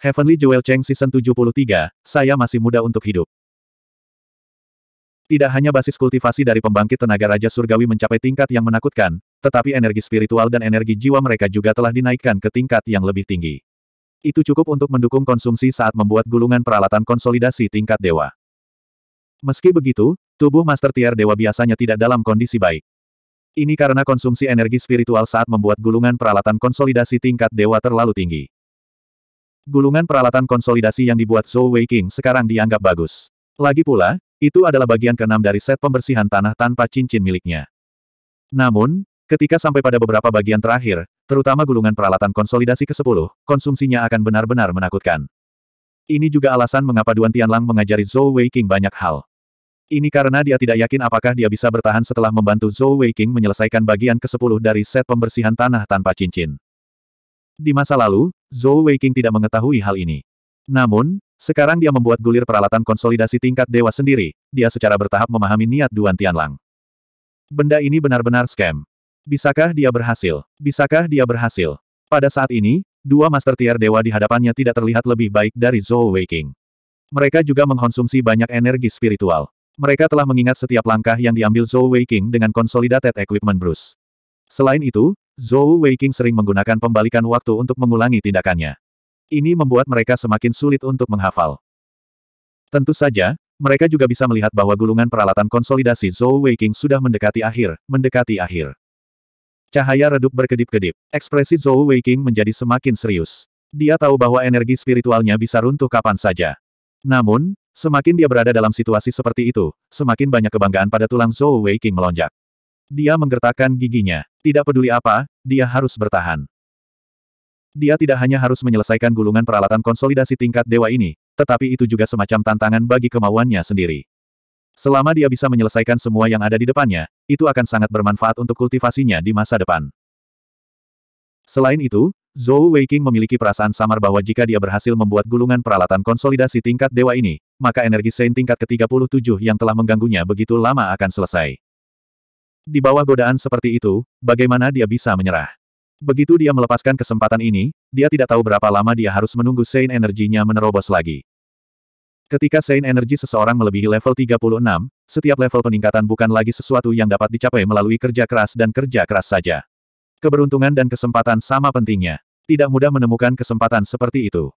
Heavenly Jewel Cheng Season 73, saya masih muda untuk hidup. Tidak hanya basis kultivasi dari pembangkit tenaga Raja Surgawi mencapai tingkat yang menakutkan, tetapi energi spiritual dan energi jiwa mereka juga telah dinaikkan ke tingkat yang lebih tinggi. Itu cukup untuk mendukung konsumsi saat membuat gulungan peralatan konsolidasi tingkat dewa. Meski begitu, tubuh Master Tier Dewa biasanya tidak dalam kondisi baik. Ini karena konsumsi energi spiritual saat membuat gulungan peralatan konsolidasi tingkat dewa terlalu tinggi. Gulungan peralatan konsolidasi yang dibuat Zhou Weiking sekarang dianggap bagus. Lagi pula, itu adalah bagian keenam dari set pembersihan tanah tanpa cincin miliknya. Namun, ketika sampai pada beberapa bagian terakhir, terutama gulungan peralatan konsolidasi ke-10, konsumsinya akan benar-benar menakutkan. Ini juga alasan mengapa Duan Tianlang mengajari Zhou Weiking banyak hal. Ini karena dia tidak yakin apakah dia bisa bertahan setelah membantu Zhou Weiking menyelesaikan bagian ke-10 dari set pembersihan tanah tanpa cincin. Di masa lalu, Zhou Weiqing tidak mengetahui hal ini. Namun, sekarang dia membuat gulir peralatan konsolidasi tingkat dewa sendiri, dia secara bertahap memahami niat Duan Tianlang. Benda ini benar-benar scam. Bisakah dia berhasil? Bisakah dia berhasil? Pada saat ini, dua master tier dewa di hadapannya tidak terlihat lebih baik dari Zhou Weiqing. Mereka juga mengkonsumsi banyak energi spiritual. Mereka telah mengingat setiap langkah yang diambil Zhou Weiqing dengan Consolidated Equipment Bruce. Selain itu, Zhou Weiqing sering menggunakan pembalikan waktu untuk mengulangi tindakannya. Ini membuat mereka semakin sulit untuk menghafal. Tentu saja, mereka juga bisa melihat bahwa gulungan peralatan konsolidasi Zhou Weiqing sudah mendekati akhir, mendekati akhir. Cahaya redup berkedip-kedip. Ekspresi Zhou Weiqing menjadi semakin serius. Dia tahu bahwa energi spiritualnya bisa runtuh kapan saja. Namun, semakin dia berada dalam situasi seperti itu, semakin banyak kebanggaan pada tulang Zhou Weiqing melonjak. Dia menggertakkan giginya. Tidak peduli apa, dia harus bertahan. Dia tidak hanya harus menyelesaikan gulungan peralatan konsolidasi tingkat dewa ini, tetapi itu juga semacam tantangan bagi kemauannya sendiri. Selama dia bisa menyelesaikan semua yang ada di depannya, itu akan sangat bermanfaat untuk kultivasinya di masa depan. Selain itu, Zhou Weiqing memiliki perasaan samar bahwa jika dia berhasil membuat gulungan peralatan konsolidasi tingkat dewa ini, maka energi Sein tingkat ke-37 yang telah mengganggunya begitu lama akan selesai. Di bawah godaan seperti itu, bagaimana dia bisa menyerah? Begitu dia melepaskan kesempatan ini, dia tidak tahu berapa lama dia harus menunggu Sein energinya menerobos lagi. Ketika Sein energi seseorang melebihi level 36, setiap level peningkatan bukan lagi sesuatu yang dapat dicapai melalui kerja keras dan kerja keras saja. Keberuntungan dan kesempatan sama pentingnya. Tidak mudah menemukan kesempatan seperti itu.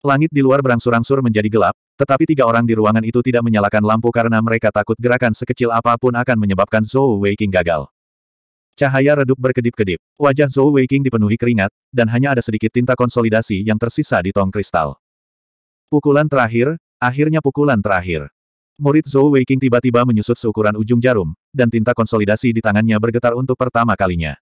Langit di luar berangsur-angsur menjadi gelap, tetapi tiga orang di ruangan itu tidak menyalakan lampu karena mereka takut gerakan sekecil apapun akan menyebabkan Zhou Weiqing gagal. Cahaya redup berkedip-kedip, wajah Zhou Weiqing dipenuhi keringat, dan hanya ada sedikit tinta konsolidasi yang tersisa di tong kristal. Pukulan terakhir, akhirnya pukulan terakhir. Murid Zhou Weiqing tiba-tiba menyusut seukuran ujung jarum, dan tinta konsolidasi di tangannya bergetar untuk pertama kalinya.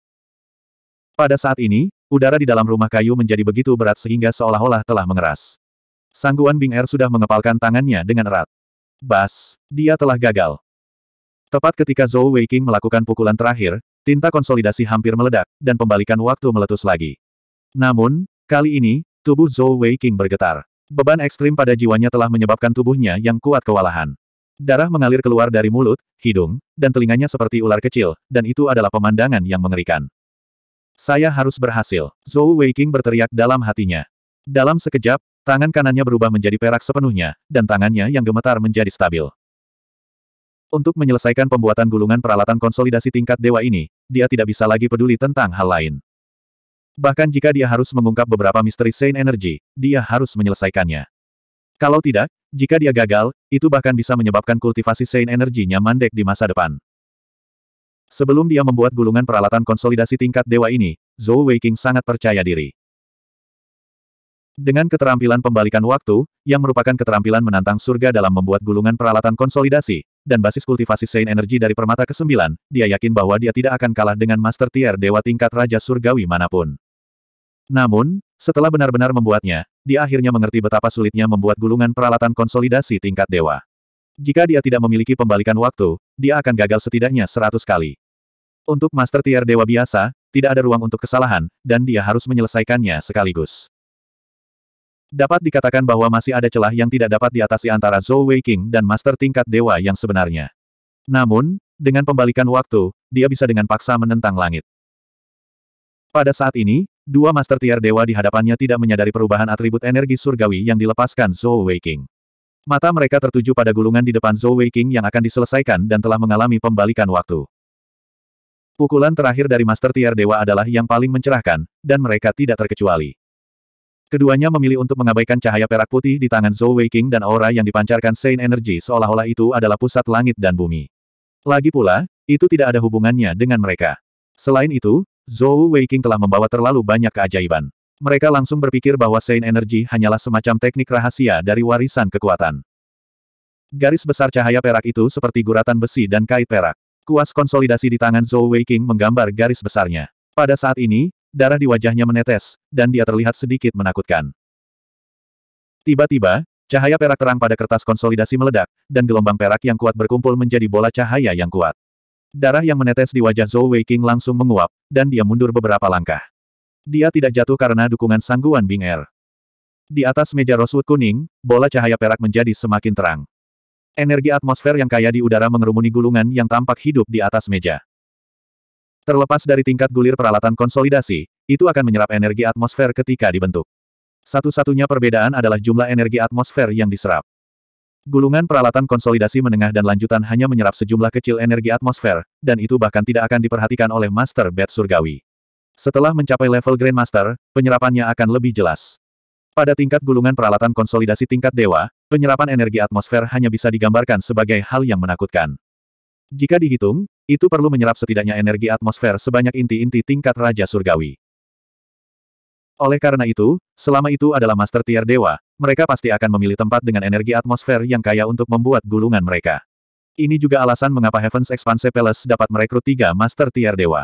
Pada saat ini, Udara di dalam rumah kayu menjadi begitu berat sehingga seolah-olah telah mengeras. Sangguan Bing Er sudah mengepalkan tangannya dengan erat. Bas, dia telah gagal. Tepat ketika Zhou Weiqing melakukan pukulan terakhir, tinta konsolidasi hampir meledak, dan pembalikan waktu meletus lagi. Namun, kali ini, tubuh Zhou Weiqing bergetar. Beban ekstrim pada jiwanya telah menyebabkan tubuhnya yang kuat kewalahan. Darah mengalir keluar dari mulut, hidung, dan telinganya seperti ular kecil, dan itu adalah pemandangan yang mengerikan. Saya harus berhasil. Zhou Weiqing berteriak dalam hatinya. Dalam sekejap, tangan kanannya berubah menjadi perak sepenuhnya, dan tangannya yang gemetar menjadi stabil. Untuk menyelesaikan pembuatan gulungan peralatan konsolidasi tingkat dewa ini, dia tidak bisa lagi peduli tentang hal lain. Bahkan jika dia harus mengungkap beberapa misteri Saint Energy, dia harus menyelesaikannya. Kalau tidak, jika dia gagal, itu bahkan bisa menyebabkan kultivasi Saint Energy-nya mandek di masa depan. Sebelum dia membuat gulungan peralatan konsolidasi tingkat dewa ini, Zhou Weiqing sangat percaya diri. Dengan keterampilan pembalikan waktu, yang merupakan keterampilan menantang surga dalam membuat gulungan peralatan konsolidasi, dan basis kultivasi Saint energi dari Permata ke-9, dia yakin bahwa dia tidak akan kalah dengan Master Tier Dewa tingkat Raja Surgawi manapun. Namun, setelah benar-benar membuatnya, dia akhirnya mengerti betapa sulitnya membuat gulungan peralatan konsolidasi tingkat dewa. Jika dia tidak memiliki pembalikan waktu, dia akan gagal setidaknya seratus kali. Untuk Master Tier Dewa biasa, tidak ada ruang untuk kesalahan, dan dia harus menyelesaikannya sekaligus. Dapat dikatakan bahwa masih ada celah yang tidak dapat diatasi antara Zhou Weiqing dan Master tingkat Dewa yang sebenarnya. Namun, dengan pembalikan waktu, dia bisa dengan paksa menentang langit. Pada saat ini, dua Master Tier Dewa di hadapannya tidak menyadari perubahan atribut energi surgawi yang dilepaskan Zhou Weiqing. Mata mereka tertuju pada gulungan di depan Zhou Wei King yang akan diselesaikan dan telah mengalami pembalikan waktu. Pukulan terakhir dari Master Tier Dewa adalah yang paling mencerahkan, dan mereka tidak terkecuali. Keduanya memilih untuk mengabaikan cahaya perak putih di tangan Zhou Wei King dan aura yang dipancarkan Saint Energy seolah-olah itu adalah pusat langit dan bumi. Lagi pula, itu tidak ada hubungannya dengan mereka. Selain itu, Zhou Wei King telah membawa terlalu banyak keajaiban. Mereka langsung berpikir bahwa Sein Energy hanyalah semacam teknik rahasia dari warisan kekuatan. Garis besar cahaya perak itu seperti guratan besi dan kait perak. Kuas konsolidasi di tangan Zhou Weiqing menggambar garis besarnya. Pada saat ini, darah di wajahnya menetes, dan dia terlihat sedikit menakutkan. Tiba-tiba, cahaya perak terang pada kertas konsolidasi meledak, dan gelombang perak yang kuat berkumpul menjadi bola cahaya yang kuat. Darah yang menetes di wajah Zhou Weiqing langsung menguap, dan dia mundur beberapa langkah. Dia tidak jatuh karena dukungan sangguan Bing Er. Di atas meja rosewood kuning, bola cahaya perak menjadi semakin terang. Energi atmosfer yang kaya di udara mengerumuni gulungan yang tampak hidup di atas meja. Terlepas dari tingkat gulir peralatan konsolidasi, itu akan menyerap energi atmosfer ketika dibentuk. Satu-satunya perbedaan adalah jumlah energi atmosfer yang diserap. Gulungan peralatan konsolidasi menengah dan lanjutan hanya menyerap sejumlah kecil energi atmosfer, dan itu bahkan tidak akan diperhatikan oleh Master Bed Surgawi. Setelah mencapai level Grandmaster, penyerapannya akan lebih jelas. Pada tingkat gulungan peralatan konsolidasi tingkat dewa, penyerapan energi atmosfer hanya bisa digambarkan sebagai hal yang menakutkan. Jika dihitung, itu perlu menyerap setidaknya energi atmosfer sebanyak inti-inti tingkat Raja Surgawi. Oleh karena itu, selama itu adalah master tier dewa, mereka pasti akan memilih tempat dengan energi atmosfer yang kaya untuk membuat gulungan mereka. Ini juga alasan mengapa Heaven's Expanse Palace dapat merekrut tiga master tier dewa.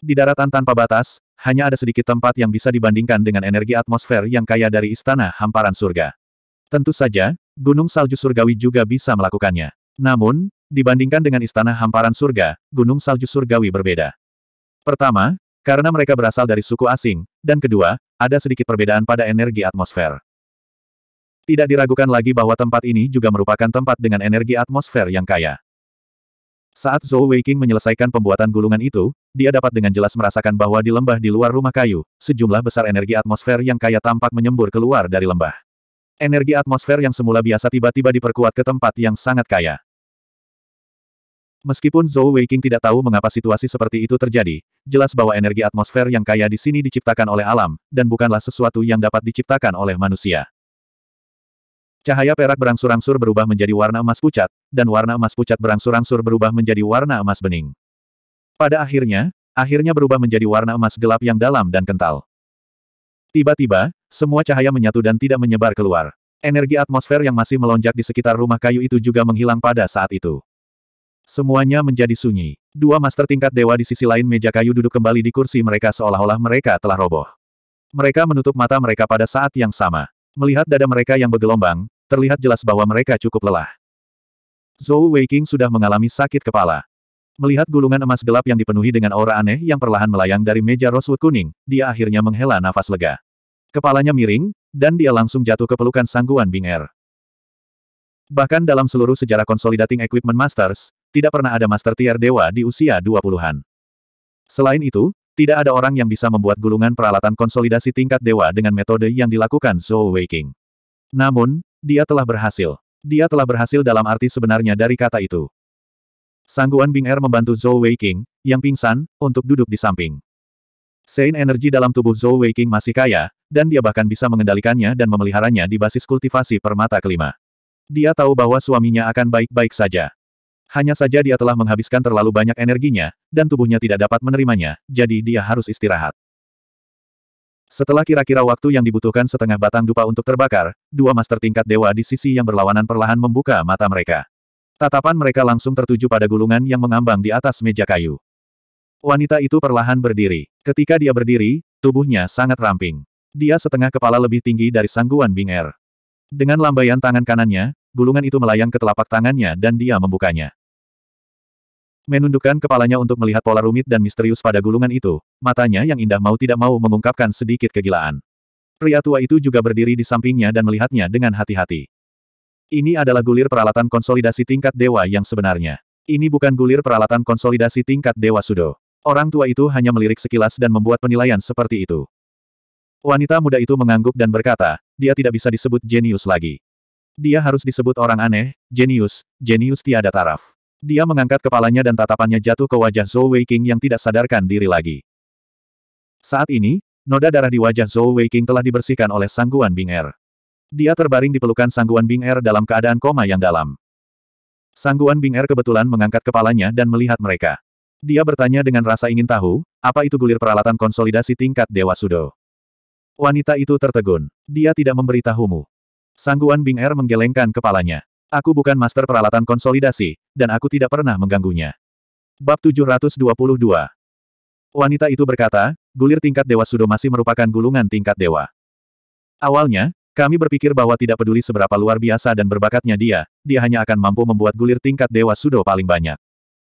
Di daratan tanpa batas, hanya ada sedikit tempat yang bisa dibandingkan dengan energi atmosfer yang kaya dari istana hamparan surga. Tentu saja, gunung salju surgawi juga bisa melakukannya. Namun, dibandingkan dengan istana hamparan surga, gunung salju surgawi berbeda. Pertama, karena mereka berasal dari suku asing, dan kedua, ada sedikit perbedaan pada energi atmosfer. Tidak diragukan lagi bahwa tempat ini juga merupakan tempat dengan energi atmosfer yang kaya. Saat Zhou Weiqing menyelesaikan pembuatan gulungan itu, dia dapat dengan jelas merasakan bahwa di lembah di luar rumah kayu, sejumlah besar energi atmosfer yang kaya tampak menyembur keluar dari lembah. Energi atmosfer yang semula biasa tiba-tiba diperkuat ke tempat yang sangat kaya. Meskipun Zhou Weiqing tidak tahu mengapa situasi seperti itu terjadi, jelas bahwa energi atmosfer yang kaya di sini diciptakan oleh alam, dan bukanlah sesuatu yang dapat diciptakan oleh manusia. Cahaya perak berangsur-angsur berubah menjadi warna emas pucat, dan warna emas pucat berangsur-angsur berubah menjadi warna emas bening. Pada akhirnya, akhirnya berubah menjadi warna emas gelap yang dalam dan kental. Tiba-tiba, semua cahaya menyatu dan tidak menyebar keluar. Energi atmosfer yang masih melonjak di sekitar rumah kayu itu juga menghilang pada saat itu. Semuanya menjadi sunyi. Dua master tingkat dewa di sisi lain meja kayu duduk kembali di kursi mereka seolah-olah mereka telah roboh. Mereka menutup mata mereka pada saat yang sama. Melihat dada mereka yang bergelombang, terlihat jelas bahwa mereka cukup lelah. Zhou Weiking sudah mengalami sakit kepala. Melihat gulungan emas gelap yang dipenuhi dengan aura aneh yang perlahan melayang dari meja rosewood kuning, dia akhirnya menghela nafas lega. Kepalanya miring, dan dia langsung jatuh ke pelukan sangguan Bing er. Bahkan dalam seluruh sejarah Consolidating Equipment Masters, tidak pernah ada master tier dewa di usia 20-an. Selain itu, tidak ada orang yang bisa membuat gulungan peralatan konsolidasi tingkat dewa dengan metode yang dilakukan Zhou Waking. Namun, dia telah berhasil. Dia telah berhasil dalam arti sebenarnya dari kata itu. Sangguan Bing Er membantu Zhou Weiqing, yang pingsan, untuk duduk di samping. Sein energi dalam tubuh Zhou Weiqing masih kaya, dan dia bahkan bisa mengendalikannya dan memeliharanya di basis kultivasi permata kelima. Dia tahu bahwa suaminya akan baik-baik saja. Hanya saja dia telah menghabiskan terlalu banyak energinya, dan tubuhnya tidak dapat menerimanya, jadi dia harus istirahat. Setelah kira-kira waktu yang dibutuhkan setengah batang dupa untuk terbakar, dua master tingkat dewa di sisi yang berlawanan perlahan membuka mata mereka. Tatapan mereka langsung tertuju pada gulungan yang mengambang di atas meja kayu. Wanita itu perlahan berdiri. Ketika dia berdiri, tubuhnya sangat ramping. Dia setengah kepala lebih tinggi dari sangguan Bing Er. Dengan lambaian tangan kanannya, gulungan itu melayang ke telapak tangannya dan dia membukanya. Menundukkan kepalanya untuk melihat pola rumit dan misterius pada gulungan itu, matanya yang indah mau tidak mau mengungkapkan sedikit kegilaan. Pria tua itu juga berdiri di sampingnya dan melihatnya dengan hati-hati. Ini adalah gulir peralatan konsolidasi tingkat dewa yang sebenarnya. Ini bukan gulir peralatan konsolidasi tingkat dewa Sudo. Orang tua itu hanya melirik sekilas dan membuat penilaian seperti itu. Wanita muda itu mengangguk dan berkata, dia tidak bisa disebut jenius lagi. Dia harus disebut orang aneh, jenius, jenius tiada taraf. Dia mengangkat kepalanya dan tatapannya jatuh ke wajah Zhou Weiqing yang tidak sadarkan diri lagi. Saat ini, noda darah di wajah Zhou Weiqing telah dibersihkan oleh sangguan Bing Er. Dia terbaring di pelukan sangguan Bing Er dalam keadaan koma yang dalam. Sangguan Bing Er kebetulan mengangkat kepalanya dan melihat mereka. Dia bertanya dengan rasa ingin tahu, apa itu gulir peralatan konsolidasi tingkat Dewa Sudo. Wanita itu tertegun. Dia tidak memberitahumu. Sangguan Bing Er menggelengkan kepalanya. Aku bukan master peralatan konsolidasi, dan aku tidak pernah mengganggunya. Bab 722 Wanita itu berkata, gulir tingkat Dewa Sudo masih merupakan gulungan tingkat Dewa. Awalnya, kami berpikir bahwa tidak peduli seberapa luar biasa dan berbakatnya dia, dia hanya akan mampu membuat gulir tingkat Dewa Sudo paling banyak.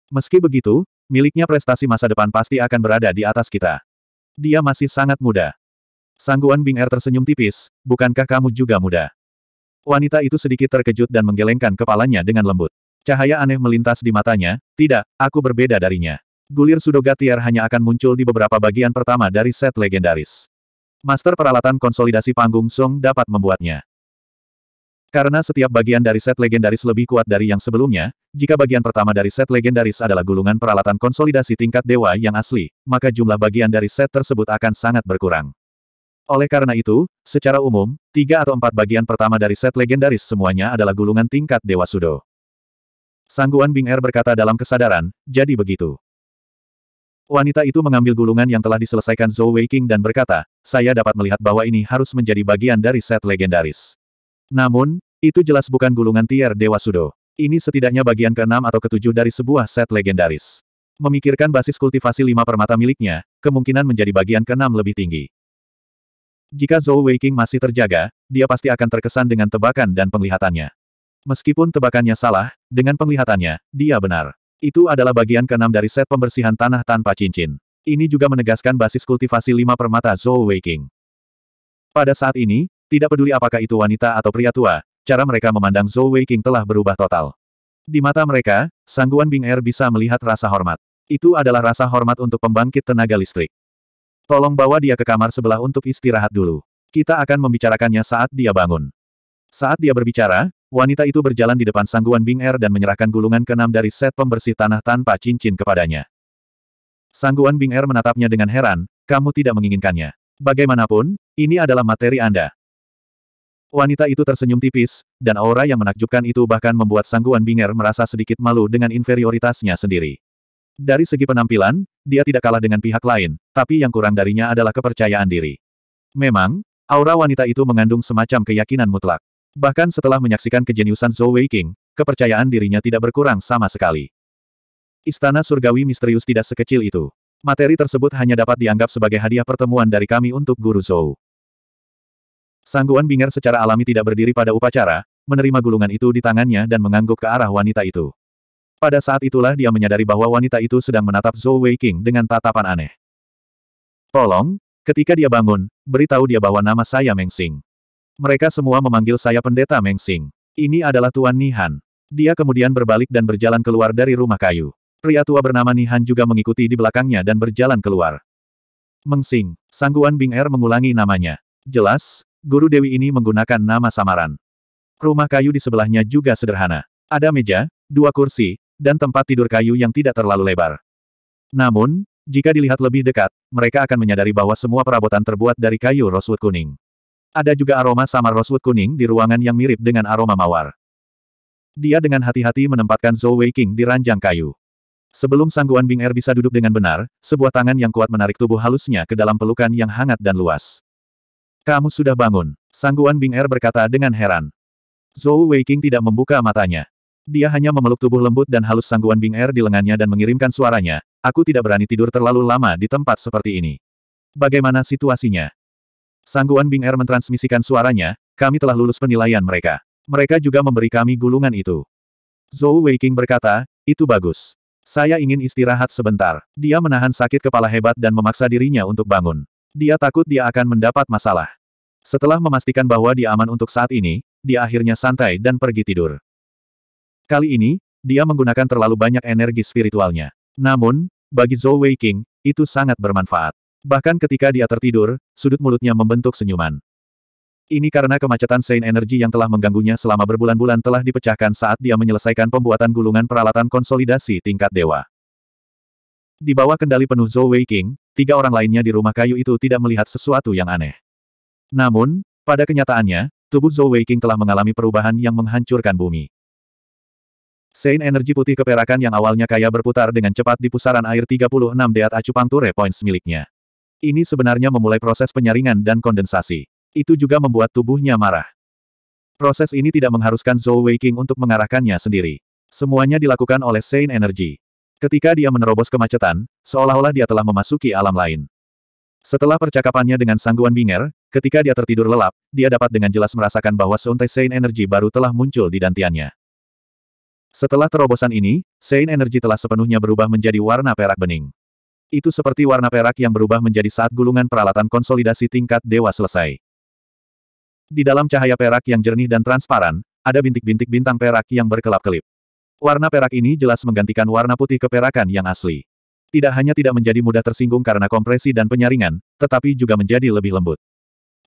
Meski begitu, miliknya prestasi masa depan pasti akan berada di atas kita. Dia masih sangat muda. Sangguan Bing Er tersenyum tipis, bukankah kamu juga muda? Wanita itu sedikit terkejut dan menggelengkan kepalanya dengan lembut. Cahaya aneh melintas di matanya, tidak, aku berbeda darinya. Gulir sudo gatier hanya akan muncul di beberapa bagian pertama dari set legendaris. Master peralatan konsolidasi panggung Song dapat membuatnya. Karena setiap bagian dari set legendaris lebih kuat dari yang sebelumnya, jika bagian pertama dari set legendaris adalah gulungan peralatan konsolidasi tingkat dewa yang asli, maka jumlah bagian dari set tersebut akan sangat berkurang. Oleh karena itu, secara umum, tiga atau empat bagian pertama dari set legendaris semuanya adalah gulungan tingkat dewa sudo. Sangguan Bing Er berkata dalam kesadaran, jadi begitu. Wanita itu mengambil gulungan yang telah diselesaikan Zhou Weiqing dan berkata, saya dapat melihat bahwa ini harus menjadi bagian dari set legendaris. Namun, itu jelas bukan gulungan tier Dewa Sudo. Ini setidaknya bagian keenam atau ketujuh dari sebuah set legendaris. Memikirkan basis kultivasi lima permata miliknya, kemungkinan menjadi bagian keenam lebih tinggi. Jika Zhou Weiqing masih terjaga, dia pasti akan terkesan dengan tebakan dan penglihatannya. Meskipun tebakannya salah, dengan penglihatannya, dia benar. Itu adalah bagian keenam dari set pembersihan tanah tanpa cincin. Ini juga menegaskan basis kultivasi lima permata Zhou Weiqing. Pada saat ini, tidak peduli apakah itu wanita atau pria tua, cara mereka memandang Zhou Weiqing telah berubah total. Di mata mereka, sangguan Bing Er bisa melihat rasa hormat. Itu adalah rasa hormat untuk pembangkit tenaga listrik. Tolong bawa dia ke kamar sebelah untuk istirahat dulu. Kita akan membicarakannya saat dia bangun. Saat dia berbicara, wanita itu berjalan di depan sangguan Bing Er dan menyerahkan gulungan keenam dari set pembersih tanah tanpa cincin kepadanya. Sangguan Bing Er menatapnya dengan heran, kamu tidak menginginkannya. Bagaimanapun, ini adalah materi Anda. Wanita itu tersenyum tipis, dan aura yang menakjubkan itu bahkan membuat Sangguan Bing Er merasa sedikit malu dengan inferioritasnya sendiri. Dari segi penampilan, dia tidak kalah dengan pihak lain, tapi yang kurang darinya adalah kepercayaan diri. Memang, aura wanita itu mengandung semacam keyakinan mutlak. Bahkan setelah menyaksikan kejeniusan Zhou Weiqing, kepercayaan dirinya tidak berkurang sama sekali. Istana surgawi misterius tidak sekecil itu. Materi tersebut hanya dapat dianggap sebagai hadiah pertemuan dari kami untuk Guru Zhou. Sangguan Binger secara alami tidak berdiri pada upacara, menerima gulungan itu di tangannya dan mengangguk ke arah wanita itu. Pada saat itulah dia menyadari bahwa wanita itu sedang menatap Zhou Weiqing dengan tatapan aneh. Tolong, ketika dia bangun, beritahu dia bahwa nama saya Meng Xing. Mereka semua memanggil saya pendeta Meng Xing. Ini adalah Tuan Nihan. Dia kemudian berbalik dan berjalan keluar dari rumah kayu. Pria tua bernama Nihan juga mengikuti di belakangnya dan berjalan keluar. Meng Xing, Sangguan Bing Er mengulangi namanya. Jelas, guru dewi ini menggunakan nama samaran. Rumah kayu di sebelahnya juga sederhana. Ada meja, dua kursi, dan tempat tidur kayu yang tidak terlalu lebar. Namun, jika dilihat lebih dekat, mereka akan menyadari bahwa semua perabotan terbuat dari kayu rosewood kuning. Ada juga aroma samar rosewood kuning di ruangan yang mirip dengan aroma mawar. Dia dengan hati-hati menempatkan Zhou Weiqing di ranjang kayu. Sebelum sangguan Bing Er bisa duduk dengan benar, sebuah tangan yang kuat menarik tubuh halusnya ke dalam pelukan yang hangat dan luas. Kamu sudah bangun, sangguan Bing Er berkata dengan heran. Zhou Weiqing tidak membuka matanya. Dia hanya memeluk tubuh lembut dan halus sangguan Bing Er di lengannya dan mengirimkan suaranya, aku tidak berani tidur terlalu lama di tempat seperti ini. Bagaimana situasinya? Sangguan Bing Er mentransmisikan suaranya, kami telah lulus penilaian mereka. Mereka juga memberi kami gulungan itu. Zhou Weiqing berkata, itu bagus. Saya ingin istirahat sebentar. Dia menahan sakit kepala hebat dan memaksa dirinya untuk bangun. Dia takut dia akan mendapat masalah. Setelah memastikan bahwa dia aman untuk saat ini, dia akhirnya santai dan pergi tidur. Kali ini, dia menggunakan terlalu banyak energi spiritualnya. Namun, bagi Zhou Weiqing, itu sangat bermanfaat. Bahkan ketika dia tertidur, sudut mulutnya membentuk senyuman. Ini karena kemacetan sein energi yang telah mengganggunya selama berbulan-bulan telah dipecahkan saat dia menyelesaikan pembuatan gulungan peralatan konsolidasi tingkat dewa. Di bawah kendali penuh Zhou Wei King, tiga orang lainnya di rumah kayu itu tidak melihat sesuatu yang aneh. Namun, pada kenyataannya, tubuh Zhou Wei King telah mengalami perubahan yang menghancurkan bumi. Sein energi putih keperakan yang awalnya kaya berputar dengan cepat di pusaran air 36 deat Ture points miliknya. Ini sebenarnya memulai proses penyaringan dan kondensasi. Itu juga membuat tubuhnya marah. Proses ini tidak mengharuskan Zhou Weiqing untuk mengarahkannya sendiri. Semuanya dilakukan oleh Sein Energy. Ketika dia menerobos kemacetan, seolah-olah dia telah memasuki alam lain. Setelah percakapannya dengan Sangguan Binger, ketika dia tertidur lelap, dia dapat dengan jelas merasakan bahwa seuntai Sein Energy baru telah muncul di dantiannya. Setelah terobosan ini, Sein Energy telah sepenuhnya berubah menjadi warna perak bening. Itu seperti warna perak yang berubah menjadi saat gulungan peralatan konsolidasi tingkat dewa selesai. Di dalam cahaya perak yang jernih dan transparan, ada bintik-bintik bintang perak yang berkelap-kelip. Warna perak ini jelas menggantikan warna putih keperakan yang asli. Tidak hanya tidak menjadi mudah tersinggung karena kompresi dan penyaringan, tetapi juga menjadi lebih lembut.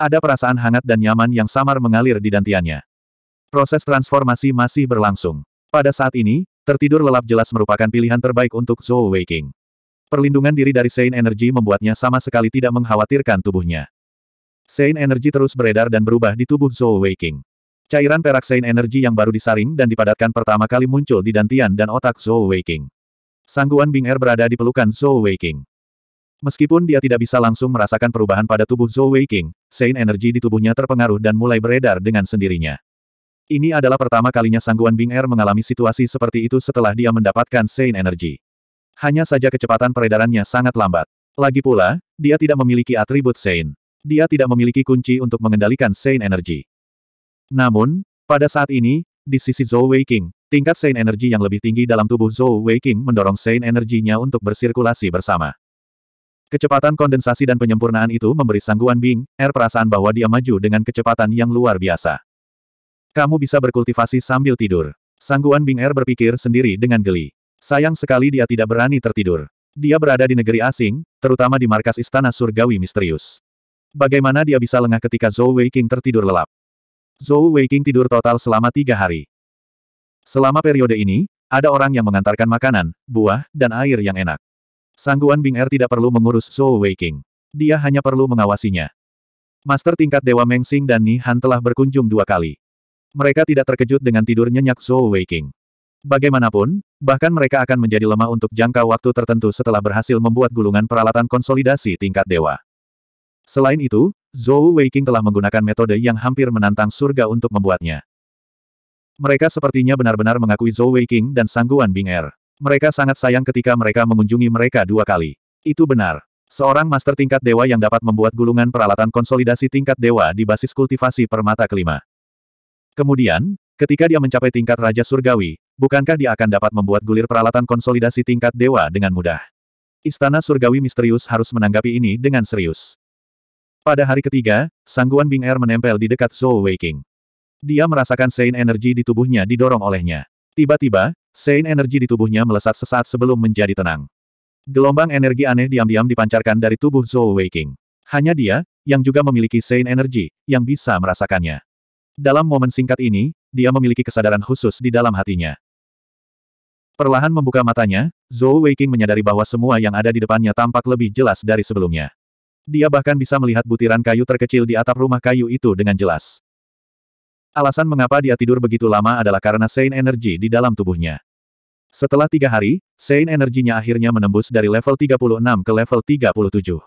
Ada perasaan hangat dan nyaman yang samar mengalir di dantiannya. Proses transformasi masih berlangsung. Pada saat ini, tertidur lelap jelas merupakan pilihan terbaik untuk Zhou waking. Perlindungan diri dari Sein Energy membuatnya sama sekali tidak mengkhawatirkan tubuhnya. Sein Energy terus beredar dan berubah di tubuh Zhou Weiqing. Cairan perak Sein Energy yang baru disaring dan dipadatkan pertama kali muncul di dantian dan otak Zhou Weiqing. Sangguan Bing Er berada di pelukan Zhou Weiqing. Meskipun dia tidak bisa langsung merasakan perubahan pada tubuh Zhou Weiqing, Sein Energy di tubuhnya terpengaruh dan mulai beredar dengan sendirinya. Ini adalah pertama kalinya Sangguan Bing Er mengalami situasi seperti itu setelah dia mendapatkan Sein Energy. Hanya saja kecepatan peredarannya sangat lambat. Lagi pula, dia tidak memiliki atribut Sein. Dia tidak memiliki kunci untuk mengendalikan Sein Energy. Namun, pada saat ini, di sisi Zhou Weiqing, tingkat Sein Energy yang lebih tinggi dalam tubuh Zhou Weiqing mendorong Sein energinya untuk bersirkulasi bersama. Kecepatan kondensasi dan penyempurnaan itu memberi sangguan Bing, Er perasaan bahwa dia maju dengan kecepatan yang luar biasa. Kamu bisa berkultivasi sambil tidur. Sangguan Bing Er berpikir sendiri dengan geli. Sayang sekali dia tidak berani tertidur. Dia berada di negeri asing, terutama di markas istana surgawi misterius. Bagaimana dia bisa lengah ketika Zhou Wei King tertidur lelap? Zhou Wei King tidur total selama tiga hari. Selama periode ini, ada orang yang mengantarkan makanan, buah, dan air yang enak. Sangguan Bing Er tidak perlu mengurus Zhou Wei King. Dia hanya perlu mengawasinya. Master tingkat Dewa Meng Xing dan Ni Han telah berkunjung dua kali. Mereka tidak terkejut dengan tidur nyenyak Zhou Wei King. Bagaimanapun, bahkan mereka akan menjadi lemah untuk jangka waktu tertentu setelah berhasil membuat gulungan peralatan konsolidasi tingkat dewa. Selain itu, Zhou Weiqing telah menggunakan metode yang hampir menantang surga untuk membuatnya. Mereka sepertinya benar-benar mengakui Zhou Weiqing dan sangguan Bing Er. Mereka sangat sayang ketika mereka mengunjungi mereka dua kali. Itu benar. Seorang master tingkat dewa yang dapat membuat gulungan peralatan konsolidasi tingkat dewa di basis kultivasi permata kelima. Kemudian, ketika dia mencapai tingkat Raja Surgawi, Bukankah dia akan dapat membuat gulir peralatan konsolidasi tingkat dewa dengan mudah? Istana Surgawi Misterius harus menanggapi ini dengan serius. Pada hari ketiga, sangguan Bing Air er menempel di dekat Zhou Weiking. Dia merasakan Sein energi di tubuhnya didorong olehnya. Tiba-tiba, Sein energi di tubuhnya melesat sesaat sebelum menjadi tenang. Gelombang energi aneh diam-diam dipancarkan dari tubuh Zhou Weiking. Hanya dia, yang juga memiliki Sein energi, yang bisa merasakannya. Dalam momen singkat ini, dia memiliki kesadaran khusus di dalam hatinya. Perlahan membuka matanya, Zhou Weiqing menyadari bahwa semua yang ada di depannya tampak lebih jelas dari sebelumnya. Dia bahkan bisa melihat butiran kayu terkecil di atap rumah kayu itu dengan jelas. Alasan mengapa dia tidur begitu lama adalah karena Sein Energi di dalam tubuhnya. Setelah tiga hari, Sein energinya akhirnya menembus dari level 36 ke level 37.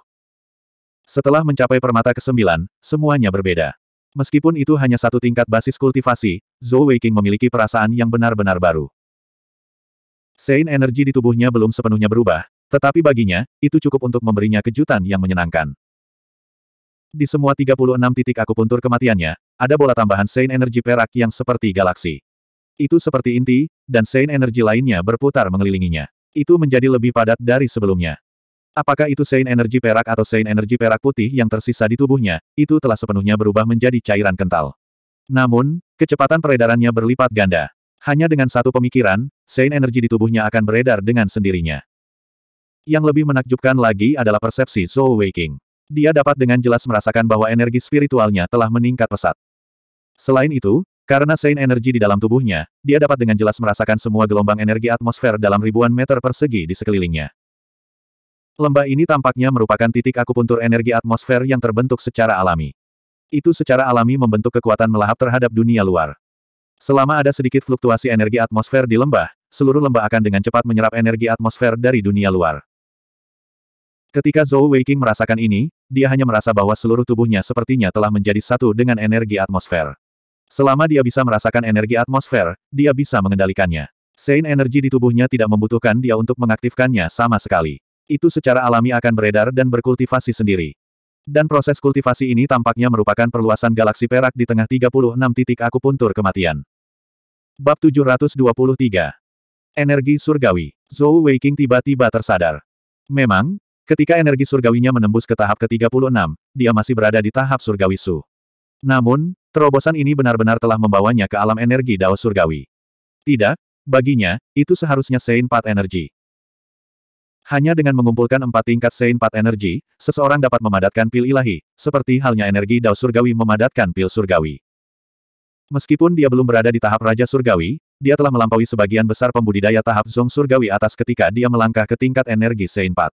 Setelah mencapai permata ke-9, semuanya berbeda. Meskipun itu hanya satu tingkat basis kultivasi, Zhou Weiqing memiliki perasaan yang benar-benar baru. Sein energi di tubuhnya belum sepenuhnya berubah, tetapi baginya, itu cukup untuk memberinya kejutan yang menyenangkan. Di semua 36 titik akupuntur kematiannya, ada bola tambahan Sein energi perak yang seperti galaksi. Itu seperti inti, dan Sein energi lainnya berputar mengelilinginya. Itu menjadi lebih padat dari sebelumnya. Apakah itu Sein energi perak atau Sein energi perak putih yang tersisa di tubuhnya, itu telah sepenuhnya berubah menjadi cairan kental. Namun, kecepatan peredarannya berlipat ganda. Hanya dengan satu pemikiran, Sein energi di tubuhnya akan beredar dengan sendirinya. Yang lebih menakjubkan lagi adalah persepsi Zhou Weiking. Dia dapat dengan jelas merasakan bahwa energi spiritualnya telah meningkat pesat. Selain itu, karena Sein energi di dalam tubuhnya, dia dapat dengan jelas merasakan semua gelombang energi atmosfer dalam ribuan meter persegi di sekelilingnya. Lembah ini tampaknya merupakan titik akupuntur energi atmosfer yang terbentuk secara alami. Itu secara alami membentuk kekuatan melahap terhadap dunia luar. Selama ada sedikit fluktuasi energi atmosfer di lembah, seluruh lembah akan dengan cepat menyerap energi atmosfer dari dunia luar. Ketika Zhou Weiqing merasakan ini, dia hanya merasa bahwa seluruh tubuhnya sepertinya telah menjadi satu dengan energi atmosfer. Selama dia bisa merasakan energi atmosfer, dia bisa mengendalikannya. Sein energi di tubuhnya tidak membutuhkan dia untuk mengaktifkannya sama sekali. Itu secara alami akan beredar dan berkultivasi sendiri. Dan proses kultivasi ini tampaknya merupakan perluasan galaksi perak di tengah 36 titik akupuntur kematian. Bab 723 Energi Surgawi Zhou Weiking tiba-tiba tersadar. Memang, ketika energi surgawinya menembus ke tahap ke-36, dia masih berada di tahap surgawi su. Namun, terobosan ini benar-benar telah membawanya ke alam energi Dao Surgawi. Tidak, baginya, itu seharusnya Sein Pat Energi. Hanya dengan mengumpulkan empat tingkat Sein 4 energi, seseorang dapat memadatkan pil ilahi, seperti halnya energi Dao Surgawi memadatkan pil surgawi. Meskipun dia belum berada di tahap Raja Surgawi, dia telah melampaui sebagian besar pembudidaya tahap Zong Surgawi atas ketika dia melangkah ke tingkat energi Sein 4.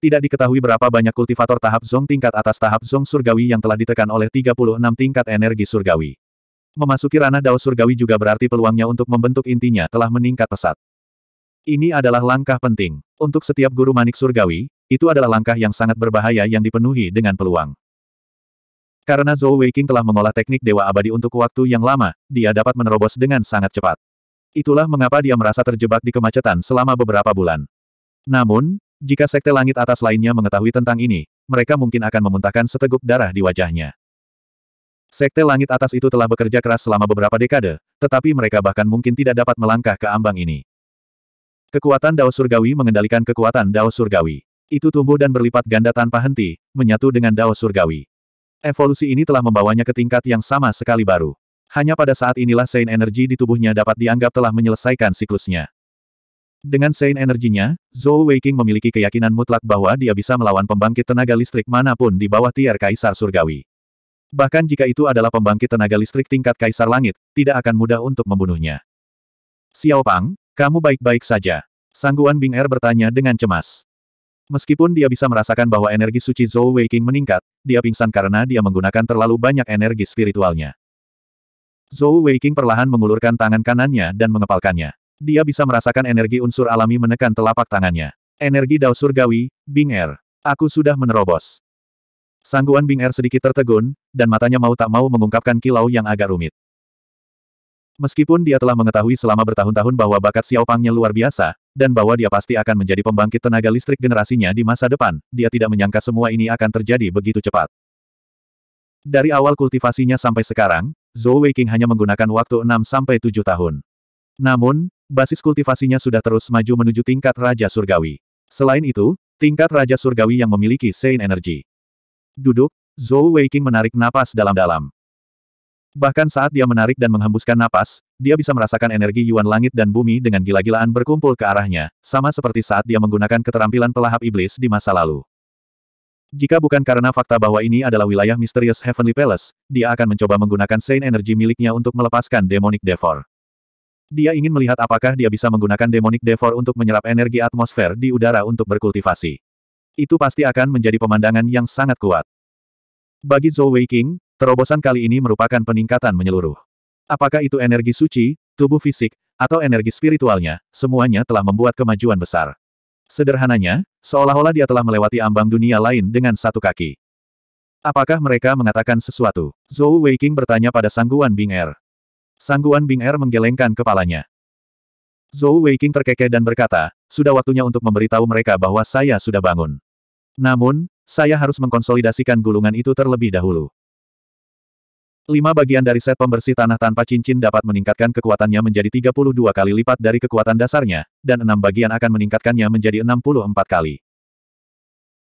Tidak diketahui berapa banyak kultivator tahap Zong tingkat atas tahap Zong Surgawi yang telah ditekan oleh 36 tingkat energi Surgawi. Memasuki ranah Dao Surgawi juga berarti peluangnya untuk membentuk intinya telah meningkat pesat. Ini adalah langkah penting. Untuk setiap guru manik surgawi, itu adalah langkah yang sangat berbahaya yang dipenuhi dengan peluang. Karena Zhou Weiqing telah mengolah teknik Dewa Abadi untuk waktu yang lama, dia dapat menerobos dengan sangat cepat. Itulah mengapa dia merasa terjebak di kemacetan selama beberapa bulan. Namun, jika sekte langit atas lainnya mengetahui tentang ini, mereka mungkin akan memuntahkan seteguk darah di wajahnya. Sekte langit atas itu telah bekerja keras selama beberapa dekade, tetapi mereka bahkan mungkin tidak dapat melangkah ke ambang ini. Kekuatan Dao Surgawi mengendalikan kekuatan Dao Surgawi. Itu tumbuh dan berlipat ganda tanpa henti, menyatu dengan Dao Surgawi. Evolusi ini telah membawanya ke tingkat yang sama sekali baru. Hanya pada saat inilah Sein Energi di tubuhnya dapat dianggap telah menyelesaikan siklusnya. Dengan Sein energinya, Zhou Weiking memiliki keyakinan mutlak bahwa dia bisa melawan pembangkit tenaga listrik manapun di bawah tier Kaisar Surgawi. Bahkan jika itu adalah pembangkit tenaga listrik tingkat Kaisar Langit, tidak akan mudah untuk membunuhnya. Xiao Pang. Kamu baik-baik saja. Sangguan Bing Er bertanya dengan cemas. Meskipun dia bisa merasakan bahwa energi suci Zhou Weiqing meningkat, dia pingsan karena dia menggunakan terlalu banyak energi spiritualnya. Zhou Weiqing perlahan mengulurkan tangan kanannya dan mengepalkannya. Dia bisa merasakan energi unsur alami menekan telapak tangannya. Energi Dao Surgawi, Bing Er. Aku sudah menerobos. Sangguan Bing Er sedikit tertegun, dan matanya mau tak mau mengungkapkan kilau yang agak rumit. Meskipun dia telah mengetahui selama bertahun-tahun bahwa bakat Xiao Pangnya luar biasa, dan bahwa dia pasti akan menjadi pembangkit tenaga listrik generasinya di masa depan, dia tidak menyangka semua ini akan terjadi begitu cepat. Dari awal kultivasinya sampai sekarang, Zhou Weiqing hanya menggunakan waktu 6-7 tahun. Namun, basis kultivasinya sudah terus maju menuju tingkat Raja Surgawi. Selain itu, tingkat Raja Surgawi yang memiliki Sein Energy. Duduk, Zhou Weiqing menarik napas dalam-dalam. Bahkan saat dia menarik dan menghembuskan napas, dia bisa merasakan energi Yuan Langit dan Bumi dengan gila-gilaan berkumpul ke arahnya, sama seperti saat dia menggunakan keterampilan pelahap iblis di masa lalu. Jika bukan karena fakta bahwa ini adalah wilayah misterius Heavenly Palace, dia akan mencoba menggunakan Saint Energy miliknya untuk melepaskan Demonic Devor. Dia ingin melihat apakah dia bisa menggunakan Demonic Devor untuk menyerap energi atmosfer di udara untuk berkultivasi. Itu pasti akan menjadi pemandangan yang sangat kuat. Bagi Zhou Weiqing, Terobosan kali ini merupakan peningkatan menyeluruh. Apakah itu energi suci, tubuh fisik, atau energi spiritualnya, semuanya telah membuat kemajuan besar. Sederhananya, seolah-olah dia telah melewati ambang dunia lain dengan satu kaki. Apakah mereka mengatakan sesuatu? Zhou Weiqing bertanya pada sangguan Bing Er. Sangguan Bing Er menggelengkan kepalanya. Zhou Weiqing terkekeh dan berkata, sudah waktunya untuk memberitahu mereka bahwa saya sudah bangun. Namun, saya harus mengkonsolidasikan gulungan itu terlebih dahulu. Lima bagian dari set pembersih tanah tanpa cincin dapat meningkatkan kekuatannya menjadi 32 kali lipat dari kekuatan dasarnya, dan enam bagian akan meningkatkannya menjadi 64 kali.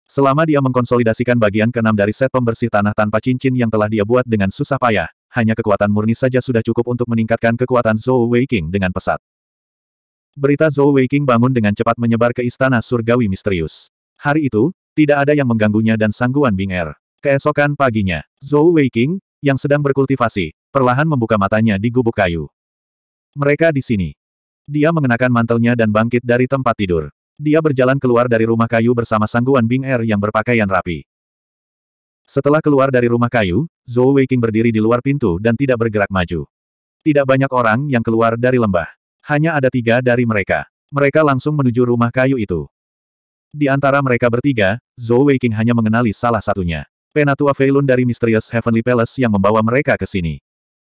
Selama dia mengkonsolidasikan bagian keenam dari set pembersih tanah tanpa cincin yang telah dia buat dengan susah payah, hanya kekuatan murni saja sudah cukup untuk meningkatkan kekuatan Zhou Weiking dengan pesat. Berita Zhou Weiking bangun dengan cepat menyebar ke istana surgawi misterius. Hari itu, tidak ada yang mengganggunya dan sangguan Bing Er. Keesokan paginya, Zhou Weiking, yang sedang berkultivasi, perlahan membuka matanya di gubuk kayu. Mereka di sini. Dia mengenakan mantelnya dan bangkit dari tempat tidur. Dia berjalan keluar dari rumah kayu bersama sangguan Bing Er yang berpakaian rapi. Setelah keluar dari rumah kayu, Zhou Weiqing berdiri di luar pintu dan tidak bergerak maju. Tidak banyak orang yang keluar dari lembah. Hanya ada tiga dari mereka. Mereka langsung menuju rumah kayu itu. Di antara mereka bertiga, Zhou Weiqing hanya mengenali salah satunya. Penatua Feilun dari misterius Heavenly Palace yang membawa mereka ke sini.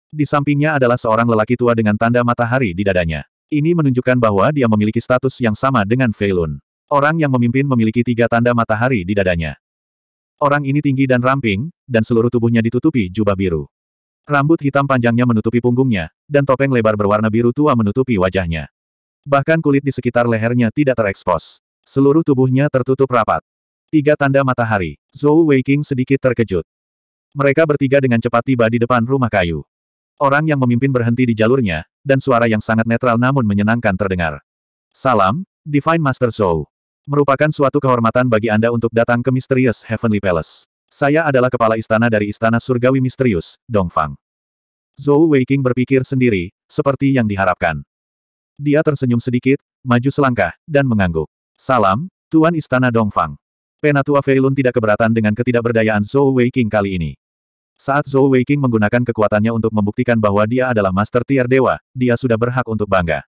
Di sampingnya adalah seorang lelaki tua dengan tanda matahari di dadanya. Ini menunjukkan bahwa dia memiliki status yang sama dengan Feilun. Orang yang memimpin memiliki tiga tanda matahari di dadanya. Orang ini tinggi dan ramping, dan seluruh tubuhnya ditutupi jubah biru. Rambut hitam panjangnya menutupi punggungnya, dan topeng lebar berwarna biru tua menutupi wajahnya. Bahkan kulit di sekitar lehernya tidak terekspos. Seluruh tubuhnya tertutup rapat. Tiga tanda matahari. Zhou Weiqing sedikit terkejut. Mereka bertiga dengan cepat tiba di depan rumah kayu. Orang yang memimpin berhenti di jalurnya, dan suara yang sangat netral namun menyenangkan terdengar. Salam, Divine Master Zhou. Merupakan suatu kehormatan bagi Anda untuk datang ke Mysterious Heavenly Palace. Saya adalah kepala istana dari Istana Surgawi Misterius, Dongfang. Zhou Weiqing berpikir sendiri, seperti yang diharapkan. Dia tersenyum sedikit, maju selangkah, dan mengangguk. Salam, Tuan Istana Dongfang. Penatua Feilun tidak keberatan dengan ketidakberdayaan Zhou Weiqing kali ini. Saat Zhou Weiqing menggunakan kekuatannya untuk membuktikan bahwa dia adalah Master Tier Dewa, dia sudah berhak untuk bangga.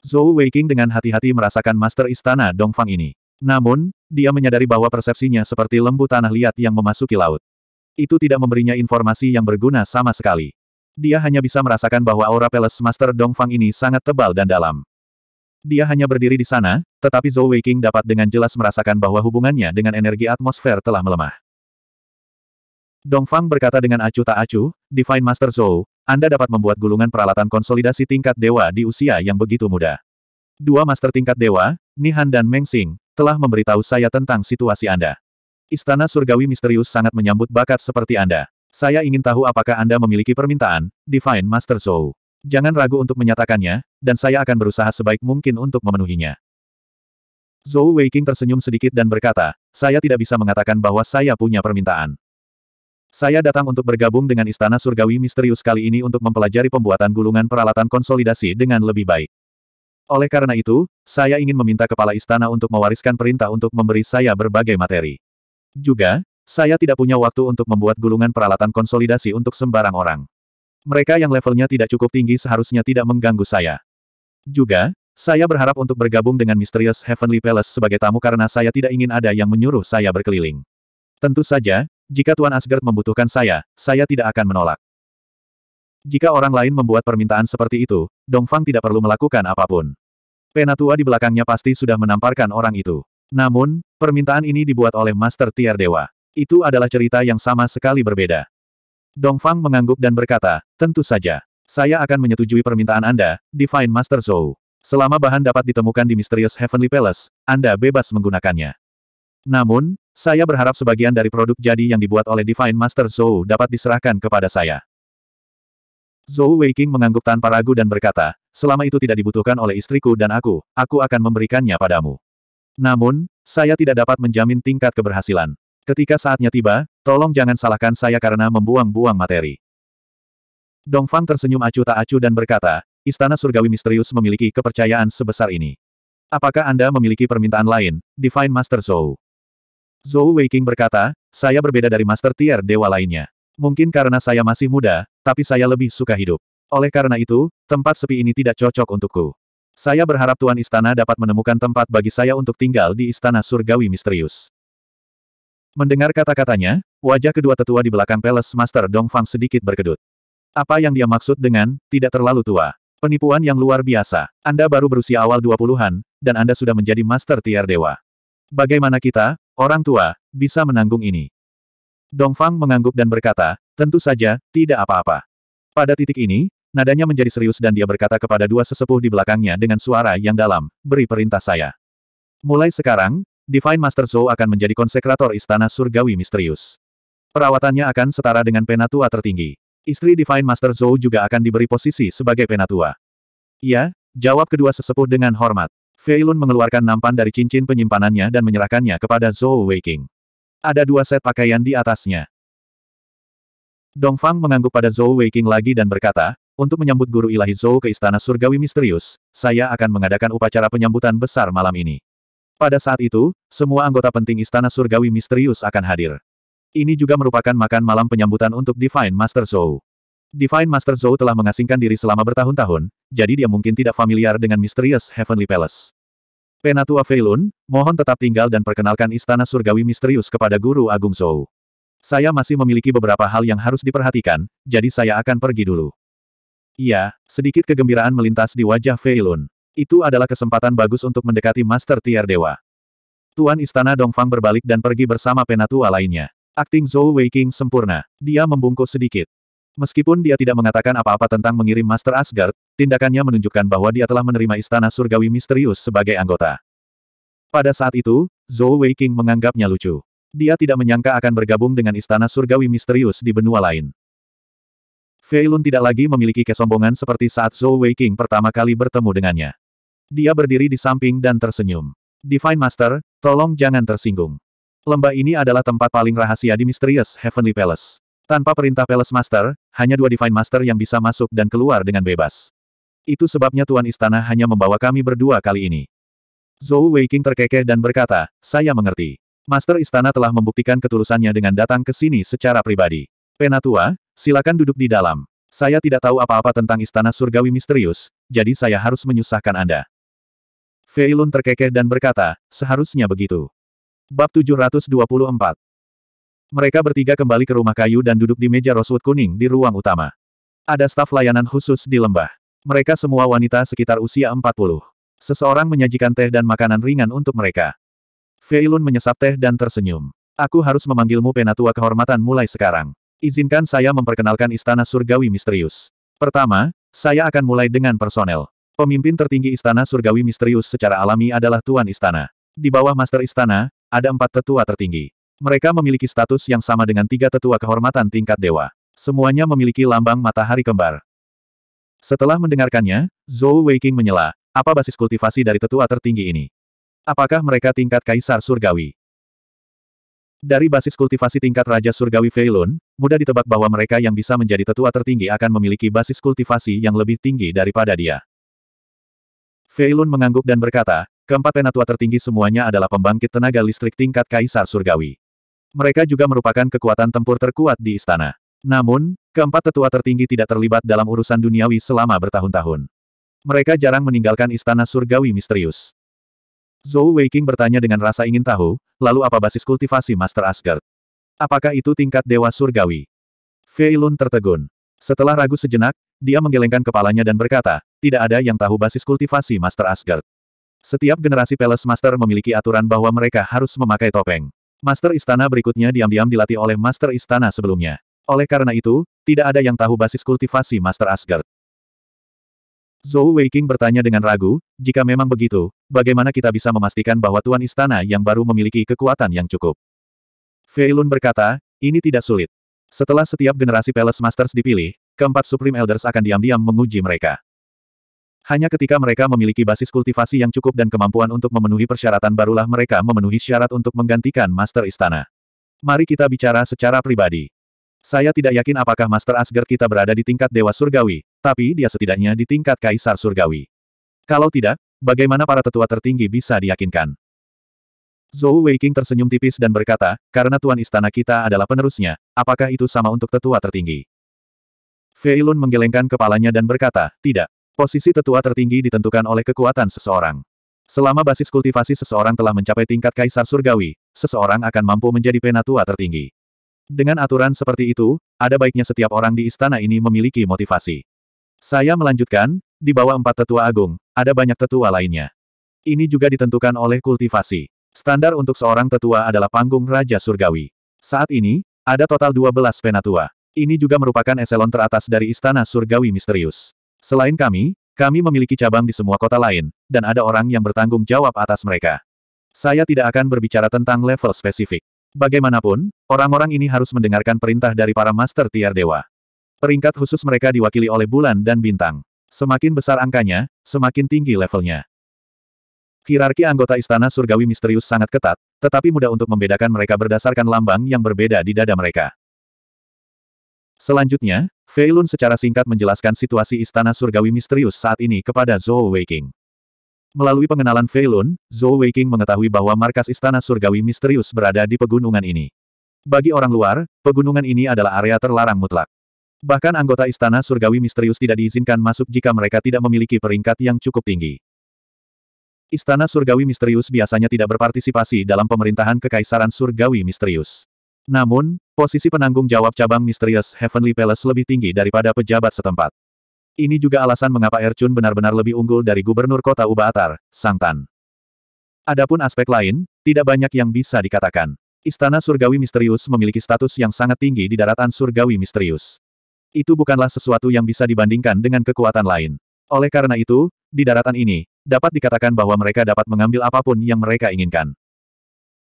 Zhou Weiqing dengan hati-hati merasakan Master Istana Dongfang ini. Namun, dia menyadari bahwa persepsinya seperti lembu tanah liat yang memasuki laut. Itu tidak memberinya informasi yang berguna sama sekali. Dia hanya bisa merasakan bahwa aura Palace Master Dongfang ini sangat tebal dan dalam. Dia hanya berdiri di sana, tetapi Zhou Weiqing dapat dengan jelas merasakan bahwa hubungannya dengan energi atmosfer telah melemah. Dongfang berkata dengan acuh tak acuh, Divine Master Zhou, Anda dapat membuat gulungan peralatan konsolidasi tingkat dewa di usia yang begitu muda. Dua master tingkat dewa, Nihan dan Meng Xing, telah memberitahu saya tentang situasi Anda. Istana surgawi misterius sangat menyambut bakat seperti Anda. Saya ingin tahu apakah Anda memiliki permintaan, Divine Master Zhou. Jangan ragu untuk menyatakannya, dan saya akan berusaha sebaik mungkin untuk memenuhinya. Zhou Weiqing tersenyum sedikit dan berkata, saya tidak bisa mengatakan bahwa saya punya permintaan. Saya datang untuk bergabung dengan Istana Surgawi Misterius kali ini untuk mempelajari pembuatan gulungan peralatan konsolidasi dengan lebih baik. Oleh karena itu, saya ingin meminta kepala istana untuk mewariskan perintah untuk memberi saya berbagai materi. Juga, saya tidak punya waktu untuk membuat gulungan peralatan konsolidasi untuk sembarang orang. Mereka yang levelnya tidak cukup tinggi seharusnya tidak mengganggu saya. Juga, saya berharap untuk bergabung dengan Mysterious Heavenly Palace sebagai tamu karena saya tidak ingin ada yang menyuruh saya berkeliling. Tentu saja, jika Tuan Asgard membutuhkan saya, saya tidak akan menolak. Jika orang lain membuat permintaan seperti itu, Dongfang tidak perlu melakukan apapun. Penatua di belakangnya pasti sudah menamparkan orang itu. Namun, permintaan ini dibuat oleh Master Tier Dewa. Itu adalah cerita yang sama sekali berbeda. Dongfang mengangguk dan berkata, tentu saja. Saya akan menyetujui permintaan Anda, Divine Master Zhou. Selama bahan dapat ditemukan di Mysterious Heavenly Palace, Anda bebas menggunakannya. Namun, saya berharap sebagian dari produk jadi yang dibuat oleh Divine Master Zhou dapat diserahkan kepada saya. Zhou Weiking mengangguk tanpa ragu dan berkata, selama itu tidak dibutuhkan oleh istriku dan aku, aku akan memberikannya padamu. Namun, saya tidak dapat menjamin tingkat keberhasilan. Ketika saatnya tiba, tolong jangan salahkan saya karena membuang-buang materi. Dongfang tersenyum acuh tak acuh dan berkata, Istana Surgawi Misterius memiliki kepercayaan sebesar ini. Apakah Anda memiliki permintaan lain, Divine Master Zhou? Zhou Weiking berkata, saya berbeda dari Master Tier Dewa lainnya. Mungkin karena saya masih muda, tapi saya lebih suka hidup. Oleh karena itu, tempat sepi ini tidak cocok untukku. Saya berharap Tuan Istana dapat menemukan tempat bagi saya untuk tinggal di Istana Surgawi Misterius. Mendengar kata-katanya, wajah kedua tetua di belakang Peles Master Dongfang sedikit berkedut. Apa yang dia maksud dengan, tidak terlalu tua? Penipuan yang luar biasa. Anda baru berusia awal 20-an, dan Anda sudah menjadi Master Tier Dewa. Bagaimana kita, orang tua, bisa menanggung ini? Dongfang mengangguk dan berkata, tentu saja, tidak apa-apa. Pada titik ini, nadanya menjadi serius dan dia berkata kepada dua sesepuh di belakangnya dengan suara yang dalam, beri perintah saya. Mulai sekarang, Divine Master Zhou akan menjadi konsekrator istana surgawi misterius. Perawatannya akan setara dengan penatua tertinggi. Istri Divine Master Zhou juga akan diberi posisi sebagai penatua. Iya, jawab kedua sesepuh dengan hormat. Feilun mengeluarkan nampan dari cincin penyimpanannya dan menyerahkannya kepada Zhou Weiking. Ada dua set pakaian di atasnya. Dongfang mengangguk pada Zhou Weiking lagi dan berkata, untuk menyambut guru ilahi Zhou ke istana surgawi misterius, saya akan mengadakan upacara penyambutan besar malam ini. Pada saat itu, semua anggota penting Istana Surgawi Misterius akan hadir. Ini juga merupakan makan malam penyambutan untuk Divine Master Zhou. Divine Master Zhou telah mengasingkan diri selama bertahun-tahun, jadi dia mungkin tidak familiar dengan Misterius Heavenly Palace. Penatua Feilun, mohon tetap tinggal dan perkenalkan Istana Surgawi Misterius kepada Guru Agung Zhou. Saya masih memiliki beberapa hal yang harus diperhatikan, jadi saya akan pergi dulu. Iya, sedikit kegembiraan melintas di wajah Feilun. Itu adalah kesempatan bagus untuk mendekati Master Tier Dewa. Tuan Istana Dongfang berbalik dan pergi bersama penatua lainnya. Akting Zhou Weiqing sempurna. Dia membungkuk sedikit. Meskipun dia tidak mengatakan apa-apa tentang mengirim Master Asgard, tindakannya menunjukkan bahwa dia telah menerima Istana Surgawi Misterius sebagai anggota. Pada saat itu, Zhou Weiqing menganggapnya lucu. Dia tidak menyangka akan bergabung dengan Istana Surgawi Misterius di benua lain. Feilun tidak lagi memiliki kesombongan seperti saat Zhou Weiqing pertama kali bertemu dengannya. Dia berdiri di samping dan tersenyum. Divine Master, tolong jangan tersinggung. Lembah ini adalah tempat paling rahasia di misterius Heavenly Palace. Tanpa perintah Palace Master, hanya dua Divine Master yang bisa masuk dan keluar dengan bebas. Itu sebabnya Tuan Istana hanya membawa kami berdua kali ini. Zhou Weiqing terkekeh dan berkata, saya mengerti. Master Istana telah membuktikan ketulusannya dengan datang ke sini secara pribadi. Penatua, silakan duduk di dalam. Saya tidak tahu apa-apa tentang Istana Surgawi Misterius, jadi saya harus menyusahkan Anda. Feilun terkekeh dan berkata, seharusnya begitu. Bab 724 Mereka bertiga kembali ke rumah kayu dan duduk di meja rosewood kuning di ruang utama. Ada staf layanan khusus di lembah. Mereka semua wanita sekitar usia 40. Seseorang menyajikan teh dan makanan ringan untuk mereka. Feilun menyesap teh dan tersenyum. Aku harus memanggilmu penatua kehormatan mulai sekarang. Izinkan saya memperkenalkan istana surgawi misterius. Pertama, saya akan mulai dengan personel. Pemimpin tertinggi Istana Surgawi misterius secara alami adalah Tuan Istana. Di bawah Master Istana, ada empat tetua tertinggi. Mereka memiliki status yang sama dengan tiga tetua kehormatan tingkat dewa. Semuanya memiliki lambang matahari kembar. Setelah mendengarkannya, Zhou Weiking menyela, apa basis kultivasi dari tetua tertinggi ini? Apakah mereka tingkat Kaisar Surgawi? Dari basis kultivasi tingkat Raja Surgawi Feilun, mudah ditebak bahwa mereka yang bisa menjadi tetua tertinggi akan memiliki basis kultivasi yang lebih tinggi daripada dia. Feilun mengangguk dan berkata, keempat penatua tertinggi semuanya adalah pembangkit tenaga listrik tingkat Kaisar Surgawi. Mereka juga merupakan kekuatan tempur terkuat di istana. Namun, keempat tetua tertinggi tidak terlibat dalam urusan duniawi selama bertahun-tahun. Mereka jarang meninggalkan istana surgawi misterius. Zhou Weiqing bertanya dengan rasa ingin tahu, lalu apa basis kultivasi Master Asgard? Apakah itu tingkat Dewa Surgawi? Feilun tertegun. Setelah ragu sejenak, dia menggelengkan kepalanya dan berkata, tidak ada yang tahu basis kultivasi Master Asgard. Setiap generasi Palace Master memiliki aturan bahwa mereka harus memakai topeng. Master Istana berikutnya diam-diam dilatih oleh Master Istana sebelumnya. Oleh karena itu, tidak ada yang tahu basis kultivasi Master Asgard. Zhou Weiqing bertanya dengan ragu, jika memang begitu, bagaimana kita bisa memastikan bahwa Tuan Istana yang baru memiliki kekuatan yang cukup? Feilun berkata, ini tidak sulit. Setelah setiap generasi Palace Masters dipilih, keempat Supreme Elders akan diam-diam menguji mereka. Hanya ketika mereka memiliki basis kultivasi yang cukup dan kemampuan untuk memenuhi persyaratan barulah mereka memenuhi syarat untuk menggantikan Master Istana. Mari kita bicara secara pribadi. Saya tidak yakin apakah Master Asgard kita berada di tingkat Dewa Surgawi, tapi dia setidaknya di tingkat Kaisar Surgawi. Kalau tidak, bagaimana para tetua tertinggi bisa diyakinkan? Zhou Weiqing tersenyum tipis dan berkata, karena Tuan Istana kita adalah penerusnya, apakah itu sama untuk tetua tertinggi? Feilun menggelengkan kepalanya dan berkata, tidak. Posisi tetua tertinggi ditentukan oleh kekuatan seseorang. Selama basis kultivasi seseorang telah mencapai tingkat kaisar surgawi, seseorang akan mampu menjadi penatua tertinggi. Dengan aturan seperti itu, ada baiknya setiap orang di istana ini memiliki motivasi. Saya melanjutkan, di bawah empat tetua agung, ada banyak tetua lainnya. Ini juga ditentukan oleh kultivasi. Standar untuk seorang tetua adalah panggung Raja Surgawi. Saat ini, ada total 12 penatua. Ini juga merupakan eselon teratas dari Istana Surgawi Misterius. Selain kami, kami memiliki cabang di semua kota lain, dan ada orang yang bertanggung jawab atas mereka. Saya tidak akan berbicara tentang level spesifik. Bagaimanapun, orang-orang ini harus mendengarkan perintah dari para Master Tiar Dewa. Peringkat khusus mereka diwakili oleh bulan dan bintang. Semakin besar angkanya, semakin tinggi levelnya. Hierarki anggota Istana Surgawi Misterius sangat ketat, tetapi mudah untuk membedakan mereka berdasarkan lambang yang berbeda di dada mereka. Selanjutnya, Fei secara singkat menjelaskan situasi Istana Surgawi misterius saat ini kepada Zhou Weiking. Melalui pengenalan Fei Zhou Weiking mengetahui bahwa markas Istana Surgawi misterius berada di pegunungan ini. Bagi orang luar, pegunungan ini adalah area terlarang mutlak. Bahkan anggota Istana Surgawi misterius tidak diizinkan masuk jika mereka tidak memiliki peringkat yang cukup tinggi. Istana Surgawi misterius biasanya tidak berpartisipasi dalam pemerintahan Kekaisaran Surgawi misterius. Namun, Posisi penanggung jawab cabang misterius Heavenly Palace lebih tinggi daripada pejabat setempat. Ini juga alasan mengapa Erchun benar-benar lebih unggul dari gubernur kota Ubaatar, Sangtan. Adapun aspek lain, tidak banyak yang bisa dikatakan. Istana Surgawi Misterius memiliki status yang sangat tinggi di daratan Surgawi Misterius. Itu bukanlah sesuatu yang bisa dibandingkan dengan kekuatan lain. Oleh karena itu, di daratan ini, dapat dikatakan bahwa mereka dapat mengambil apapun yang mereka inginkan.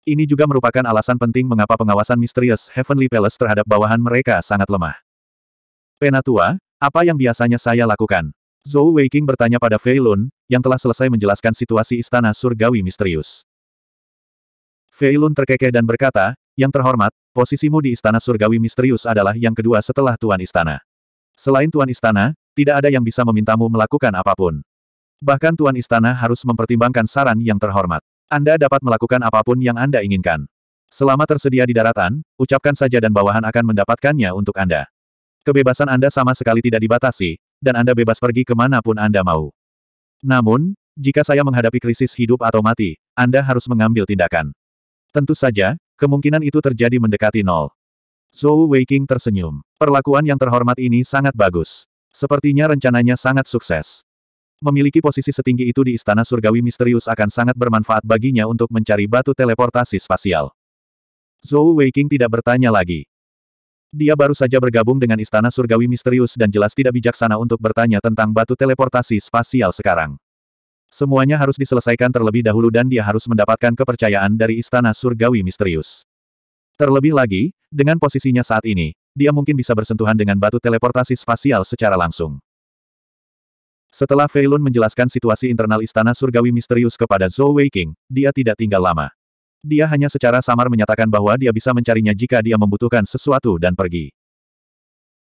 Ini juga merupakan alasan penting mengapa pengawasan misterius Heavenly Palace terhadap bawahan mereka sangat lemah. Penatua, apa yang biasanya saya lakukan? Zhou Weiqing bertanya pada Fei Lun, yang telah selesai menjelaskan situasi istana surgawi misterius. Fei Lun terkekeh dan berkata, yang terhormat, posisimu di istana surgawi misterius adalah yang kedua setelah Tuan Istana. Selain Tuan Istana, tidak ada yang bisa memintamu melakukan apapun. Bahkan Tuan Istana harus mempertimbangkan saran yang terhormat. Anda dapat melakukan apapun yang Anda inginkan. Selama tersedia di daratan, ucapkan saja dan bawahan akan mendapatkannya untuk Anda. Kebebasan Anda sama sekali tidak dibatasi, dan Anda bebas pergi kemanapun Anda mau. Namun, jika saya menghadapi krisis hidup atau mati, Anda harus mengambil tindakan. Tentu saja, kemungkinan itu terjadi mendekati nol. Zhou Weiqing tersenyum. Perlakuan yang terhormat ini sangat bagus. Sepertinya rencananya sangat sukses. Memiliki posisi setinggi itu di istana surgawi misterius akan sangat bermanfaat baginya untuk mencari batu teleportasi spasial. Zhou Weiking tidak bertanya lagi. Dia baru saja bergabung dengan istana surgawi misterius dan jelas tidak bijaksana untuk bertanya tentang batu teleportasi spasial sekarang. Semuanya harus diselesaikan terlebih dahulu dan dia harus mendapatkan kepercayaan dari istana surgawi misterius. Terlebih lagi, dengan posisinya saat ini, dia mungkin bisa bersentuhan dengan batu teleportasi spasial secara langsung. Setelah Feilun menjelaskan situasi internal Istana Surgawi misterius kepada Zhou Weiqing, dia tidak tinggal lama. Dia hanya secara samar menyatakan bahwa dia bisa mencarinya jika dia membutuhkan sesuatu dan pergi.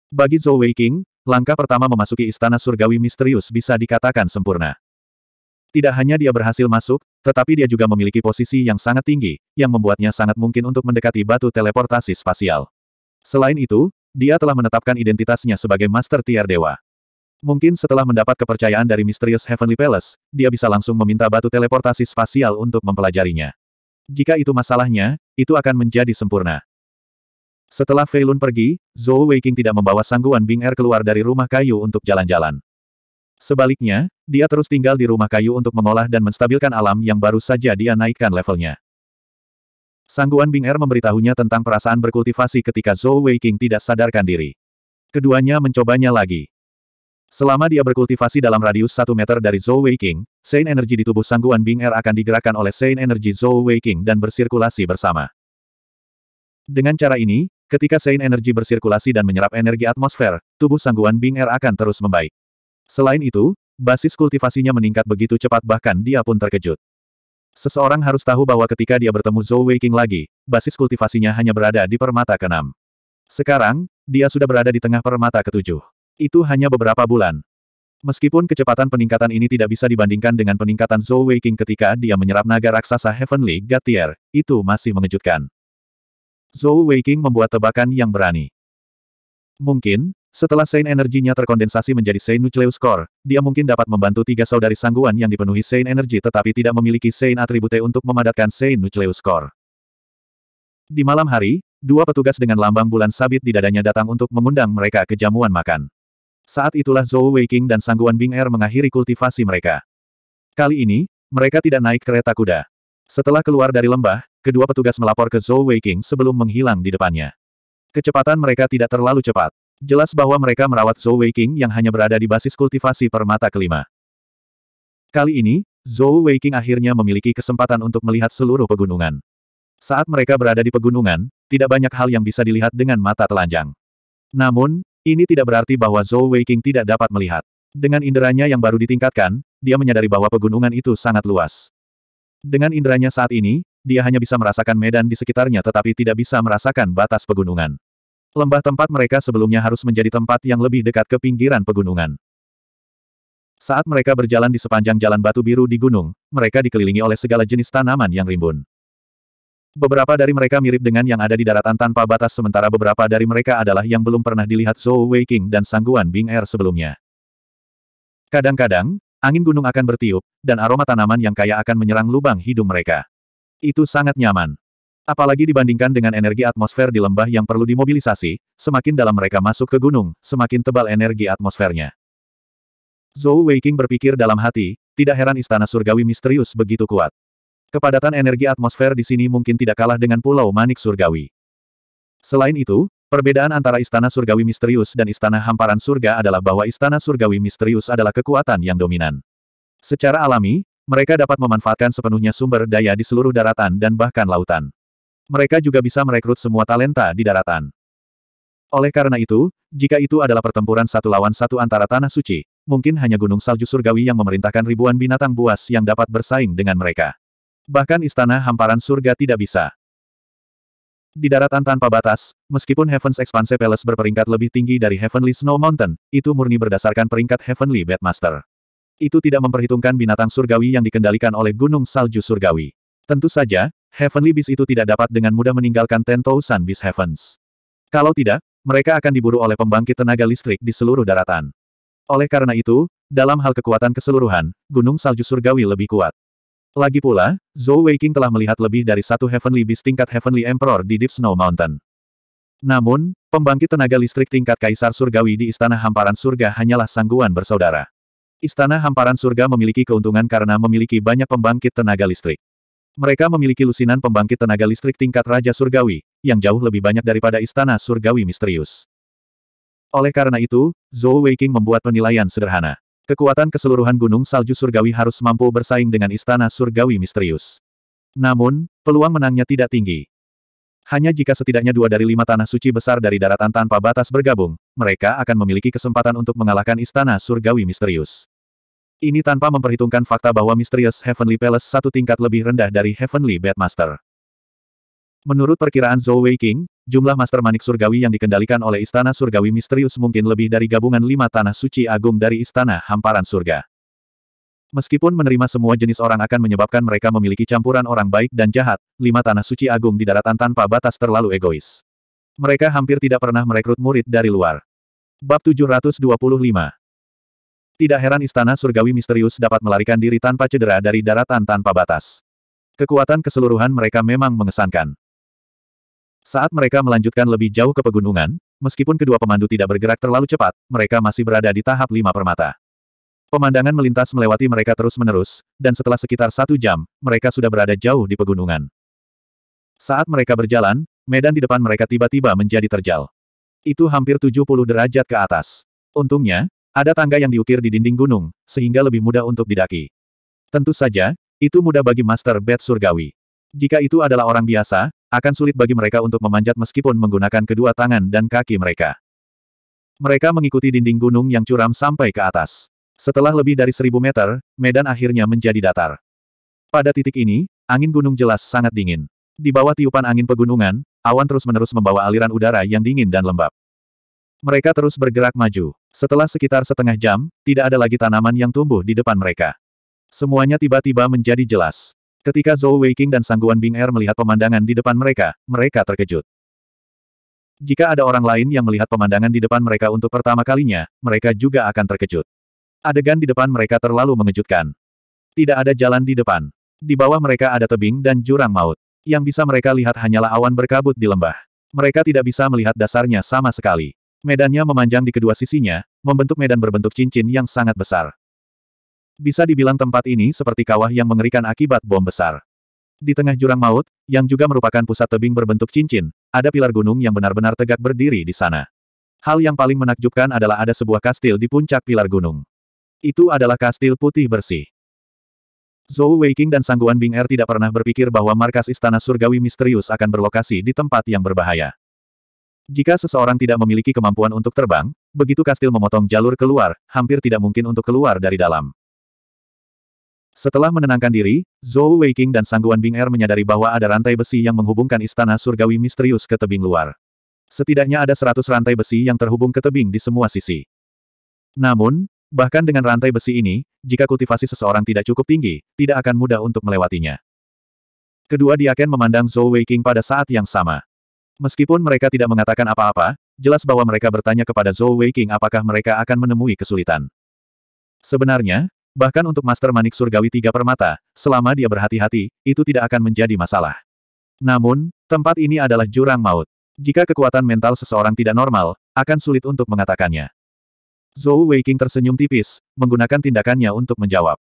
Bagi Zhou Weiqing, langkah pertama memasuki Istana Surgawi misterius bisa dikatakan sempurna. Tidak hanya dia berhasil masuk, tetapi dia juga memiliki posisi yang sangat tinggi, yang membuatnya sangat mungkin untuk mendekati batu teleportasi spasial. Selain itu, dia telah menetapkan identitasnya sebagai Master Tier Dewa. Mungkin setelah mendapat kepercayaan dari misterius Heavenly Palace, dia bisa langsung meminta batu teleportasi spasial untuk mempelajarinya. Jika itu masalahnya, itu akan menjadi sempurna. Setelah Fei pergi, Zhou Weiqing tidak membawa sangguan Bing Er keluar dari rumah kayu untuk jalan-jalan. Sebaliknya, dia terus tinggal di rumah kayu untuk mengolah dan menstabilkan alam yang baru saja dia naikkan levelnya. Sangguan Bing Er memberitahunya tentang perasaan berkultivasi ketika Zhou Weiqing tidak sadarkan diri. Keduanya mencobanya lagi. Selama dia berkultivasi dalam radius 1 meter dari Zhou Weiqing, Sein energi di tubuh sangguan Bing Er akan digerakkan oleh Sein energi Zhou Weiqing dan bersirkulasi bersama. Dengan cara ini, ketika Sein energi bersirkulasi dan menyerap energi atmosfer, tubuh sangguan Bing Er akan terus membaik. Selain itu, basis kultivasinya meningkat begitu cepat bahkan dia pun terkejut. Seseorang harus tahu bahwa ketika dia bertemu Zhou Weiqing lagi, basis kultivasinya hanya berada di permata keenam. Sekarang, dia sudah berada di tengah permata ketujuh. Itu hanya beberapa bulan. Meskipun kecepatan peningkatan ini tidak bisa dibandingkan dengan peningkatan Zhou Weiqing ketika dia menyerap naga raksasa Heavenly Gatier, itu masih mengejutkan. Zhou Weiqing membuat tebakan yang berani. Mungkin, setelah Sein energinya terkondensasi menjadi Sein Nucleus Core, dia mungkin dapat membantu tiga saudari sangguan yang dipenuhi Sein energi tetapi tidak memiliki Sein atribute untuk memadatkan Sein Nucleus Core. Di malam hari, dua petugas dengan lambang bulan sabit di dadanya datang untuk mengundang mereka ke jamuan makan. Saat itulah Zhou Weiqing dan Sangguan Bing Er mengakhiri kultivasi mereka. Kali ini, mereka tidak naik kereta kuda. Setelah keluar dari lembah, kedua petugas melapor ke Zhou Weiqing sebelum menghilang di depannya. Kecepatan mereka tidak terlalu cepat. Jelas bahwa mereka merawat Zhou Weiqing yang hanya berada di basis kultivasi permata kelima. Kali ini, Zhou Weiqing akhirnya memiliki kesempatan untuk melihat seluruh pegunungan. Saat mereka berada di pegunungan, tidak banyak hal yang bisa dilihat dengan mata telanjang. Namun, ini tidak berarti bahwa Zhou Weiqing tidak dapat melihat. Dengan inderanya yang baru ditingkatkan, dia menyadari bahwa pegunungan itu sangat luas. Dengan inderanya saat ini, dia hanya bisa merasakan medan di sekitarnya tetapi tidak bisa merasakan batas pegunungan. Lembah tempat mereka sebelumnya harus menjadi tempat yang lebih dekat ke pinggiran pegunungan. Saat mereka berjalan di sepanjang jalan batu biru di gunung, mereka dikelilingi oleh segala jenis tanaman yang rimbun. Beberapa dari mereka mirip dengan yang ada di daratan tanpa batas sementara beberapa dari mereka adalah yang belum pernah dilihat Zhou Weiqing dan sangguan Bing Er sebelumnya. Kadang-kadang, angin gunung akan bertiup, dan aroma tanaman yang kaya akan menyerang lubang hidung mereka. Itu sangat nyaman. Apalagi dibandingkan dengan energi atmosfer di lembah yang perlu dimobilisasi, semakin dalam mereka masuk ke gunung, semakin tebal energi atmosfernya. Zhou Weiqing berpikir dalam hati, tidak heran istana surgawi misterius begitu kuat. Kepadatan energi atmosfer di sini mungkin tidak kalah dengan Pulau Manik Surgawi. Selain itu, perbedaan antara Istana Surgawi Misterius dan Istana Hamparan Surga adalah bahwa Istana Surgawi Misterius adalah kekuatan yang dominan. Secara alami, mereka dapat memanfaatkan sepenuhnya sumber daya di seluruh daratan dan bahkan lautan. Mereka juga bisa merekrut semua talenta di daratan. Oleh karena itu, jika itu adalah pertempuran satu lawan satu antara Tanah Suci, mungkin hanya Gunung Salju Surgawi yang memerintahkan ribuan binatang buas yang dapat bersaing dengan mereka. Bahkan istana hamparan surga tidak bisa. Di daratan tanpa batas, meskipun Heaven's Expanse Palace berperingkat lebih tinggi dari Heavenly Snow Mountain, itu murni berdasarkan peringkat Heavenly Bedmaster. Itu tidak memperhitungkan binatang surgawi yang dikendalikan oleh Gunung Salju Surgawi. Tentu saja, Heavenly Beast itu tidak dapat dengan mudah meninggalkan Tento Thousand Beast Heavens. Kalau tidak, mereka akan diburu oleh pembangkit tenaga listrik di seluruh daratan. Oleh karena itu, dalam hal kekuatan keseluruhan, Gunung Salju Surgawi lebih kuat. Lagi pula, Zhou Weiqing telah melihat lebih dari satu Heavenly Beast tingkat Heavenly Emperor di Deep Snow Mountain. Namun, pembangkit tenaga listrik tingkat Kaisar Surgawi di Istana Hamparan Surga hanyalah sangguan bersaudara. Istana Hamparan Surga memiliki keuntungan karena memiliki banyak pembangkit tenaga listrik. Mereka memiliki lusinan pembangkit tenaga listrik tingkat Raja Surgawi, yang jauh lebih banyak daripada Istana Surgawi Misterius. Oleh karena itu, Zhou Weiqing membuat penilaian sederhana. Kekuatan keseluruhan gunung salju surgawi harus mampu bersaing dengan istana surgawi misterius. Namun, peluang menangnya tidak tinggi. Hanya jika setidaknya dua dari lima tanah suci besar dari daratan tanpa batas bergabung, mereka akan memiliki kesempatan untuk mengalahkan istana surgawi misterius. Ini tanpa memperhitungkan fakta bahwa Misterius Heavenly Palace satu tingkat lebih rendah dari Heavenly Bedmaster. Menurut perkiraan Zhou Wei King jumlah Master Manik Surgawi yang dikendalikan oleh Istana Surgawi misterius mungkin lebih dari gabungan lima tanah suci agung dari Istana Hamparan Surga. Meskipun menerima semua jenis orang akan menyebabkan mereka memiliki campuran orang baik dan jahat, lima tanah suci agung di daratan tanpa batas terlalu egois. Mereka hampir tidak pernah merekrut murid dari luar. Bab 725 Tidak heran istana surgawi misterius dapat melarikan diri tanpa cedera dari daratan tanpa batas. Kekuatan keseluruhan mereka memang mengesankan. Saat mereka melanjutkan lebih jauh ke pegunungan, meskipun kedua pemandu tidak bergerak terlalu cepat, mereka masih berada di tahap lima permata. Pemandangan melintas melewati mereka terus-menerus, dan setelah sekitar satu jam, mereka sudah berada jauh di pegunungan. Saat mereka berjalan, medan di depan mereka tiba-tiba menjadi terjal. Itu hampir 70 derajat ke atas. Untungnya, ada tangga yang diukir di dinding gunung, sehingga lebih mudah untuk didaki. Tentu saja, itu mudah bagi Master Bed Surgawi. Jika itu adalah orang biasa, akan sulit bagi mereka untuk memanjat meskipun menggunakan kedua tangan dan kaki mereka. Mereka mengikuti dinding gunung yang curam sampai ke atas. Setelah lebih dari seribu meter, medan akhirnya menjadi datar. Pada titik ini, angin gunung jelas sangat dingin. Di bawah tiupan angin pegunungan, awan terus-menerus membawa aliran udara yang dingin dan lembab. Mereka terus bergerak maju. Setelah sekitar setengah jam, tidak ada lagi tanaman yang tumbuh di depan mereka. Semuanya tiba-tiba menjadi jelas. Ketika Zhou Weiqing dan Sangguan Bing Er melihat pemandangan di depan mereka, mereka terkejut. Jika ada orang lain yang melihat pemandangan di depan mereka untuk pertama kalinya, mereka juga akan terkejut. Adegan di depan mereka terlalu mengejutkan. Tidak ada jalan di depan. Di bawah mereka ada tebing dan jurang maut. Yang bisa mereka lihat hanyalah awan berkabut di lembah. Mereka tidak bisa melihat dasarnya sama sekali. Medannya memanjang di kedua sisinya, membentuk medan berbentuk cincin yang sangat besar. Bisa dibilang tempat ini seperti kawah yang mengerikan akibat bom besar. Di tengah jurang maut, yang juga merupakan pusat tebing berbentuk cincin, ada pilar gunung yang benar-benar tegak berdiri di sana. Hal yang paling menakjubkan adalah ada sebuah kastil di puncak pilar gunung. Itu adalah kastil putih bersih. Zhou Weiqing dan Sangguan Bing Er tidak pernah berpikir bahwa markas istana surgawi misterius akan berlokasi di tempat yang berbahaya. Jika seseorang tidak memiliki kemampuan untuk terbang, begitu kastil memotong jalur keluar, hampir tidak mungkin untuk keluar dari dalam. Setelah menenangkan diri, Zhou Weiqing dan Sangguan Bing Er menyadari bahwa ada rantai besi yang menghubungkan istana surgawi misterius ke tebing luar. Setidaknya ada seratus rantai besi yang terhubung ke tebing di semua sisi. Namun, bahkan dengan rantai besi ini, jika kultivasi seseorang tidak cukup tinggi, tidak akan mudah untuk melewatinya. Kedua diaken memandang Zhou Weiqing pada saat yang sama. Meskipun mereka tidak mengatakan apa-apa, jelas bahwa mereka bertanya kepada Zhou Weiqing apakah mereka akan menemui kesulitan. Sebenarnya, Bahkan untuk Master Manik Surgawi Tiga Permata, selama dia berhati-hati, itu tidak akan menjadi masalah. Namun, tempat ini adalah jurang maut. Jika kekuatan mental seseorang tidak normal, akan sulit untuk mengatakannya. Zhou Weiking tersenyum tipis, menggunakan tindakannya untuk menjawab.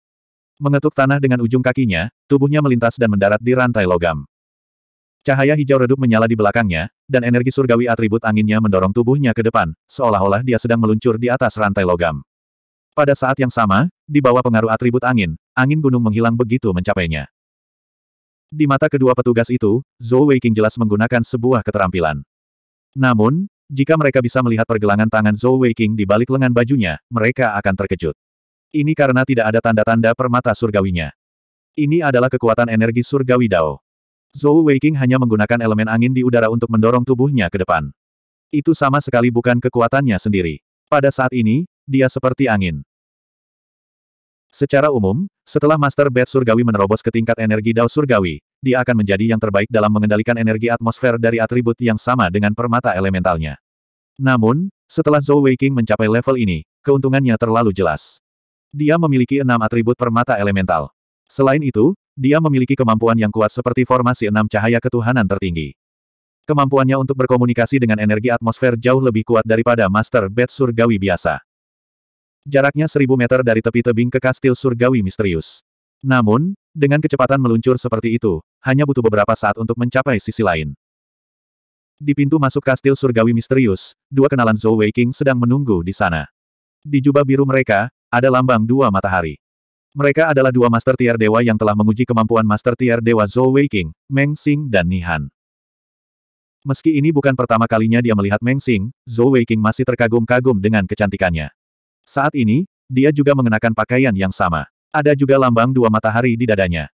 Mengetuk tanah dengan ujung kakinya, tubuhnya melintas dan mendarat di rantai logam. Cahaya hijau redup menyala di belakangnya, dan energi surgawi atribut anginnya mendorong tubuhnya ke depan, seolah-olah dia sedang meluncur di atas rantai logam. Pada saat yang sama, di bawah pengaruh atribut angin, angin gunung menghilang begitu mencapainya. Di mata kedua petugas itu, Zhou Weiqing jelas menggunakan sebuah keterampilan. Namun, jika mereka bisa melihat pergelangan tangan Zhou Weiqing di balik lengan bajunya, mereka akan terkejut. Ini karena tidak ada tanda-tanda permata surgawinya. Ini adalah kekuatan energi surgawi Dao. Zhou Weiqing hanya menggunakan elemen angin di udara untuk mendorong tubuhnya ke depan. Itu sama sekali bukan kekuatannya sendiri. Pada saat ini, dia seperti angin. Secara umum, setelah Master Bed Surgawi menerobos ke tingkat energi Dao Surgawi, dia akan menjadi yang terbaik dalam mengendalikan energi atmosfer dari atribut yang sama dengan permata elementalnya. Namun, setelah Zhou Weiqing mencapai level ini, keuntungannya terlalu jelas. Dia memiliki enam atribut permata elemental. Selain itu, dia memiliki kemampuan yang kuat seperti formasi enam cahaya ketuhanan tertinggi. Kemampuannya untuk berkomunikasi dengan energi atmosfer jauh lebih kuat daripada Master Bed Surgawi biasa. Jaraknya seribu meter dari tepi tebing ke kastil surgawi misterius. Namun, dengan kecepatan meluncur seperti itu, hanya butuh beberapa saat untuk mencapai sisi lain. Di pintu masuk kastil surgawi misterius, dua kenalan Zhou Weiking sedang menunggu di sana. Di jubah biru mereka, ada lambang dua matahari. Mereka adalah dua Master Tier Dewa yang telah menguji kemampuan Master Tier Dewa Zhou Weiking, Meng Xing dan Nihan. Meski ini bukan pertama kalinya dia melihat Meng Xing, Zhou Weiking masih terkagum-kagum dengan kecantikannya. Saat ini, dia juga mengenakan pakaian yang sama. Ada juga lambang dua matahari di dadanya.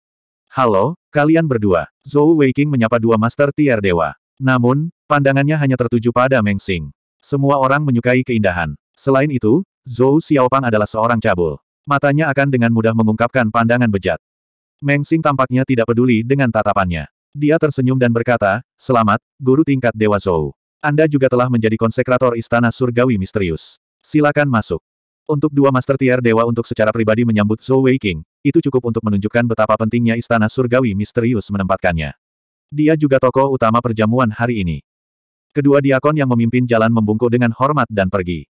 Halo, kalian berdua. Zhou Weiqing menyapa dua master tier dewa. Namun, pandangannya hanya tertuju pada Meng Xing. Semua orang menyukai keindahan. Selain itu, Zhou Xiaopang adalah seorang cabul. Matanya akan dengan mudah mengungkapkan pandangan bejat. Meng Xing tampaknya tidak peduli dengan tatapannya. Dia tersenyum dan berkata, Selamat, guru tingkat Dewa Zhou. Anda juga telah menjadi konsekrator Istana Surgawi Misterius. Silakan masuk. Untuk dua Master Tier Dewa untuk secara pribadi menyambut Zhou Weiqing, itu cukup untuk menunjukkan betapa pentingnya Istana Surgawi Misterius menempatkannya. Dia juga tokoh utama perjamuan hari ini. Kedua diakon yang memimpin jalan membungkuk dengan hormat dan pergi.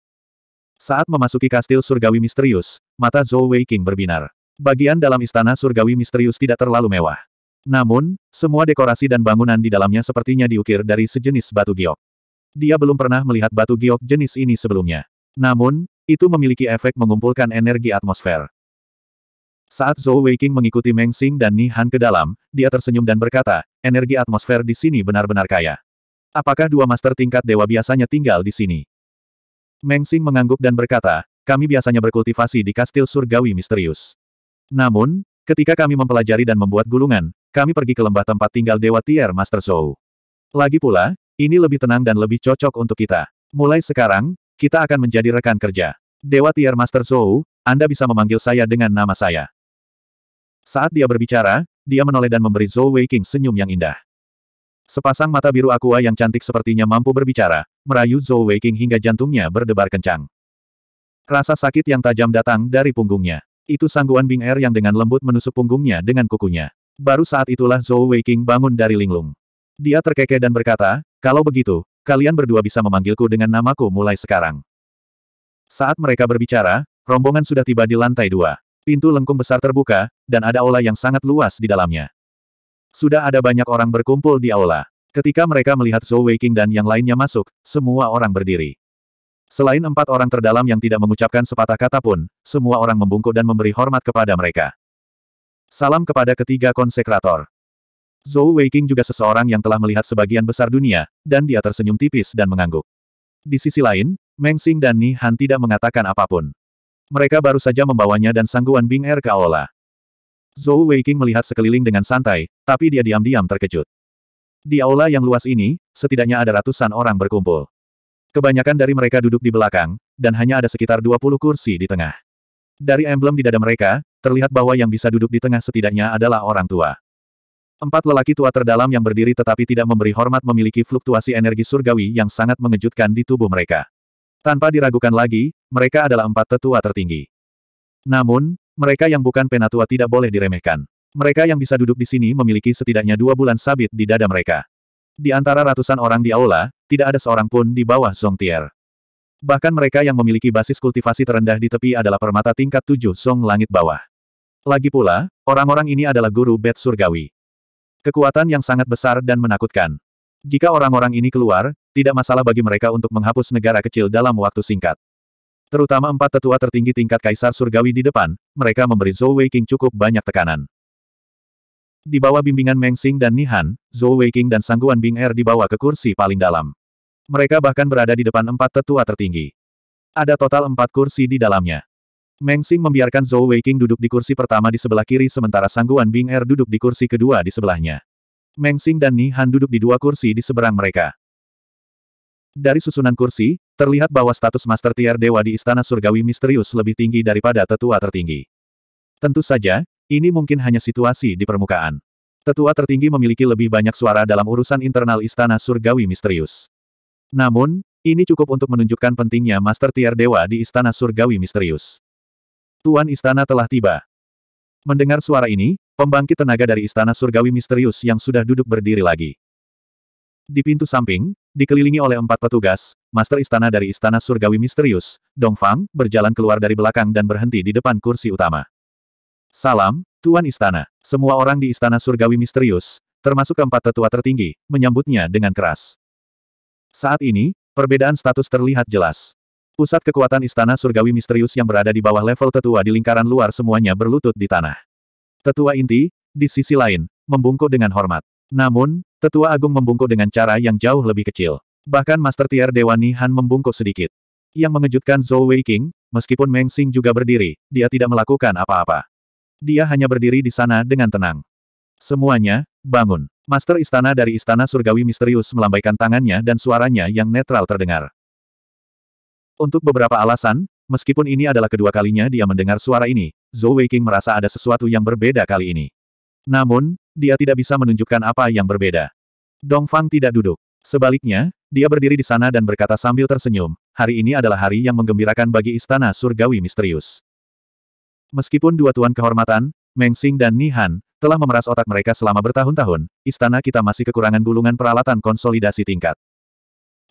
Saat memasuki kastil Surgawi Misterius, mata Zhou Weiqing berbinar. Bagian dalam Istana Surgawi Misterius tidak terlalu mewah. Namun, semua dekorasi dan bangunan di dalamnya sepertinya diukir dari sejenis batu giok. Dia belum pernah melihat batu giok jenis ini sebelumnya. Namun, itu memiliki efek mengumpulkan energi atmosfer. Saat Zhou Weiqing mengikuti Meng Xing dan Ni Han ke dalam, dia tersenyum dan berkata, energi atmosfer di sini benar-benar kaya. Apakah dua master tingkat dewa biasanya tinggal di sini? Meng Xing mengangguk dan berkata, kami biasanya berkultivasi di kastil surgawi misterius. Namun, ketika kami mempelajari dan membuat gulungan, kami pergi ke lembah tempat tinggal dewa tier Master Zhou. Lagi pula, ini lebih tenang dan lebih cocok untuk kita. Mulai sekarang, kita akan menjadi rekan kerja. Dewa Tier Master Zhou, Anda bisa memanggil saya dengan nama saya. Saat dia berbicara, dia menoleh dan memberi Zhou Weiqing senyum yang indah. Sepasang mata biru aqua yang cantik sepertinya mampu berbicara, merayu Zhou Weiqing hingga jantungnya berdebar kencang. Rasa sakit yang tajam datang dari punggungnya. Itu sangguan Bing Er yang dengan lembut menusuk punggungnya dengan kukunya. Baru saat itulah Zhou Weiqing bangun dari linglung. Dia terkekeh dan berkata, kalau begitu, kalian berdua bisa memanggilku dengan namaku mulai sekarang. Saat mereka berbicara, rombongan sudah tiba di lantai dua. Pintu lengkung besar terbuka, dan ada aula yang sangat luas di dalamnya. Sudah ada banyak orang berkumpul di aula. Ketika mereka melihat Zhou Weiqing dan yang lainnya masuk, semua orang berdiri. Selain empat orang terdalam yang tidak mengucapkan sepatah kata pun, semua orang membungkuk dan memberi hormat kepada mereka. Salam kepada ketiga konsekrator. Zhou Weiqing juga seseorang yang telah melihat sebagian besar dunia, dan dia tersenyum tipis dan mengangguk. Di sisi lain, Meng Xing dan Ni Han tidak mengatakan apapun. Mereka baru saja membawanya dan sangguan Bing Er ke aula. Zhou Weiqing melihat sekeliling dengan santai, tapi dia diam-diam terkejut. Di aula yang luas ini, setidaknya ada ratusan orang berkumpul. Kebanyakan dari mereka duduk di belakang, dan hanya ada sekitar 20 kursi di tengah. Dari emblem di dada mereka, terlihat bahwa yang bisa duduk di tengah setidaknya adalah orang tua. Empat lelaki tua terdalam yang berdiri tetapi tidak memberi hormat memiliki fluktuasi energi surgawi yang sangat mengejutkan di tubuh mereka. Tanpa diragukan lagi, mereka adalah empat tetua tertinggi. Namun, mereka yang bukan penatua tidak boleh diremehkan. Mereka yang bisa duduk di sini memiliki setidaknya dua bulan sabit di dada mereka. Di antara ratusan orang di aula, tidak ada seorang pun di bawah Song Tier. Bahkan mereka yang memiliki basis kultivasi terendah di tepi adalah permata tingkat tujuh Song Langit Bawah. Lagi pula, orang-orang ini adalah guru bed surgawi. Kekuatan yang sangat besar dan menakutkan. Jika orang-orang ini keluar, tidak masalah bagi mereka untuk menghapus negara kecil dalam waktu singkat. Terutama empat tetua tertinggi tingkat kaisar surgawi di depan, mereka memberi Zhou Weiqing cukup banyak tekanan. Di bawah bimbingan Meng Xing dan Nihan, Zhou Weiqing dan Sangguan Bing Er dibawa ke kursi paling dalam. Mereka bahkan berada di depan empat tetua tertinggi. Ada total empat kursi di dalamnya. Meng Xing membiarkan Zhou Weiqing duduk di kursi pertama di sebelah kiri sementara Sangguan Bing Er duduk di kursi kedua di sebelahnya. Meng Xing dan Ni Han duduk di dua kursi di seberang mereka. Dari susunan kursi, terlihat bahwa status Master Tier Dewa di Istana Surgawi misterius lebih tinggi daripada tetua tertinggi. Tentu saja, ini mungkin hanya situasi di permukaan. Tetua tertinggi memiliki lebih banyak suara dalam urusan internal Istana Surgawi misterius. Namun, ini cukup untuk menunjukkan pentingnya Master Tier Dewa di Istana Surgawi misterius. Tuan Istana telah tiba. Mendengar suara ini, pembangkit tenaga dari Istana Surgawi Misterius yang sudah duduk berdiri lagi. Di pintu samping, dikelilingi oleh empat petugas, Master Istana dari Istana Surgawi Misterius, Dong Fang, berjalan keluar dari belakang dan berhenti di depan kursi utama. Salam, Tuan Istana. Semua orang di Istana Surgawi Misterius, termasuk keempat tetua tertinggi, menyambutnya dengan keras. Saat ini, perbedaan status terlihat jelas. Pusat kekuatan istana surgawi misterius yang berada di bawah level tetua di lingkaran luar semuanya berlutut di tanah. Tetua inti, di sisi lain, membungkuk dengan hormat. Namun, tetua agung membungkuk dengan cara yang jauh lebih kecil. Bahkan Master Tier Dewani Han membungkuk sedikit. Yang mengejutkan Zhou King, meskipun Meng Xing juga berdiri, dia tidak melakukan apa-apa. Dia hanya berdiri di sana dengan tenang. Semuanya, bangun. Master Istana dari Istana Surgawi Misterius melambaikan tangannya dan suaranya yang netral terdengar. Untuk beberapa alasan, meskipun ini adalah kedua kalinya dia mendengar suara ini, Zhou Weiqing merasa ada sesuatu yang berbeda kali ini. Namun, dia tidak bisa menunjukkan apa yang berbeda. Dong Fang tidak duduk. Sebaliknya, dia berdiri di sana dan berkata sambil tersenyum, hari ini adalah hari yang menggembirakan bagi istana surgawi misterius. Meskipun dua tuan kehormatan, Meng Xing dan Ni Han, telah memeras otak mereka selama bertahun-tahun, istana kita masih kekurangan gulungan peralatan konsolidasi tingkat.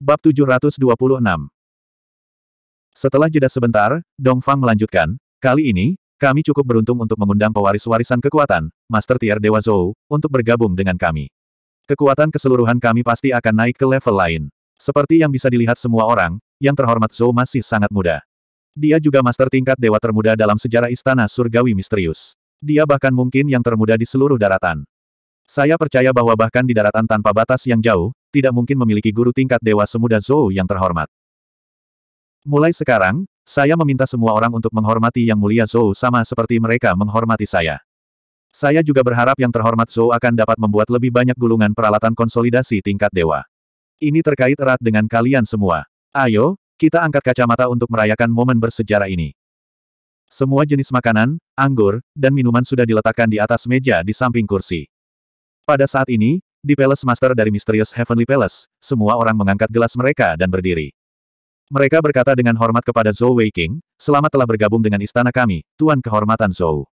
Bab 726 setelah jeda sebentar, Dong Fang melanjutkan, kali ini, kami cukup beruntung untuk mengundang pewaris warisan kekuatan, Master Tier Dewa Zhou, untuk bergabung dengan kami. Kekuatan keseluruhan kami pasti akan naik ke level lain. Seperti yang bisa dilihat semua orang, yang terhormat Zhou masih sangat muda. Dia juga master tingkat dewa termuda dalam sejarah istana surgawi misterius. Dia bahkan mungkin yang termuda di seluruh daratan. Saya percaya bahwa bahkan di daratan tanpa batas yang jauh, tidak mungkin memiliki guru tingkat dewa semuda Zhou yang terhormat. Mulai sekarang, saya meminta semua orang untuk menghormati Yang Mulia Zhou sama seperti mereka menghormati saya. Saya juga berharap Yang Terhormat Zhou akan dapat membuat lebih banyak gulungan peralatan konsolidasi tingkat dewa. Ini terkait erat dengan kalian semua. Ayo, kita angkat kacamata untuk merayakan momen bersejarah ini. Semua jenis makanan, anggur, dan minuman sudah diletakkan di atas meja di samping kursi. Pada saat ini, di Palace Master dari Misterius Heavenly Palace, semua orang mengangkat gelas mereka dan berdiri. Mereka berkata dengan hormat kepada Zhou Weiqing, selamat telah bergabung dengan istana kami, Tuan Kehormatan Zhou.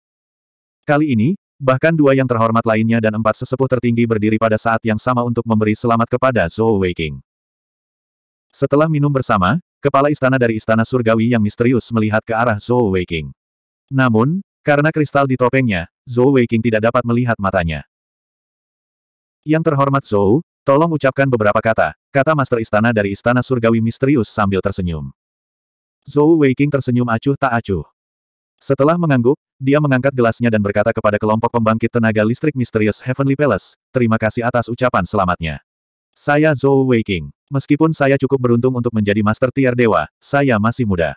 Kali ini, bahkan dua yang terhormat lainnya dan empat sesepuh tertinggi berdiri pada saat yang sama untuk memberi selamat kepada Zhou Weiqing. Setelah minum bersama, kepala istana dari istana surgawi yang misterius melihat ke arah Zhou Weiqing. Namun, karena kristal di topengnya, Zhou Weiqing tidak dapat melihat matanya. Yang terhormat Zhou, tolong ucapkan beberapa kata, Kata Master Istana dari Istana Surgawi misterius sambil tersenyum. Zhou Weiking tersenyum acuh tak acuh. Setelah mengangguk, dia mengangkat gelasnya dan berkata kepada kelompok pembangkit tenaga listrik misterius Heavenly Palace, terima kasih atas ucapan selamatnya. Saya Zhou Weiking. Meskipun saya cukup beruntung untuk menjadi Master Tier Dewa, saya masih muda.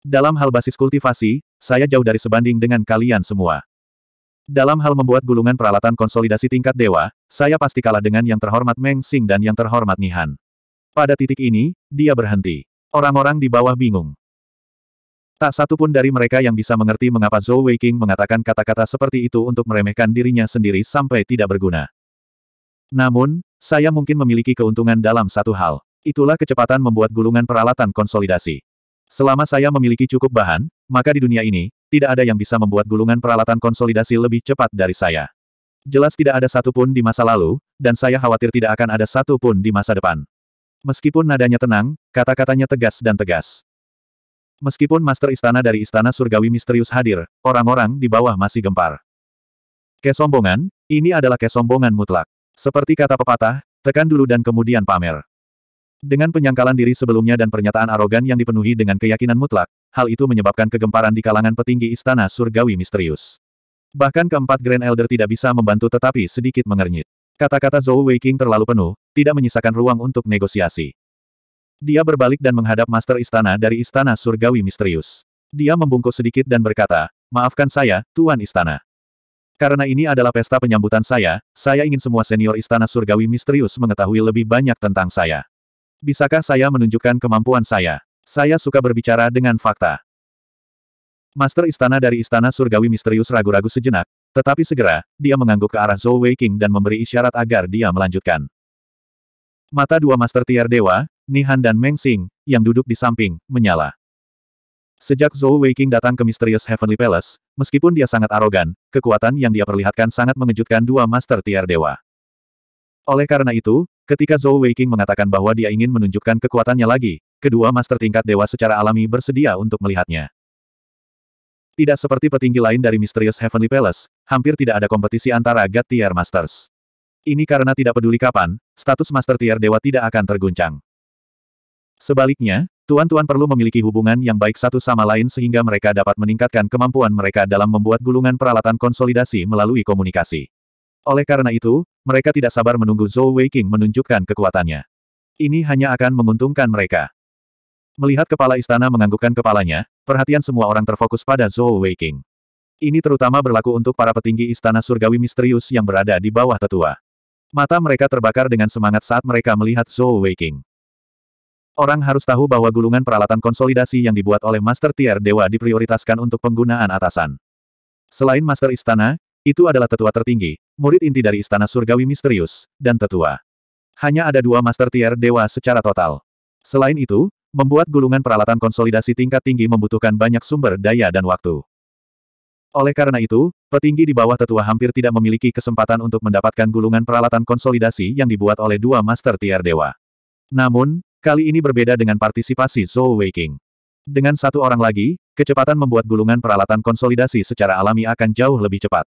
Dalam hal basis kultivasi, saya jauh dari sebanding dengan kalian semua. Dalam hal membuat gulungan peralatan konsolidasi tingkat dewa, saya pasti kalah dengan yang terhormat Meng Xing dan yang terhormat Nihan. Pada titik ini, dia berhenti. Orang-orang di bawah bingung. Tak satupun dari mereka yang bisa mengerti mengapa Zhou Weiqing mengatakan kata-kata seperti itu untuk meremehkan dirinya sendiri sampai tidak berguna. Namun, saya mungkin memiliki keuntungan dalam satu hal. Itulah kecepatan membuat gulungan peralatan konsolidasi. Selama saya memiliki cukup bahan, maka di dunia ini, tidak ada yang bisa membuat gulungan peralatan konsolidasi lebih cepat dari saya. Jelas tidak ada satu pun di masa lalu, dan saya khawatir tidak akan ada satu pun di masa depan. Meskipun nadanya tenang, kata-katanya tegas dan tegas. Meskipun Master Istana dari Istana Surgawi misterius hadir, orang-orang di bawah masih gempar. Kesombongan, ini adalah kesombongan mutlak. Seperti kata pepatah, tekan dulu dan kemudian pamer. Dengan penyangkalan diri sebelumnya dan pernyataan arogan yang dipenuhi dengan keyakinan mutlak, hal itu menyebabkan kegemparan di kalangan petinggi Istana Surgawi misterius. Bahkan keempat Grand Elder tidak bisa membantu tetapi sedikit mengernyit. Kata-kata Zhou Weiqing terlalu penuh, tidak menyisakan ruang untuk negosiasi. Dia berbalik dan menghadap Master Istana dari Istana Surgawi Misterius. Dia membungkuk sedikit dan berkata, Maafkan saya, Tuan Istana. Karena ini adalah pesta penyambutan saya, saya ingin semua senior Istana Surgawi Misterius mengetahui lebih banyak tentang saya. Bisakah saya menunjukkan kemampuan saya? Saya suka berbicara dengan fakta. Master Istana dari Istana Surgawi misterius ragu-ragu sejenak, tetapi segera, dia mengangguk ke arah Zhou Weiqing dan memberi isyarat agar dia melanjutkan. Mata dua Master Tier Dewa, Nihan dan Meng Xing, yang duduk di samping, menyala. Sejak Zhou Weiqing datang ke Misterius Heavenly Palace, meskipun dia sangat arogan, kekuatan yang dia perlihatkan sangat mengejutkan dua Master Tier Dewa. Oleh karena itu, ketika Zhou Weiqing mengatakan bahwa dia ingin menunjukkan kekuatannya lagi, kedua master tingkat dewa secara alami bersedia untuk melihatnya. Tidak seperti petinggi lain dari misterius Heavenly Palace, hampir tidak ada kompetisi antara God Tier Masters. Ini karena tidak peduli kapan, status Master Tier Dewa tidak akan terguncang. Sebaliknya, tuan-tuan perlu memiliki hubungan yang baik satu sama lain sehingga mereka dapat meningkatkan kemampuan mereka dalam membuat gulungan peralatan konsolidasi melalui komunikasi. Oleh karena itu, mereka tidak sabar menunggu Zhou Weiqing menunjukkan kekuatannya. Ini hanya akan menguntungkan mereka. Melihat kepala istana menganggukkan kepalanya, perhatian semua orang terfokus pada Zhou Weiqing. Ini terutama berlaku untuk para petinggi istana surgawi misterius yang berada di bawah tetua. Mata mereka terbakar dengan semangat saat mereka melihat Zhou Weiqing. Orang harus tahu bahwa gulungan peralatan konsolidasi yang dibuat oleh Master Tier Dewa diprioritaskan untuk penggunaan atasan. Selain Master Istana, itu adalah tetua tertinggi, murid inti dari Istana Surgawi Misterius, dan tetua. Hanya ada dua Master Tier Dewa secara total. Selain itu, Membuat gulungan peralatan konsolidasi tingkat tinggi membutuhkan banyak sumber daya dan waktu. Oleh karena itu, petinggi di bawah tetua hampir tidak memiliki kesempatan untuk mendapatkan gulungan peralatan konsolidasi yang dibuat oleh dua master tier dewa. Namun, kali ini berbeda dengan partisipasi Zhou Weiqing. Dengan satu orang lagi, kecepatan membuat gulungan peralatan konsolidasi secara alami akan jauh lebih cepat.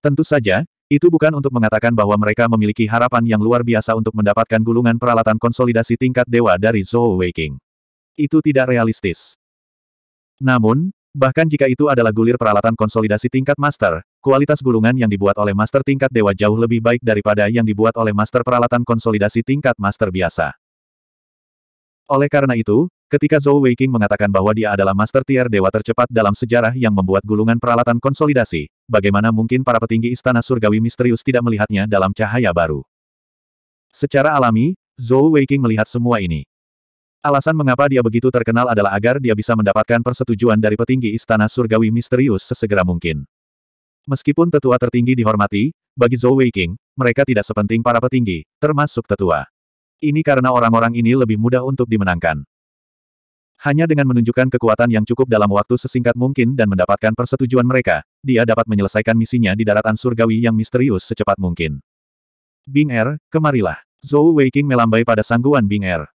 Tentu saja, itu bukan untuk mengatakan bahwa mereka memiliki harapan yang luar biasa untuk mendapatkan gulungan peralatan konsolidasi tingkat dewa dari Zhou Weiqing. Itu tidak realistis. Namun, bahkan jika itu adalah gulir peralatan konsolidasi tingkat master, kualitas gulungan yang dibuat oleh master tingkat dewa jauh lebih baik daripada yang dibuat oleh master peralatan konsolidasi tingkat master biasa. Oleh karena itu, Ketika Zhou Weiqing mengatakan bahwa dia adalah master tier dewa tercepat dalam sejarah yang membuat gulungan peralatan konsolidasi, bagaimana mungkin para petinggi istana surgawi misterius tidak melihatnya dalam cahaya baru? Secara alami, Zhou Weiqing melihat semua ini. Alasan mengapa dia begitu terkenal adalah agar dia bisa mendapatkan persetujuan dari petinggi istana surgawi misterius sesegera mungkin. Meskipun tetua tertinggi dihormati, bagi Zhou Weiqing, mereka tidak sepenting para petinggi, termasuk tetua. Ini karena orang-orang ini lebih mudah untuk dimenangkan. Hanya dengan menunjukkan kekuatan yang cukup dalam waktu sesingkat mungkin dan mendapatkan persetujuan mereka, dia dapat menyelesaikan misinya di daratan surgawi yang misterius secepat mungkin. Bing Er, kemarilah. Zhou Weiking melambai pada sangguan Bing Er.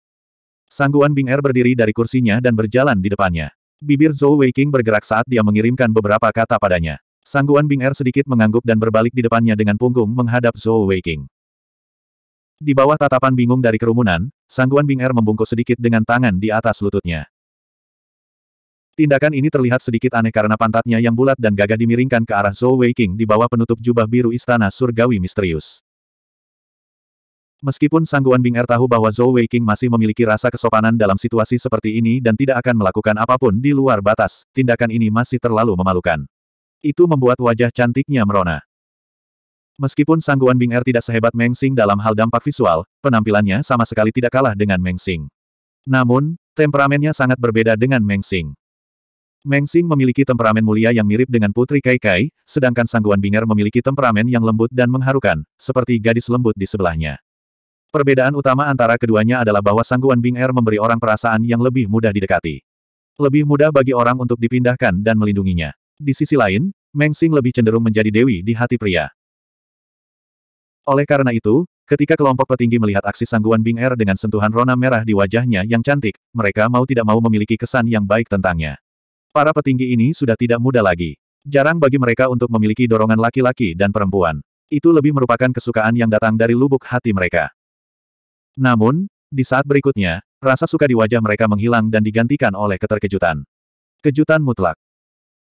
Sangguan Bing Er berdiri dari kursinya dan berjalan di depannya. Bibir Zhou Weiking bergerak saat dia mengirimkan beberapa kata padanya. Sangguan Bing Er sedikit mengangguk dan berbalik di depannya dengan punggung menghadap Zhou Weiking. Di bawah tatapan bingung dari kerumunan, Sangguan Bing Er membungkuk sedikit dengan tangan di atas lututnya. Tindakan ini terlihat sedikit aneh karena pantatnya yang bulat dan gagah dimiringkan ke arah Zhou Weiqing di bawah penutup jubah biru istana surgawi misterius. Meskipun Sangguan Bing Er tahu bahwa Zhou Weiqing masih memiliki rasa kesopanan dalam situasi seperti ini dan tidak akan melakukan apapun di luar batas, tindakan ini masih terlalu memalukan. Itu membuat wajah cantiknya merona. Meskipun Sangguan Bing Er tidak sehebat Meng Xing dalam hal dampak visual, penampilannya sama sekali tidak kalah dengan Meng Xing. Namun, temperamennya sangat berbeda dengan Meng Xing. Meng Xing memiliki temperamen mulia yang mirip dengan Putri Kai Kai, sedangkan Sangguan Binger memiliki temperamen yang lembut dan mengharukan, seperti gadis lembut di sebelahnya. Perbedaan utama antara keduanya adalah bahwa Sangguan Binger memberi orang perasaan yang lebih mudah didekati. Lebih mudah bagi orang untuk dipindahkan dan melindunginya. Di sisi lain, Meng Xing lebih cenderung menjadi dewi di hati pria. Oleh karena itu, ketika kelompok petinggi melihat aksi Sangguan Binger dengan sentuhan rona merah di wajahnya yang cantik, mereka mau tidak mau memiliki kesan yang baik tentangnya. Para petinggi ini sudah tidak muda lagi. Jarang bagi mereka untuk memiliki dorongan laki-laki dan perempuan. Itu lebih merupakan kesukaan yang datang dari lubuk hati mereka. Namun, di saat berikutnya, rasa suka di wajah mereka menghilang dan digantikan oleh keterkejutan. Kejutan mutlak.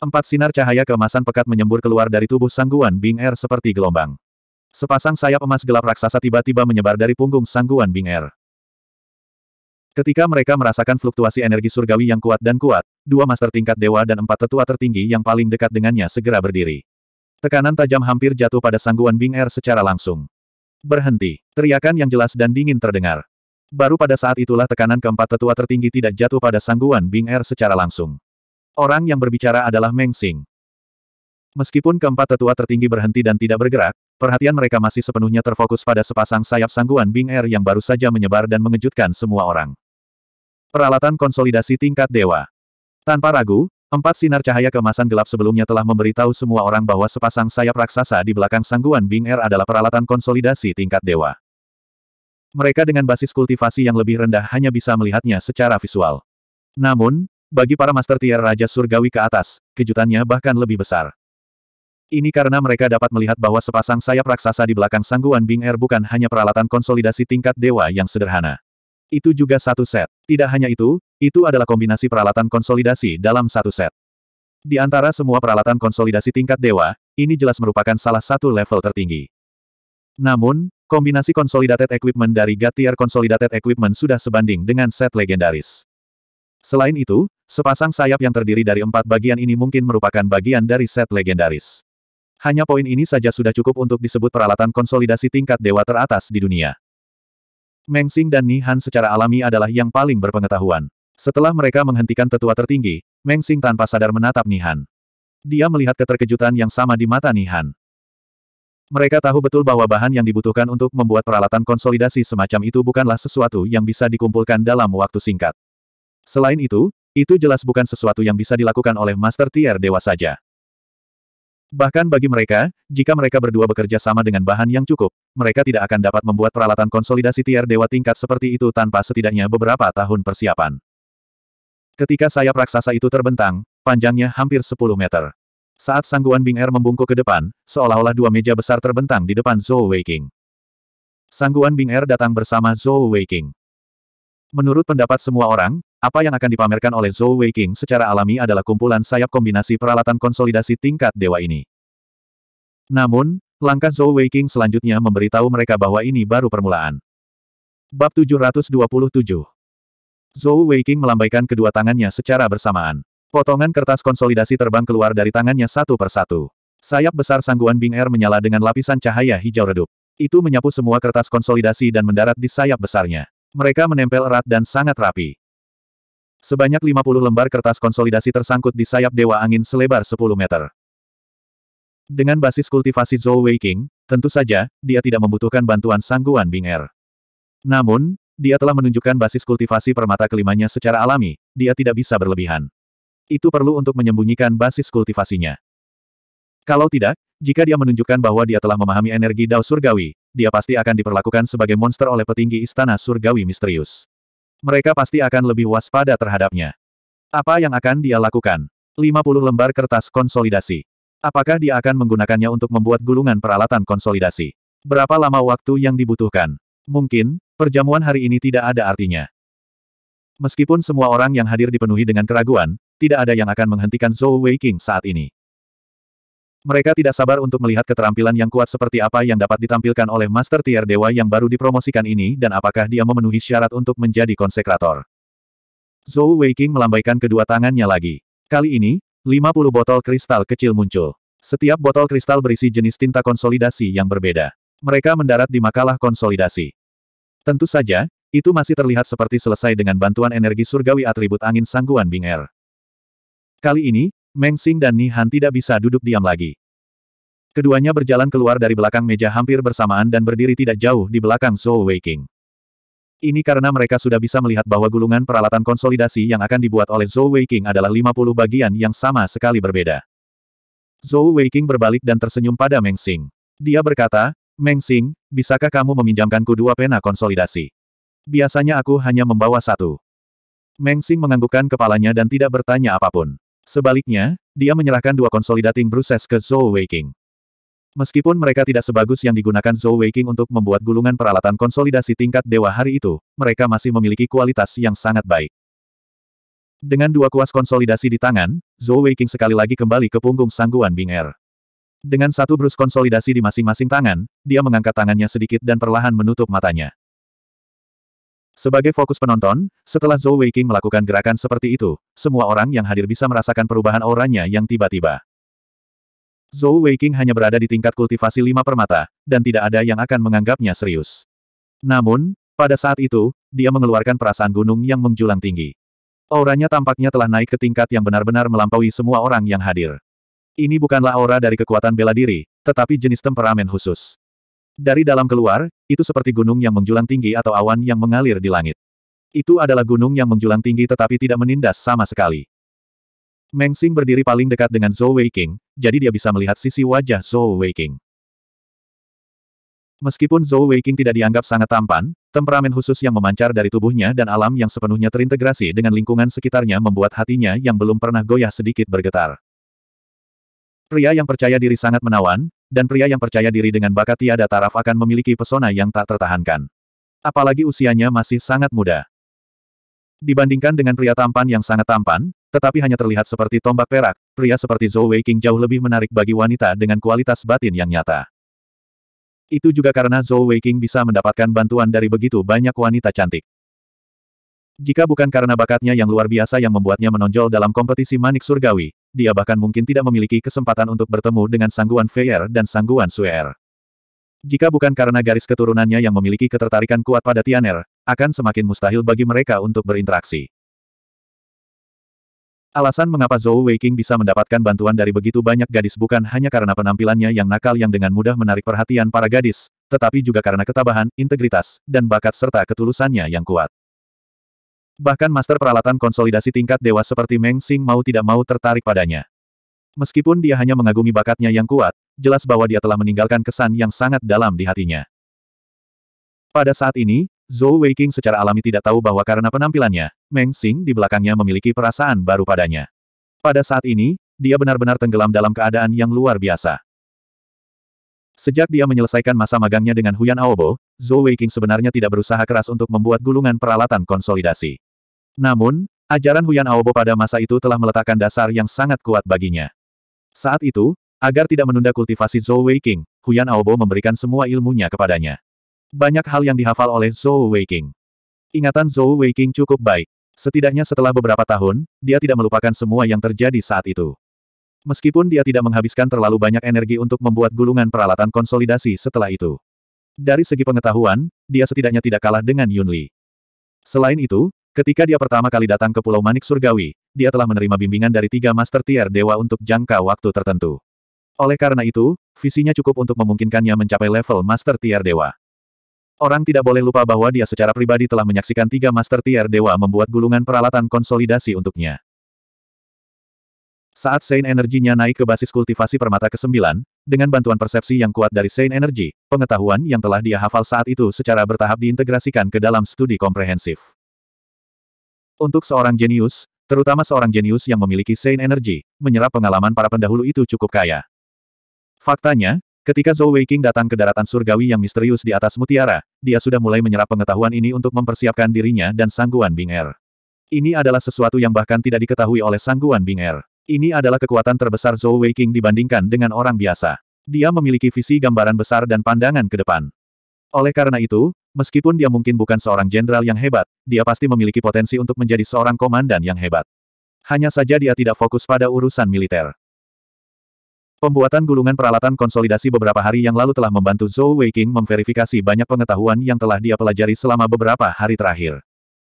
Empat sinar cahaya keemasan pekat menyembur keluar dari tubuh sangguan Bing Er seperti gelombang. Sepasang sayap emas gelap raksasa tiba-tiba menyebar dari punggung sangguan Bing Er. Ketika mereka merasakan fluktuasi energi surgawi yang kuat dan kuat, dua master tingkat dewa dan empat tetua tertinggi yang paling dekat dengannya segera berdiri. Tekanan tajam hampir jatuh pada sangguan Bing Er secara langsung. Berhenti. Teriakan yang jelas dan dingin terdengar. Baru pada saat itulah tekanan keempat tetua tertinggi tidak jatuh pada sangguan Bing Er secara langsung. Orang yang berbicara adalah Meng Xing. Meskipun keempat tetua tertinggi berhenti dan tidak bergerak, perhatian mereka masih sepenuhnya terfokus pada sepasang sayap sangguan Bing Er yang baru saja menyebar dan mengejutkan semua orang. Peralatan konsolidasi tingkat dewa. Tanpa ragu, empat sinar cahaya kemasan gelap sebelumnya telah memberitahu semua orang bahwa sepasang sayap raksasa di belakang sangguan Bing Er adalah peralatan konsolidasi tingkat dewa. Mereka dengan basis kultivasi yang lebih rendah hanya bisa melihatnya secara visual. Namun, bagi para Master Tier Raja Surgawi ke atas, kejutannya bahkan lebih besar. Ini karena mereka dapat melihat bahwa sepasang sayap raksasa di belakang sangguan Bing Er bukan hanya peralatan konsolidasi tingkat dewa yang sederhana. Itu juga satu set. Tidak hanya itu, itu adalah kombinasi peralatan konsolidasi dalam satu set. Di antara semua peralatan konsolidasi tingkat dewa, ini jelas merupakan salah satu level tertinggi. Namun, kombinasi consolidated equipment dari Gatier konsolidated consolidated equipment sudah sebanding dengan set legendaris. Selain itu, sepasang sayap yang terdiri dari empat bagian ini mungkin merupakan bagian dari set legendaris. Hanya poin ini saja sudah cukup untuk disebut peralatan konsolidasi tingkat dewa teratas di dunia. Meng Xing dan Nihan secara alami adalah yang paling berpengetahuan. Setelah mereka menghentikan tetua tertinggi, Meng Xing tanpa sadar menatap Nihan. Dia melihat keterkejutan yang sama di mata Nihan. Mereka tahu betul bahwa bahan yang dibutuhkan untuk membuat peralatan konsolidasi semacam itu bukanlah sesuatu yang bisa dikumpulkan dalam waktu singkat. Selain itu, itu jelas bukan sesuatu yang bisa dilakukan oleh Master Tier Dewa saja. Bahkan bagi mereka, jika mereka berdua bekerja sama dengan bahan yang cukup, mereka tidak akan dapat membuat peralatan konsolidasi tier dewa tingkat seperti itu tanpa setidaknya beberapa tahun persiapan. Ketika sayap raksasa itu terbentang, panjangnya hampir 10 meter. Saat sangguan Bing Er membungkuk ke depan, seolah-olah dua meja besar terbentang di depan Zhou Weiqing. Sangguan Bing Er datang bersama Zhou Weiqing. Menurut pendapat semua orang, apa yang akan dipamerkan oleh Zhou Weiqing secara alami adalah kumpulan sayap kombinasi peralatan konsolidasi tingkat dewa ini. Namun, Langkah Zhou King selanjutnya memberitahu mereka bahwa ini baru permulaan. Bab 727 Zhou King melambaikan kedua tangannya secara bersamaan. Potongan kertas konsolidasi terbang keluar dari tangannya satu persatu. Sayap besar sangguan Bing Er menyala dengan lapisan cahaya hijau redup. Itu menyapu semua kertas konsolidasi dan mendarat di sayap besarnya. Mereka menempel erat dan sangat rapi. Sebanyak 50 lembar kertas konsolidasi tersangkut di sayap Dewa Angin selebar 10 meter. Dengan basis kultivasi Zhou Weiqing, tentu saja, dia tidak membutuhkan bantuan sangguan Bing Er. Namun, dia telah menunjukkan basis kultivasi permata kelimanya secara alami, dia tidak bisa berlebihan. Itu perlu untuk menyembunyikan basis kultivasinya. Kalau tidak, jika dia menunjukkan bahwa dia telah memahami energi Dao Surgawi, dia pasti akan diperlakukan sebagai monster oleh petinggi istana Surgawi misterius. Mereka pasti akan lebih waspada terhadapnya. Apa yang akan dia lakukan? 50 lembar kertas konsolidasi. Apakah dia akan menggunakannya untuk membuat gulungan peralatan konsolidasi? Berapa lama waktu yang dibutuhkan? Mungkin, perjamuan hari ini tidak ada artinya. Meskipun semua orang yang hadir dipenuhi dengan keraguan, tidak ada yang akan menghentikan Zhou Weiqing saat ini. Mereka tidak sabar untuk melihat keterampilan yang kuat seperti apa yang dapat ditampilkan oleh Master Tier Dewa yang baru dipromosikan ini dan apakah dia memenuhi syarat untuk menjadi konsekrator. Zhou Weiqing melambaikan kedua tangannya lagi. Kali ini, 50 botol kristal kecil muncul. Setiap botol kristal berisi jenis tinta konsolidasi yang berbeda. Mereka mendarat di makalah konsolidasi. Tentu saja, itu masih terlihat seperti selesai dengan bantuan energi surgawi atribut angin sangguan Bing er. Kali ini, Meng Xing dan Ni Han tidak bisa duduk diam lagi. Keduanya berjalan keluar dari belakang meja hampir bersamaan dan berdiri tidak jauh di belakang Zhou Weiqing. Ini karena mereka sudah bisa melihat bahwa gulungan peralatan konsolidasi yang akan dibuat oleh Zhou Weiqing adalah 50 bagian yang sama sekali berbeda. Zhou Weiqing berbalik dan tersenyum pada Meng Xing. Dia berkata, Meng Xing, bisakah kamu meminjamkanku dua pena konsolidasi? Biasanya aku hanya membawa satu. Meng Xing menganggukkan kepalanya dan tidak bertanya apapun. Sebaliknya, dia menyerahkan dua konsolidating bruses ke Zhou Weiqing. Meskipun mereka tidak sebagus yang digunakan Zhou Weiqing untuk membuat gulungan peralatan konsolidasi tingkat dewa hari itu, mereka masih memiliki kualitas yang sangat baik. Dengan dua kuas konsolidasi di tangan, Zhou Weiqing sekali lagi kembali ke punggung sangguan Bing Er. Dengan satu brus konsolidasi di masing-masing tangan, dia mengangkat tangannya sedikit dan perlahan menutup matanya. Sebagai fokus penonton, setelah Zhou Weiqing melakukan gerakan seperti itu, semua orang yang hadir bisa merasakan perubahan auranya yang tiba-tiba. Zhou Weiqing hanya berada di tingkat kultivasi lima permata, dan tidak ada yang akan menganggapnya serius. Namun, pada saat itu, dia mengeluarkan perasaan gunung yang menjulang tinggi. Auranya tampaknya telah naik ke tingkat yang benar-benar melampaui semua orang yang hadir. Ini bukanlah aura dari kekuatan bela diri, tetapi jenis temperamen khusus. Dari dalam keluar, itu seperti gunung yang menjulang tinggi atau awan yang mengalir di langit. Itu adalah gunung yang menjulang tinggi tetapi tidak menindas sama sekali. Meng Xing berdiri paling dekat dengan Zhou Weiqing, jadi dia bisa melihat sisi wajah Zhou Weiqing. Meskipun Zhou Weiqing tidak dianggap sangat tampan, temperamen khusus yang memancar dari tubuhnya dan alam yang sepenuhnya terintegrasi dengan lingkungan sekitarnya membuat hatinya yang belum pernah goyah sedikit bergetar. Pria yang percaya diri sangat menawan, dan pria yang percaya diri dengan bakat tiada taraf akan memiliki pesona yang tak tertahankan. Apalagi usianya masih sangat muda. Dibandingkan dengan pria tampan yang sangat tampan, tetapi hanya terlihat seperti tombak perak, pria seperti Zhou Weiqing jauh lebih menarik bagi wanita dengan kualitas batin yang nyata. Itu juga karena Zhou Weiqing bisa mendapatkan bantuan dari begitu banyak wanita cantik. Jika bukan karena bakatnya yang luar biasa yang membuatnya menonjol dalam kompetisi manik surgawi, dia bahkan mungkin tidak memiliki kesempatan untuk bertemu dengan Sangguan Feir dan Sangguan Suer. Jika bukan karena garis keturunannya yang memiliki ketertarikan kuat pada Tianer, akan semakin mustahil bagi mereka untuk berinteraksi. Alasan mengapa Zhou Weiqing bisa mendapatkan bantuan dari begitu banyak gadis bukan hanya karena penampilannya yang nakal yang dengan mudah menarik perhatian para gadis, tetapi juga karena ketabahan, integritas, dan bakat serta ketulusannya yang kuat. Bahkan master peralatan konsolidasi tingkat dewa seperti Meng Xing mau tidak mau tertarik padanya. Meskipun dia hanya mengagumi bakatnya yang kuat, jelas bahwa dia telah meninggalkan kesan yang sangat dalam di hatinya. Pada saat ini, Zhou Weiqing secara alami tidak tahu bahwa karena penampilannya, Meng Xing di belakangnya memiliki perasaan baru padanya. Pada saat ini, dia benar-benar tenggelam dalam keadaan yang luar biasa. Sejak dia menyelesaikan masa magangnya dengan Huyan Aobo, Zhou Weiqing sebenarnya tidak berusaha keras untuk membuat gulungan peralatan konsolidasi. Namun, ajaran Huyan Aobo pada masa itu telah meletakkan dasar yang sangat kuat baginya. Saat itu, agar tidak menunda kultivasi Zhou Weiqing, Huyan Aobo memberikan semua ilmunya kepadanya. Banyak hal yang dihafal oleh Zhou Weiqing. Ingatan Zhou Weiqing cukup baik. Setidaknya setelah beberapa tahun, dia tidak melupakan semua yang terjadi saat itu. Meskipun dia tidak menghabiskan terlalu banyak energi untuk membuat gulungan peralatan konsolidasi setelah itu. Dari segi pengetahuan, dia setidaknya tidak kalah dengan Yun Li. Selain itu, ketika dia pertama kali datang ke Pulau Manik Surgawi, dia telah menerima bimbingan dari tiga Master Tier Dewa untuk jangka waktu tertentu. Oleh karena itu, visinya cukup untuk memungkinkannya mencapai level Master Tier Dewa. Orang tidak boleh lupa bahwa dia secara pribadi telah menyaksikan tiga Master Tier Dewa membuat gulungan peralatan konsolidasi untuknya. Saat Saint Energinya naik ke basis kultivasi permata ke-9, dengan bantuan persepsi yang kuat dari Saint Energy, pengetahuan yang telah dia hafal saat itu secara bertahap diintegrasikan ke dalam studi komprehensif. Untuk seorang jenius, terutama seorang jenius yang memiliki Saint Energy, menyerap pengalaman para pendahulu itu cukup kaya. Faktanya, Ketika Zhou Weiqing datang ke daratan surgawi yang misterius di atas mutiara, dia sudah mulai menyerap pengetahuan ini untuk mempersiapkan dirinya dan sangguan Bing'er. Ini adalah sesuatu yang bahkan tidak diketahui oleh sangguan Bing'er. Ini adalah kekuatan terbesar Zhou Weiqing dibandingkan dengan orang biasa. Dia memiliki visi gambaran besar dan pandangan ke depan. Oleh karena itu, meskipun dia mungkin bukan seorang jenderal yang hebat, dia pasti memiliki potensi untuk menjadi seorang komandan yang hebat. Hanya saja dia tidak fokus pada urusan militer. Pembuatan gulungan peralatan konsolidasi beberapa hari yang lalu telah membantu Zhou Weiqing memverifikasi banyak pengetahuan yang telah dia pelajari selama beberapa hari terakhir.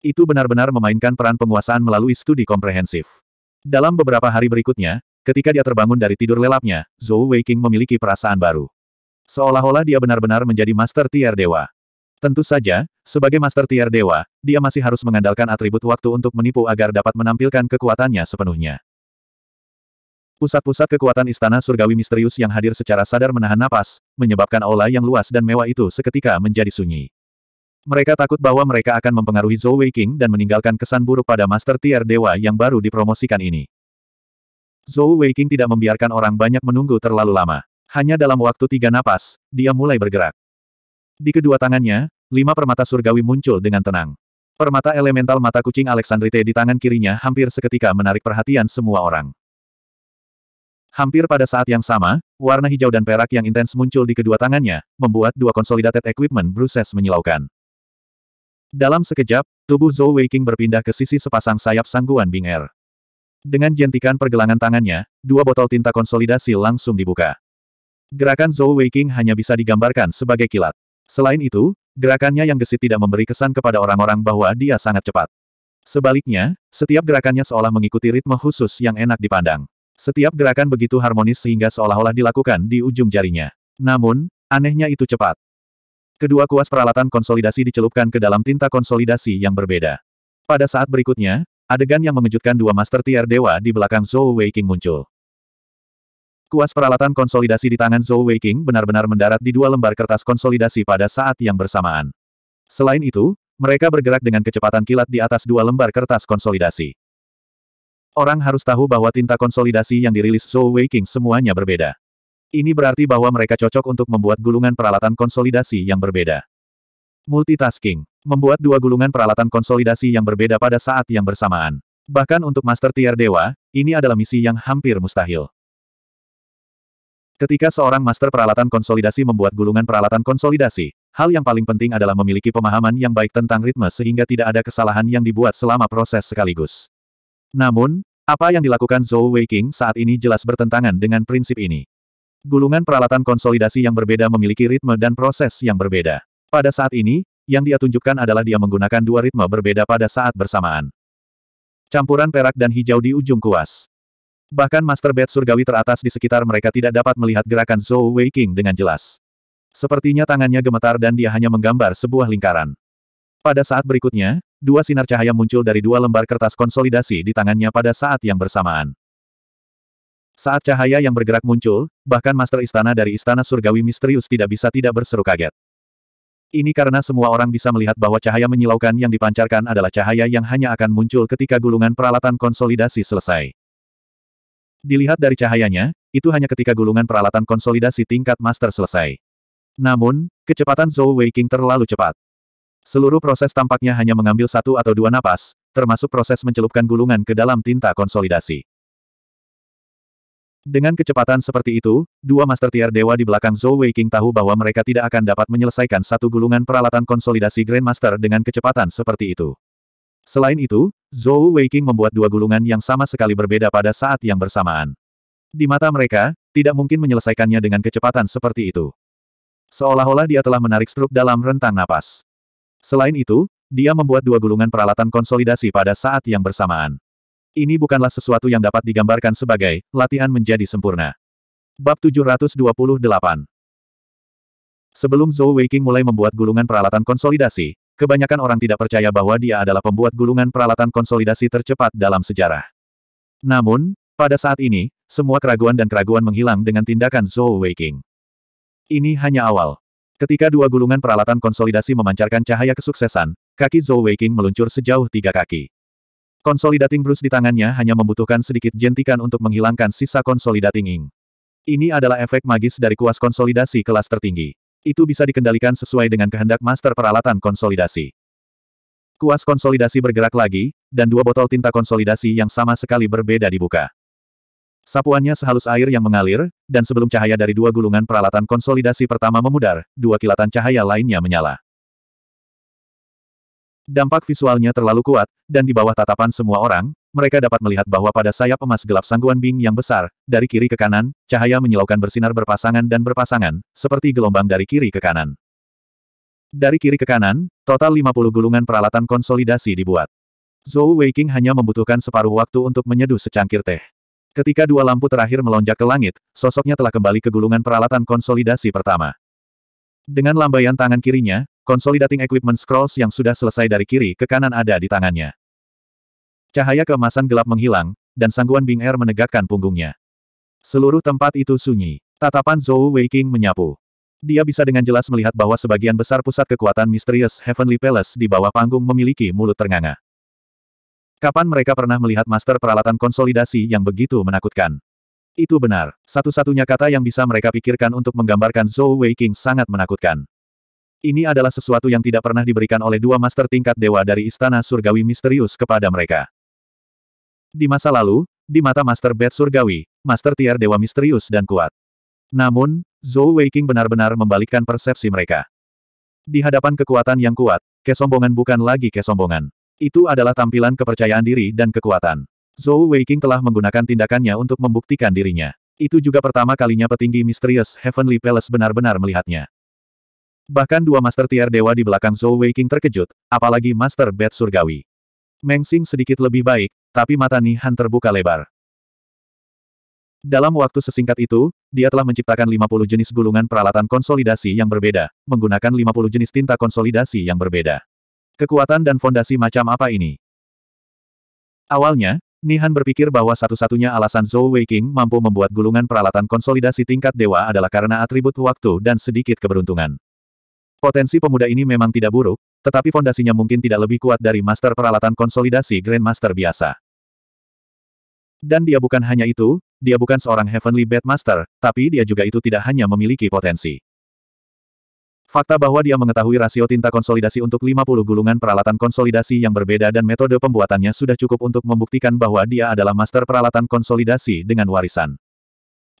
Itu benar-benar memainkan peran penguasaan melalui studi komprehensif. Dalam beberapa hari berikutnya, ketika dia terbangun dari tidur lelapnya, Zhou Weiqing memiliki perasaan baru. Seolah-olah dia benar-benar menjadi Master Tier Dewa. Tentu saja, sebagai Master Tier Dewa, dia masih harus mengandalkan atribut waktu untuk menipu agar dapat menampilkan kekuatannya sepenuhnya. Pusat-pusat kekuatan istana surgawi misterius yang hadir secara sadar menahan napas, menyebabkan aula yang luas dan mewah itu seketika menjadi sunyi. Mereka takut bahwa mereka akan mempengaruhi Zhou Weiqing dan meninggalkan kesan buruk pada Master Tier Dewa yang baru dipromosikan ini. Zhou Weiqing tidak membiarkan orang banyak menunggu terlalu lama. Hanya dalam waktu tiga napas, dia mulai bergerak. Di kedua tangannya, lima permata surgawi muncul dengan tenang. Permata elemental mata kucing Alexandrite di tangan kirinya hampir seketika menarik perhatian semua orang. Hampir pada saat yang sama, warna hijau dan perak yang intens muncul di kedua tangannya, membuat dua konsolidated equipment bruses menyilaukan. Dalam sekejap, tubuh Zhou Weiqing berpindah ke sisi sepasang sayap sangguan Bing Er. Dengan jentikan pergelangan tangannya, dua botol tinta konsolidasi langsung dibuka. Gerakan Zhou Weiqing hanya bisa digambarkan sebagai kilat. Selain itu, gerakannya yang gesit tidak memberi kesan kepada orang-orang bahwa dia sangat cepat. Sebaliknya, setiap gerakannya seolah mengikuti ritme khusus yang enak dipandang. Setiap gerakan begitu harmonis sehingga seolah-olah dilakukan di ujung jarinya. Namun, anehnya itu cepat. Kedua kuas peralatan konsolidasi dicelupkan ke dalam tinta konsolidasi yang berbeda. Pada saat berikutnya, adegan yang mengejutkan dua master tier dewa di belakang Zhou Weiqing muncul. Kuas peralatan konsolidasi di tangan Zhou Weiqing benar-benar mendarat di dua lembar kertas konsolidasi pada saat yang bersamaan. Selain itu, mereka bergerak dengan kecepatan kilat di atas dua lembar kertas konsolidasi. Orang harus tahu bahwa tinta konsolidasi yang dirilis Zhou Weiqing semuanya berbeda. Ini berarti bahwa mereka cocok untuk membuat gulungan peralatan konsolidasi yang berbeda. Multitasking. Membuat dua gulungan peralatan konsolidasi yang berbeda pada saat yang bersamaan. Bahkan untuk Master Tier Dewa, ini adalah misi yang hampir mustahil. Ketika seorang Master Peralatan Konsolidasi membuat gulungan peralatan konsolidasi, hal yang paling penting adalah memiliki pemahaman yang baik tentang ritme sehingga tidak ada kesalahan yang dibuat selama proses sekaligus. Namun, apa yang dilakukan Zhou Weiqing saat ini jelas bertentangan dengan prinsip ini. Gulungan peralatan konsolidasi yang berbeda memiliki ritme dan proses yang berbeda. Pada saat ini, yang dia tunjukkan adalah dia menggunakan dua ritme berbeda pada saat bersamaan. Campuran perak dan hijau di ujung kuas. Bahkan Master Bed Surgawi teratas di sekitar mereka tidak dapat melihat gerakan Zhou Weiqing dengan jelas. Sepertinya tangannya gemetar dan dia hanya menggambar sebuah lingkaran. Pada saat berikutnya, dua sinar cahaya muncul dari dua lembar kertas konsolidasi di tangannya pada saat yang bersamaan. Saat cahaya yang bergerak muncul, bahkan Master Istana dari Istana Surgawi Misterius tidak bisa tidak berseru kaget. Ini karena semua orang bisa melihat bahwa cahaya menyilaukan yang dipancarkan adalah cahaya yang hanya akan muncul ketika gulungan peralatan konsolidasi selesai. Dilihat dari cahayanya, itu hanya ketika gulungan peralatan konsolidasi tingkat master selesai. Namun, kecepatan Zhou Weiking terlalu cepat. Seluruh proses tampaknya hanya mengambil satu atau dua napas, termasuk proses mencelupkan gulungan ke dalam tinta konsolidasi. Dengan kecepatan seperti itu, dua master tier dewa di belakang Zhou Weiqing tahu bahwa mereka tidak akan dapat menyelesaikan satu gulungan peralatan konsolidasi Grandmaster dengan kecepatan seperti itu. Selain itu, Zhou Weiqing membuat dua gulungan yang sama sekali berbeda pada saat yang bersamaan. Di mata mereka, tidak mungkin menyelesaikannya dengan kecepatan seperti itu. Seolah-olah dia telah menarik struk dalam rentang napas. Selain itu, dia membuat dua gulungan peralatan konsolidasi pada saat yang bersamaan. Ini bukanlah sesuatu yang dapat digambarkan sebagai latihan menjadi sempurna. Bab 728 Sebelum Zhou Weiqing mulai membuat gulungan peralatan konsolidasi, kebanyakan orang tidak percaya bahwa dia adalah pembuat gulungan peralatan konsolidasi tercepat dalam sejarah. Namun, pada saat ini, semua keraguan dan keraguan menghilang dengan tindakan Zhou Weiqing. Ini hanya awal. Ketika dua gulungan peralatan konsolidasi memancarkan cahaya kesuksesan, kaki Zhou Weiqing meluncur sejauh tiga kaki. Konsolidating Bruce di tangannya hanya membutuhkan sedikit jentikan untuk menghilangkan sisa konsolidating. Ing. Ini adalah efek magis dari kuas konsolidasi kelas tertinggi. Itu bisa dikendalikan sesuai dengan kehendak master peralatan konsolidasi. Kuas konsolidasi bergerak lagi, dan dua botol tinta konsolidasi yang sama sekali berbeda dibuka. Sapuannya sehalus air yang mengalir, dan sebelum cahaya dari dua gulungan peralatan konsolidasi pertama memudar, dua kilatan cahaya lainnya menyala. Dampak visualnya terlalu kuat, dan di bawah tatapan semua orang, mereka dapat melihat bahwa pada sayap emas gelap sangguan Bing yang besar, dari kiri ke kanan, cahaya menyilaukan bersinar berpasangan dan berpasangan, seperti gelombang dari kiri ke kanan. Dari kiri ke kanan, total 50 gulungan peralatan konsolidasi dibuat. Zhou Weiking hanya membutuhkan separuh waktu untuk menyeduh secangkir teh. Ketika dua lampu terakhir melonjak ke langit, sosoknya telah kembali ke gulungan peralatan konsolidasi pertama. Dengan lambaian tangan kirinya, Consolidating Equipment Scrolls yang sudah selesai dari kiri ke kanan ada di tangannya. Cahaya keemasan gelap menghilang, dan sangguan Bing Air er menegakkan punggungnya. Seluruh tempat itu sunyi. Tatapan Zhou King menyapu. Dia bisa dengan jelas melihat bahwa sebagian besar pusat kekuatan misterius Heavenly Palace di bawah panggung memiliki mulut ternganga. Kapan mereka pernah melihat master peralatan konsolidasi yang begitu menakutkan? Itu benar, satu-satunya kata yang bisa mereka pikirkan untuk menggambarkan Zhou Weiqing sangat menakutkan. Ini adalah sesuatu yang tidak pernah diberikan oleh dua master tingkat dewa dari Istana Surgawi Misterius kepada mereka. Di masa lalu, di mata Master Bed Surgawi, Master Tier Dewa Misterius dan kuat. Namun, Zhou Weiqing benar-benar membalikkan persepsi mereka. Di hadapan kekuatan yang kuat, kesombongan bukan lagi kesombongan. Itu adalah tampilan kepercayaan diri dan kekuatan. Zhou Weiqing telah menggunakan tindakannya untuk membuktikan dirinya. Itu juga pertama kalinya petinggi misterius Heavenly Palace benar-benar melihatnya. Bahkan dua Master Tier Dewa di belakang Zhou Weiqing terkejut, apalagi Master Bed Surgawi. Meng Xing sedikit lebih baik, tapi mata Nihan terbuka lebar. Dalam waktu sesingkat itu, dia telah menciptakan 50 jenis gulungan peralatan konsolidasi yang berbeda, menggunakan 50 jenis tinta konsolidasi yang berbeda. Kekuatan dan fondasi macam apa ini? Awalnya, Nihan berpikir bahwa satu-satunya alasan Zhou Weiqing mampu membuat gulungan peralatan konsolidasi tingkat dewa adalah karena atribut waktu dan sedikit keberuntungan. Potensi pemuda ini memang tidak buruk, tetapi fondasinya mungkin tidak lebih kuat dari master peralatan konsolidasi Grandmaster biasa. Dan dia bukan hanya itu, dia bukan seorang Heavenly Bad Master, tapi dia juga itu tidak hanya memiliki potensi. Fakta bahwa dia mengetahui rasio tinta konsolidasi untuk 50 gulungan peralatan konsolidasi yang berbeda dan metode pembuatannya sudah cukup untuk membuktikan bahwa dia adalah master peralatan konsolidasi dengan warisan.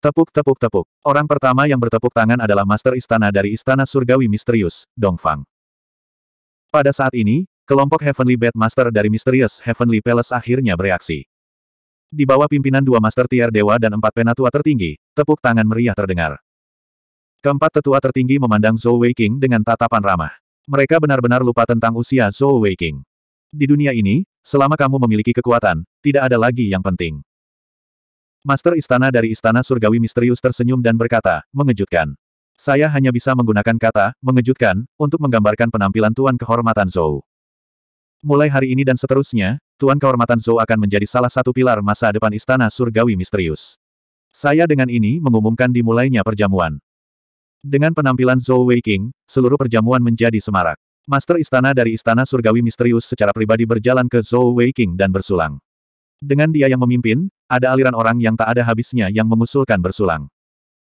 Tepuk tepuk tepuk. Orang pertama yang bertepuk tangan adalah master istana dari istana surgawi misterius, Dongfang. Pada saat ini, kelompok Heavenly Bad Master dari Misterius Heavenly Palace akhirnya bereaksi. Di bawah pimpinan dua master tier dewa dan empat penatua tertinggi, tepuk tangan meriah terdengar. Keempat tetua tertinggi memandang Zhou Weiqing dengan tatapan ramah. Mereka benar-benar lupa tentang usia Zhou Weiqing. Di dunia ini, selama kamu memiliki kekuatan, tidak ada lagi yang penting. Master Istana dari Istana Surgawi Misterius tersenyum dan berkata, mengejutkan. Saya hanya bisa menggunakan kata, mengejutkan, untuk menggambarkan penampilan Tuan Kehormatan Zhou. Mulai hari ini dan seterusnya, Tuan Kehormatan Zhou akan menjadi salah satu pilar masa depan Istana Surgawi Misterius. Saya dengan ini mengumumkan dimulainya perjamuan. Dengan penampilan Zhou Weiqing, seluruh perjamuan menjadi semarak. Master istana dari istana surgawi misterius secara pribadi berjalan ke Zhou Weiqing dan bersulang. Dengan dia yang memimpin, ada aliran orang yang tak ada habisnya yang mengusulkan bersulang.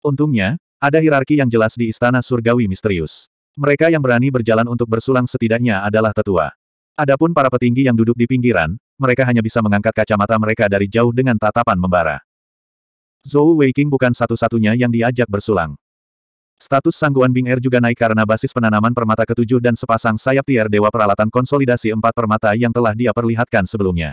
Untungnya, ada hierarki yang jelas di istana surgawi misterius. Mereka yang berani berjalan untuk bersulang setidaknya adalah tetua. Adapun para petinggi yang duduk di pinggiran, mereka hanya bisa mengangkat kacamata mereka dari jauh dengan tatapan membara. Zhou Weiqing bukan satu-satunya yang diajak bersulang. Status sangguan Bing Air er juga naik karena basis penanaman permata ketujuh dan sepasang sayap tier dewa peralatan konsolidasi empat permata yang telah dia perlihatkan sebelumnya.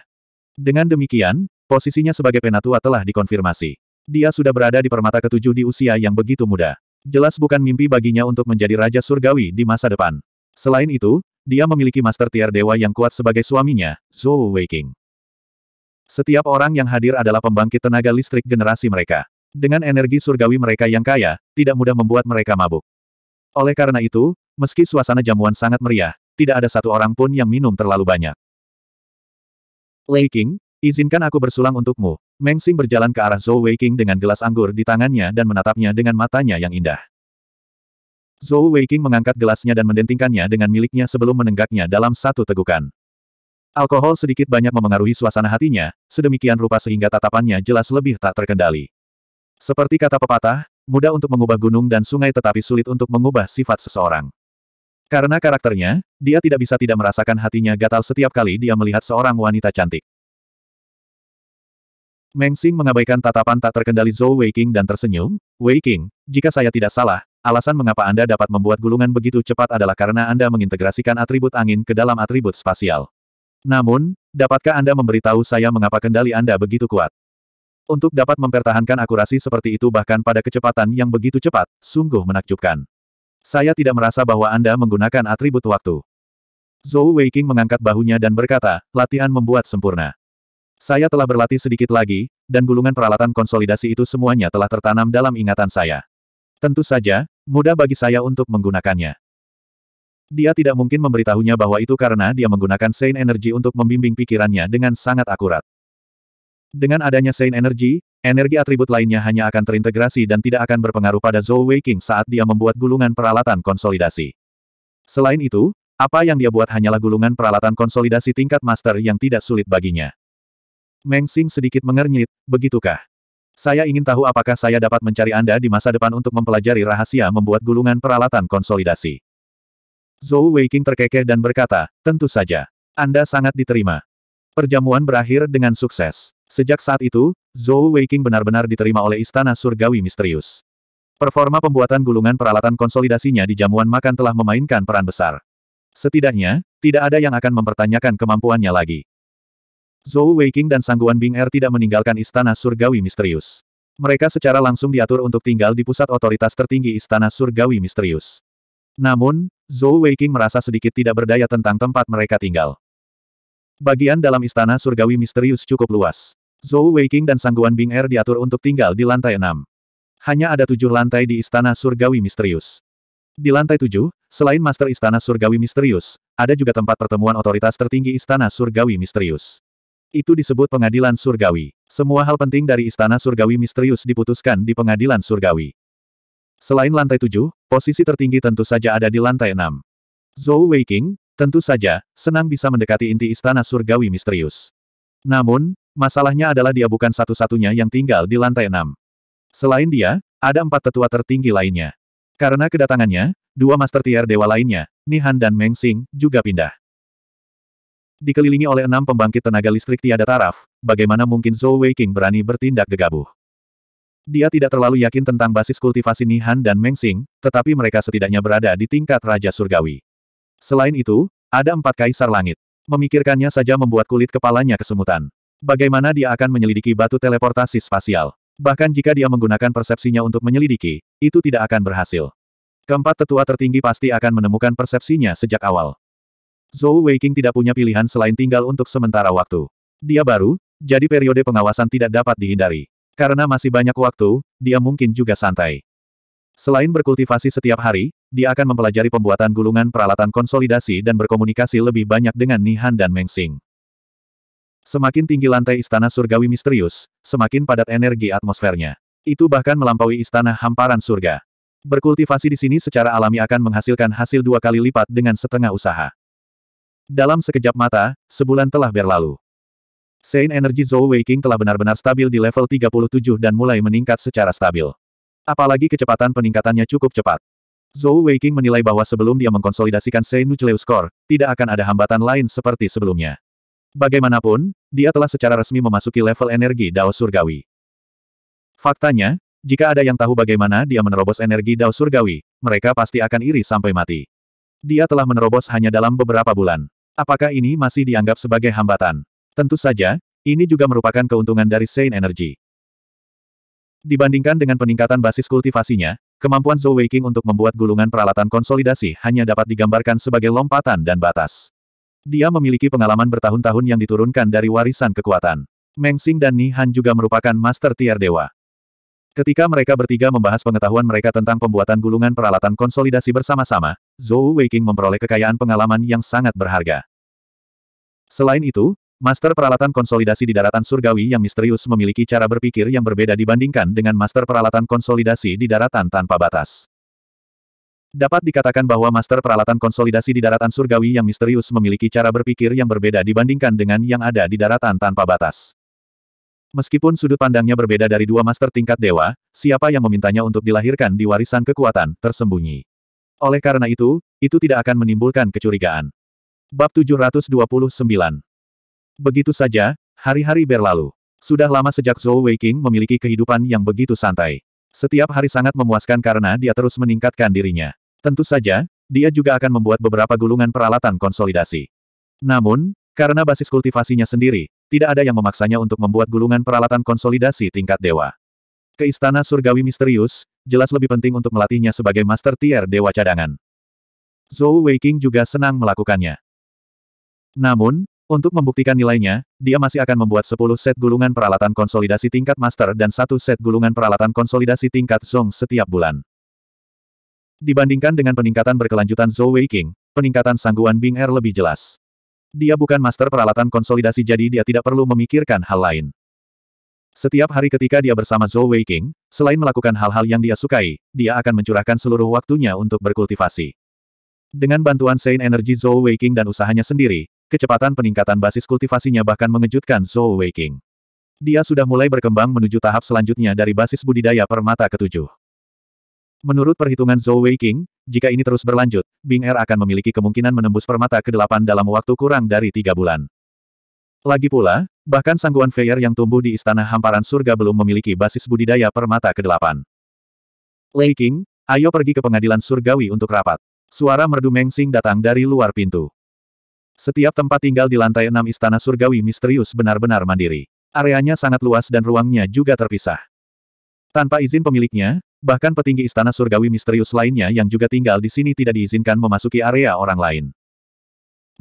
Dengan demikian, posisinya sebagai penatua telah dikonfirmasi. Dia sudah berada di permata ketujuh di usia yang begitu muda. Jelas bukan mimpi baginya untuk menjadi Raja Surgawi di masa depan. Selain itu, dia memiliki master tier dewa yang kuat sebagai suaminya, Zhou Weiking. Setiap orang yang hadir adalah pembangkit tenaga listrik generasi mereka. Dengan energi surgawi mereka yang kaya, tidak mudah membuat mereka mabuk. Oleh karena itu, meski suasana jamuan sangat meriah, tidak ada satu orang pun yang minum terlalu banyak. Waking, izinkan aku bersulang untukmu. Meng Xing berjalan ke arah Zhou Waking dengan gelas anggur di tangannya dan menatapnya dengan matanya yang indah. Zhou Waking mengangkat gelasnya dan mendentingkannya dengan miliknya sebelum menenggaknya dalam satu tegukan. Alkohol sedikit banyak memengaruhi suasana hatinya, sedemikian rupa sehingga tatapannya jelas lebih tak terkendali. Seperti kata pepatah, mudah untuk mengubah gunung dan sungai tetapi sulit untuk mengubah sifat seseorang. Karena karakternya, dia tidak bisa tidak merasakan hatinya gatal setiap kali dia melihat seorang wanita cantik. Meng Xing mengabaikan tatapan tak terkendali Zhou Weiqing dan tersenyum, Weiqing, jika saya tidak salah, alasan mengapa Anda dapat membuat gulungan begitu cepat adalah karena Anda mengintegrasikan atribut angin ke dalam atribut spasial. Namun, dapatkah Anda memberitahu saya mengapa kendali Anda begitu kuat? Untuk dapat mempertahankan akurasi seperti itu bahkan pada kecepatan yang begitu cepat, sungguh menakjubkan. Saya tidak merasa bahwa Anda menggunakan atribut waktu. Zhou Weiqing mengangkat bahunya dan berkata, latihan membuat sempurna. Saya telah berlatih sedikit lagi, dan gulungan peralatan konsolidasi itu semuanya telah tertanam dalam ingatan saya. Tentu saja, mudah bagi saya untuk menggunakannya. Dia tidak mungkin memberitahunya bahwa itu karena dia menggunakan Saint Energi untuk membimbing pikirannya dengan sangat akurat. Dengan adanya Sein Energy, energi atribut lainnya hanya akan terintegrasi dan tidak akan berpengaruh pada Zhou Weiqing saat dia membuat gulungan peralatan konsolidasi. Selain itu, apa yang dia buat hanyalah gulungan peralatan konsolidasi tingkat master yang tidak sulit baginya. Meng Xing sedikit mengernyit, begitukah? Saya ingin tahu apakah saya dapat mencari Anda di masa depan untuk mempelajari rahasia membuat gulungan peralatan konsolidasi. Zhou Weiqing terkekeh dan berkata, tentu saja. Anda sangat diterima. Perjamuan berakhir dengan sukses. Sejak saat itu, Zhou Weiking benar-benar diterima oleh Istana Surgawi Misterius. Performa pembuatan gulungan peralatan konsolidasinya di jamuan makan telah memainkan peran besar. Setidaknya, tidak ada yang akan mempertanyakan kemampuannya lagi. Zhou Weiking dan Sangguan Bing Er tidak meninggalkan Istana Surgawi Misterius. Mereka secara langsung diatur untuk tinggal di pusat otoritas tertinggi Istana Surgawi Misterius. Namun, Zhou Weiking merasa sedikit tidak berdaya tentang tempat mereka tinggal. Bagian dalam istana surgawi misterius cukup luas. Zhou Weiqing dan Sangguan Bing Er diatur untuk tinggal di lantai enam. Hanya ada tujuh lantai di istana surgawi misterius. Di lantai tujuh, selain master istana surgawi misterius, ada juga tempat pertemuan otoritas tertinggi istana surgawi misterius. Itu disebut pengadilan surgawi. Semua hal penting dari istana surgawi misterius diputuskan di pengadilan surgawi. Selain lantai tujuh, posisi tertinggi tentu saja ada di lantai enam. Zhou Weiqing, Tentu saja, senang bisa mendekati inti istana surgawi misterius. Namun, masalahnya adalah dia bukan satu-satunya yang tinggal di lantai enam. Selain dia, ada empat tetua tertinggi lainnya. Karena kedatangannya, dua master tier dewa lainnya, Nihan dan Meng Xing, juga pindah. Dikelilingi oleh enam pembangkit tenaga listrik tiada taraf, bagaimana mungkin Zhou Weiqing berani bertindak gegabah? Dia tidak terlalu yakin tentang basis kultivasi Nihan dan Meng Xing, tetapi mereka setidaknya berada di tingkat Raja Surgawi. Selain itu, ada empat kaisar langit. Memikirkannya saja membuat kulit kepalanya kesemutan. Bagaimana dia akan menyelidiki batu teleportasi spasial? Bahkan jika dia menggunakan persepsinya untuk menyelidiki, itu tidak akan berhasil. Keempat tetua tertinggi pasti akan menemukan persepsinya sejak awal. Zhou Weiqing tidak punya pilihan selain tinggal untuk sementara waktu. Dia baru, jadi periode pengawasan tidak dapat dihindari. Karena masih banyak waktu, dia mungkin juga santai. Selain berkultivasi setiap hari, dia akan mempelajari pembuatan gulungan peralatan konsolidasi dan berkomunikasi lebih banyak dengan Nihan dan Mengsing. Semakin tinggi lantai istana surgawi misterius, semakin padat energi atmosfernya. Itu bahkan melampaui istana hamparan surga. Berkultivasi di sini secara alami akan menghasilkan hasil dua kali lipat dengan setengah usaha. Dalam sekejap mata, sebulan telah berlalu. Sein Energy Zhou Weiqing telah benar-benar stabil di level 37 dan mulai meningkat secara stabil. Apalagi kecepatan peningkatannya cukup cepat. Zhou Weiqing menilai bahwa sebelum dia mengkonsolidasikan Sei Nucleus Core, tidak akan ada hambatan lain seperti sebelumnya. Bagaimanapun, dia telah secara resmi memasuki level energi Dao Surgawi. Faktanya, jika ada yang tahu bagaimana dia menerobos energi Dao Surgawi, mereka pasti akan iri sampai mati. Dia telah menerobos hanya dalam beberapa bulan. Apakah ini masih dianggap sebagai hambatan? Tentu saja, ini juga merupakan keuntungan dari Sein Energy. Dibandingkan dengan peningkatan basis kultivasinya, kemampuan Zhou Weiqing untuk membuat gulungan peralatan konsolidasi hanya dapat digambarkan sebagai lompatan dan batas. Dia memiliki pengalaman bertahun-tahun yang diturunkan dari warisan kekuatan. Meng Xing dan Ni Han juga merupakan master tier dewa. Ketika mereka bertiga membahas pengetahuan mereka tentang pembuatan gulungan peralatan konsolidasi bersama-sama, Zhou Weiqing memperoleh kekayaan pengalaman yang sangat berharga. Selain itu, Master peralatan konsolidasi di daratan surgawi yang misterius memiliki cara berpikir yang berbeda dibandingkan dengan master peralatan konsolidasi di daratan tanpa batas. Dapat dikatakan bahwa master peralatan konsolidasi di daratan surgawi yang misterius memiliki cara berpikir yang berbeda dibandingkan dengan yang ada di daratan tanpa batas. Meskipun sudut pandangnya berbeda dari dua master tingkat dewa, siapa yang memintanya untuk dilahirkan di warisan kekuatan, tersembunyi. Oleh karena itu, itu tidak akan menimbulkan kecurigaan. Bab 729 Begitu saja, hari-hari berlalu. Sudah lama sejak Zhou Weiqing memiliki kehidupan yang begitu santai. Setiap hari sangat memuaskan karena dia terus meningkatkan dirinya. Tentu saja, dia juga akan membuat beberapa gulungan peralatan konsolidasi. Namun, karena basis kultivasinya sendiri, tidak ada yang memaksanya untuk membuat gulungan peralatan konsolidasi tingkat dewa. Ke istana surgawi misterius, jelas lebih penting untuk melatihnya sebagai master tier dewa cadangan. Zhou Weiqing juga senang melakukannya. Namun, untuk membuktikan nilainya, dia masih akan membuat 10 set gulungan peralatan konsolidasi tingkat master dan satu set gulungan peralatan konsolidasi tingkat Zong setiap bulan. Dibandingkan dengan peningkatan berkelanjutan Zhou Weiqing, peningkatan sangguan Bing Er lebih jelas. Dia bukan master peralatan konsolidasi jadi dia tidak perlu memikirkan hal lain. Setiap hari ketika dia bersama Zhou Weiqing, selain melakukan hal-hal yang dia sukai, dia akan mencurahkan seluruh waktunya untuk berkultivasi. Dengan bantuan Sein Energy Zhou Weiqing dan usahanya sendiri, kecepatan peningkatan basis kultivasinya bahkan mengejutkan Zhou Weiqing. Dia sudah mulai berkembang menuju tahap selanjutnya dari basis budidaya permata ketujuh. Menurut perhitungan Zhou Weiqing, jika ini terus berlanjut, Bing Er akan memiliki kemungkinan menembus permata ke-8 dalam waktu kurang dari tiga bulan. Lagi pula, bahkan sangguan Feier yang tumbuh di Istana Hamparan Surga belum memiliki basis budidaya permata ke-8. Weiqing, ayo pergi ke pengadilan surgawi untuk rapat. Suara merdu mengsing datang dari luar pintu. Setiap tempat tinggal di lantai enam istana surgawi misterius benar-benar mandiri. Areanya sangat luas dan ruangnya juga terpisah. Tanpa izin pemiliknya, bahkan petinggi istana surgawi misterius lainnya yang juga tinggal di sini tidak diizinkan memasuki area orang lain.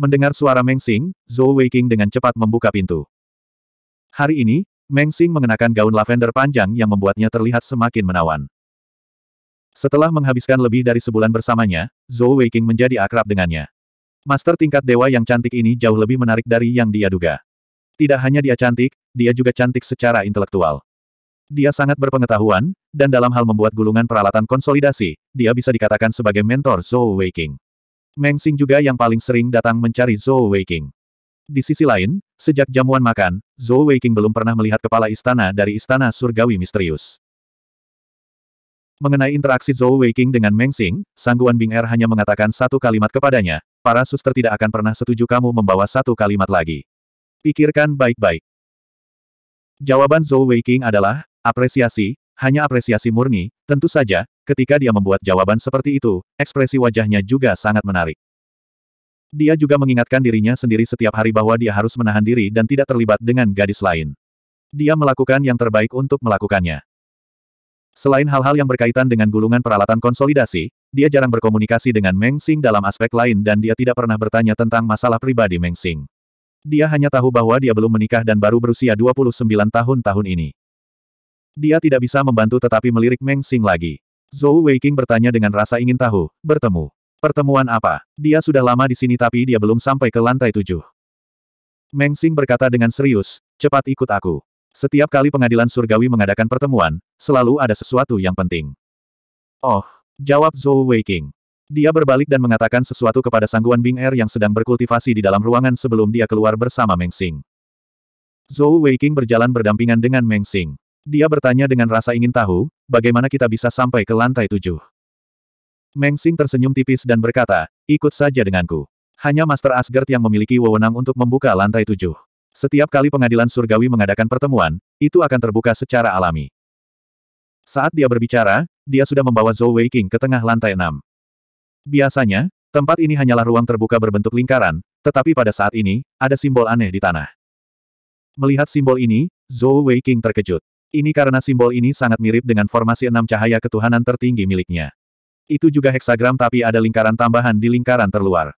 Mendengar suara Xing, Zhou Weiking dengan cepat membuka pintu. Hari ini, Xing mengenakan gaun lavender panjang yang membuatnya terlihat semakin menawan. Setelah menghabiskan lebih dari sebulan bersamanya, Zhou Weiking menjadi akrab dengannya. Master tingkat dewa yang cantik ini jauh lebih menarik dari yang dia duga. Tidak hanya dia cantik, dia juga cantik secara intelektual. Dia sangat berpengetahuan, dan dalam hal membuat gulungan peralatan konsolidasi, dia bisa dikatakan sebagai mentor Zhou Weiking. Meng Xing juga yang paling sering datang mencari Zhou Weiking. Di sisi lain, sejak jamuan makan, Zhou Weiking belum pernah melihat kepala istana dari istana surgawi misterius. Mengenai interaksi Zhou Weiqing dengan Meng Xing, Sangguan Bing Er hanya mengatakan satu kalimat kepadanya, para suster tidak akan pernah setuju kamu membawa satu kalimat lagi. Pikirkan baik-baik. Jawaban Zhou Weiqing adalah, apresiasi, hanya apresiasi murni, tentu saja, ketika dia membuat jawaban seperti itu, ekspresi wajahnya juga sangat menarik. Dia juga mengingatkan dirinya sendiri setiap hari bahwa dia harus menahan diri dan tidak terlibat dengan gadis lain. Dia melakukan yang terbaik untuk melakukannya. Selain hal-hal yang berkaitan dengan gulungan peralatan konsolidasi, dia jarang berkomunikasi dengan Meng Xing dalam aspek lain dan dia tidak pernah bertanya tentang masalah pribadi Meng Xing. Dia hanya tahu bahwa dia belum menikah dan baru berusia 29 tahun tahun ini. Dia tidak bisa membantu tetapi melirik Meng Xing lagi. Zhou Weiqing bertanya dengan rasa ingin tahu, bertemu. Pertemuan apa? Dia sudah lama di sini tapi dia belum sampai ke lantai tujuh. Meng Xing berkata dengan serius, cepat ikut aku. Setiap kali pengadilan surgawi mengadakan pertemuan, selalu ada sesuatu yang penting. Oh, jawab Zhou Weiqing. Dia berbalik dan mengatakan sesuatu kepada sangguan Bing Er yang sedang berkultivasi di dalam ruangan sebelum dia keluar bersama Meng Xing. Zhou Weiqing berjalan berdampingan dengan Meng Xing. Dia bertanya dengan rasa ingin tahu, bagaimana kita bisa sampai ke lantai tujuh. Meng Xing tersenyum tipis dan berkata, ikut saja denganku. Hanya Master Asgard yang memiliki wewenang untuk membuka lantai tujuh. Setiap kali pengadilan surgawi mengadakan pertemuan, itu akan terbuka secara alami. Saat dia berbicara, dia sudah membawa Zhou Weiqing ke tengah lantai enam. Biasanya, tempat ini hanyalah ruang terbuka berbentuk lingkaran, tetapi pada saat ini, ada simbol aneh di tanah. Melihat simbol ini, Zhou Weiqing terkejut. Ini karena simbol ini sangat mirip dengan formasi enam cahaya ketuhanan tertinggi miliknya. Itu juga heksagram tapi ada lingkaran tambahan di lingkaran terluar.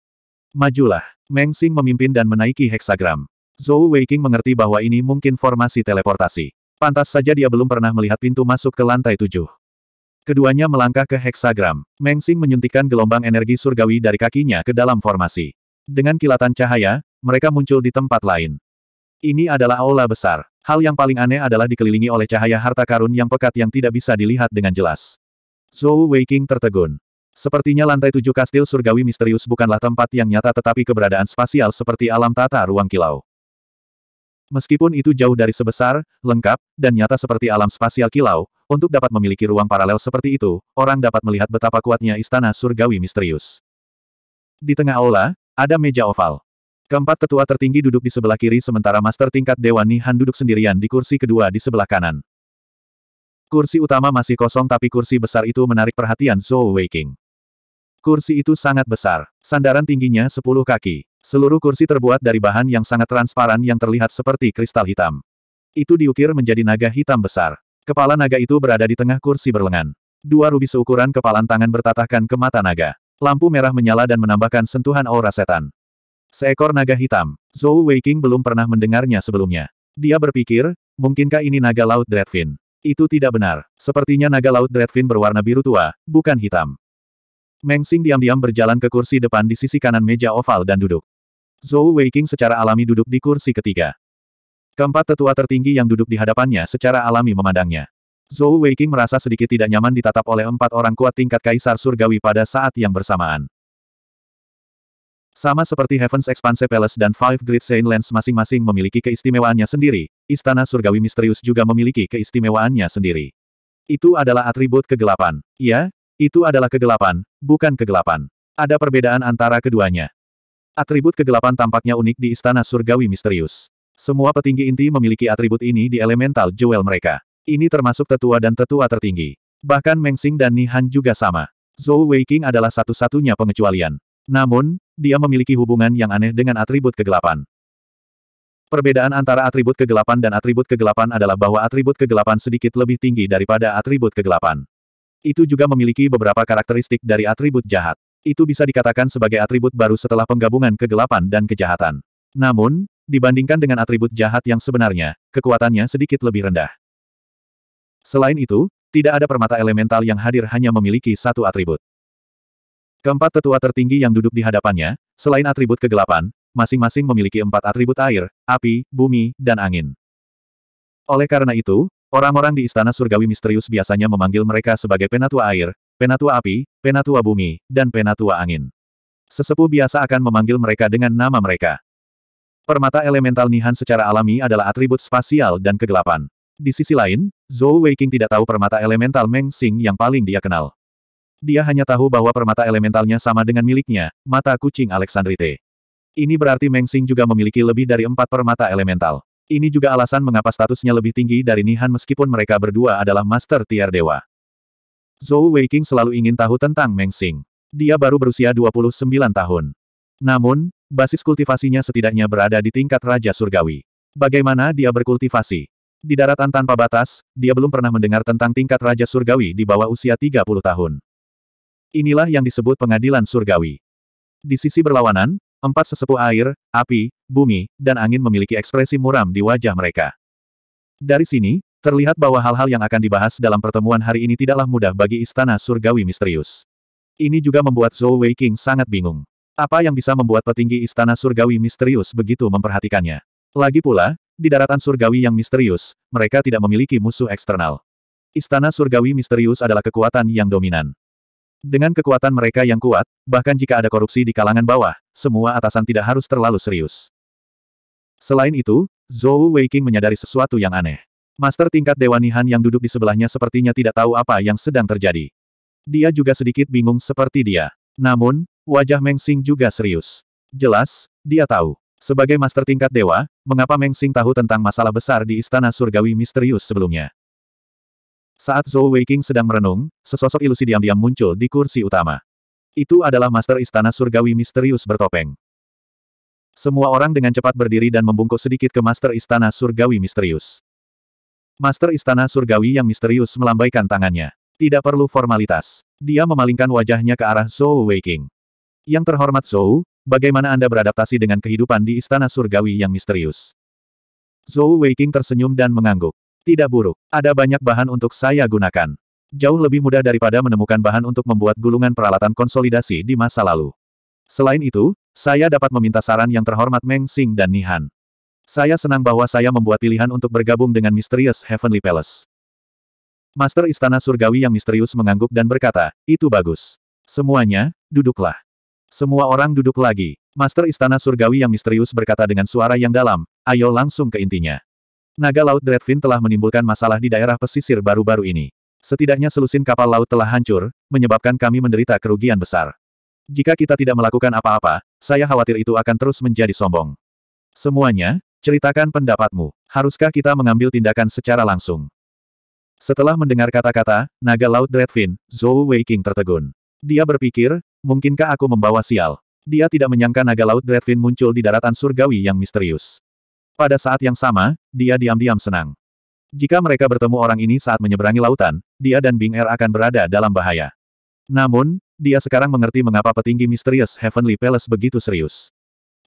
Majulah, Meng Xing memimpin dan menaiki heksagram. Zhou Weiqing mengerti bahwa ini mungkin formasi teleportasi. Pantas saja dia belum pernah melihat pintu masuk ke lantai tujuh. Keduanya melangkah ke heksagram. Meng Xing menyuntikkan gelombang energi surgawi dari kakinya ke dalam formasi. Dengan kilatan cahaya, mereka muncul di tempat lain. Ini adalah aula besar. Hal yang paling aneh adalah dikelilingi oleh cahaya harta karun yang pekat yang tidak bisa dilihat dengan jelas. Zhou Weiqing tertegun. Sepertinya lantai tujuh kastil surgawi misterius bukanlah tempat yang nyata tetapi keberadaan spasial seperti alam tata ruang kilau. Meskipun itu jauh dari sebesar, lengkap, dan nyata seperti alam spasial kilau, untuk dapat memiliki ruang paralel seperti itu, orang dapat melihat betapa kuatnya istana surgawi misterius. Di tengah aula, ada meja oval. Keempat tetua tertinggi duduk di sebelah kiri sementara master tingkat Dewa Nihan duduk sendirian di kursi kedua di sebelah kanan. Kursi utama masih kosong tapi kursi besar itu menarik perhatian Zhou Weiking. Kursi itu sangat besar, sandaran tingginya 10 kaki. Seluruh kursi terbuat dari bahan yang sangat transparan yang terlihat seperti kristal hitam. Itu diukir menjadi naga hitam besar. Kepala naga itu berada di tengah kursi berlengan. Dua rubi seukuran kepalan tangan bertatahkan ke mata naga. Lampu merah menyala dan menambahkan sentuhan aura setan. Seekor naga hitam. Zhou Weiqing belum pernah mendengarnya sebelumnya. Dia berpikir, mungkinkah ini naga laut Dreadfin? Itu tidak benar. Sepertinya naga laut Dreadfin berwarna biru tua, bukan hitam. Meng Xing diam-diam berjalan ke kursi depan di sisi kanan meja oval dan duduk. Zhou Weiqing secara alami duduk di kursi ketiga. Keempat tetua tertinggi yang duduk di hadapannya secara alami memandangnya. Zhou Weiqing merasa sedikit tidak nyaman ditatap oleh empat orang kuat tingkat kaisar surgawi pada saat yang bersamaan. Sama seperti Heaven's Expanse Palace dan Five Great Saint Lands masing-masing memiliki keistimewaannya sendiri, Istana Surgawi Misterius juga memiliki keistimewaannya sendiri. Itu adalah atribut kegelapan. Ya, itu adalah kegelapan, bukan kegelapan. Ada perbedaan antara keduanya. Atribut kegelapan tampaknya unik di istana surgawi misterius. Semua petinggi inti memiliki atribut ini di elemental jewel mereka. Ini termasuk tetua dan tetua tertinggi. Bahkan Mengxing dan Nihan juga sama. Zhou Weiqing adalah satu-satunya pengecualian. Namun, dia memiliki hubungan yang aneh dengan atribut kegelapan. Perbedaan antara atribut kegelapan dan atribut kegelapan adalah bahwa atribut kegelapan sedikit lebih tinggi daripada atribut kegelapan. Itu juga memiliki beberapa karakteristik dari atribut jahat itu bisa dikatakan sebagai atribut baru setelah penggabungan kegelapan dan kejahatan. Namun, dibandingkan dengan atribut jahat yang sebenarnya, kekuatannya sedikit lebih rendah. Selain itu, tidak ada permata elemental yang hadir hanya memiliki satu atribut. Keempat tetua tertinggi yang duduk di hadapannya, selain atribut kegelapan, masing-masing memiliki empat atribut air, api, bumi, dan angin. Oleh karena itu, orang-orang di Istana Surgawi Misterius biasanya memanggil mereka sebagai penatua air, Penatua Api, Penatua Bumi, dan Penatua Angin. Sesepuh biasa akan memanggil mereka dengan nama mereka. Permata elemental Nihan secara alami adalah atribut spasial dan kegelapan. Di sisi lain, Zhou Weiqing tidak tahu permata elemental Meng Xing yang paling dia kenal. Dia hanya tahu bahwa permata elementalnya sama dengan miliknya, mata kucing Alexandrite. Ini berarti Meng Xing juga memiliki lebih dari empat permata elemental. Ini juga alasan mengapa statusnya lebih tinggi dari Nihan meskipun mereka berdua adalah Master Tier Dewa. Zhou Weiqing selalu ingin tahu tentang Meng Xing. Dia baru berusia 29 tahun. Namun, basis kultivasinya setidaknya berada di tingkat Raja Surgawi. Bagaimana dia berkultivasi? Di daratan tanpa batas, dia belum pernah mendengar tentang tingkat Raja Surgawi di bawah usia 30 tahun. Inilah yang disebut pengadilan surgawi. Di sisi berlawanan, empat sesepuh air, api, bumi, dan angin memiliki ekspresi muram di wajah mereka. Dari sini, Terlihat bahwa hal-hal yang akan dibahas dalam pertemuan hari ini tidaklah mudah bagi istana surgawi misterius. Ini juga membuat Zhou Weiqing sangat bingung. Apa yang bisa membuat petinggi istana surgawi misterius begitu memperhatikannya? Lagi pula, di daratan surgawi yang misterius, mereka tidak memiliki musuh eksternal. Istana surgawi misterius adalah kekuatan yang dominan. Dengan kekuatan mereka yang kuat, bahkan jika ada korupsi di kalangan bawah, semua atasan tidak harus terlalu serius. Selain itu, Zhou Weiqing menyadari sesuatu yang aneh. Master tingkat Dewa Nihan yang duduk di sebelahnya sepertinya tidak tahu apa yang sedang terjadi. Dia juga sedikit bingung seperti dia. Namun, wajah Meng Xing juga serius. Jelas, dia tahu. Sebagai master tingkat dewa, mengapa Meng Xing tahu tentang masalah besar di istana surgawi misterius sebelumnya? Saat Zhou Weiking sedang merenung, sesosok ilusi diam-diam muncul di kursi utama. Itu adalah master istana surgawi misterius bertopeng. Semua orang dengan cepat berdiri dan membungkuk sedikit ke master istana surgawi misterius. Master Istana Surgawi yang misterius melambaikan tangannya. Tidak perlu formalitas. Dia memalingkan wajahnya ke arah Zhou Weiking. Yang terhormat Zhou, bagaimana Anda beradaptasi dengan kehidupan di Istana Surgawi yang misterius? Zhou Weiking tersenyum dan mengangguk. Tidak buruk. Ada banyak bahan untuk saya gunakan. Jauh lebih mudah daripada menemukan bahan untuk membuat gulungan peralatan konsolidasi di masa lalu. Selain itu, saya dapat meminta saran yang terhormat Meng Xing dan Nihan. Saya senang bahwa saya membuat pilihan untuk bergabung dengan Misterius Heavenly Palace. Master Istana Surgawi yang misterius mengangguk dan berkata, itu bagus. Semuanya, duduklah. Semua orang duduk lagi. Master Istana Surgawi yang misterius berkata dengan suara yang dalam, ayo langsung ke intinya. Naga Laut Dreadfin telah menimbulkan masalah di daerah pesisir baru-baru ini. Setidaknya selusin kapal laut telah hancur, menyebabkan kami menderita kerugian besar. Jika kita tidak melakukan apa-apa, saya khawatir itu akan terus menjadi sombong. Semuanya, Ceritakan pendapatmu, haruskah kita mengambil tindakan secara langsung? Setelah mendengar kata-kata, naga laut Dreadfin, Zhou Weiqing tertegun. Dia berpikir, mungkinkah aku membawa sial? Dia tidak menyangka naga laut Dreadfin muncul di daratan surgawi yang misterius. Pada saat yang sama, dia diam-diam senang. Jika mereka bertemu orang ini saat menyeberangi lautan, dia dan Bing Er akan berada dalam bahaya. Namun, dia sekarang mengerti mengapa petinggi misterius Heavenly Palace begitu serius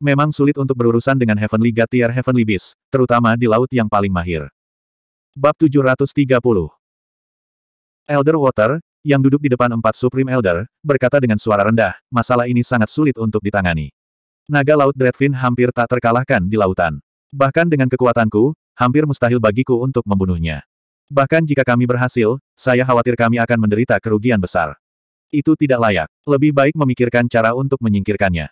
memang sulit untuk berurusan dengan Heavenly God tier Heavenly Beast, terutama di laut yang paling mahir. Bab 730 Elder Water, yang duduk di depan empat Supreme Elder, berkata dengan suara rendah, masalah ini sangat sulit untuk ditangani. Naga Laut Dreadfin hampir tak terkalahkan di lautan. Bahkan dengan kekuatanku, hampir mustahil bagiku untuk membunuhnya. Bahkan jika kami berhasil, saya khawatir kami akan menderita kerugian besar. Itu tidak layak. Lebih baik memikirkan cara untuk menyingkirkannya.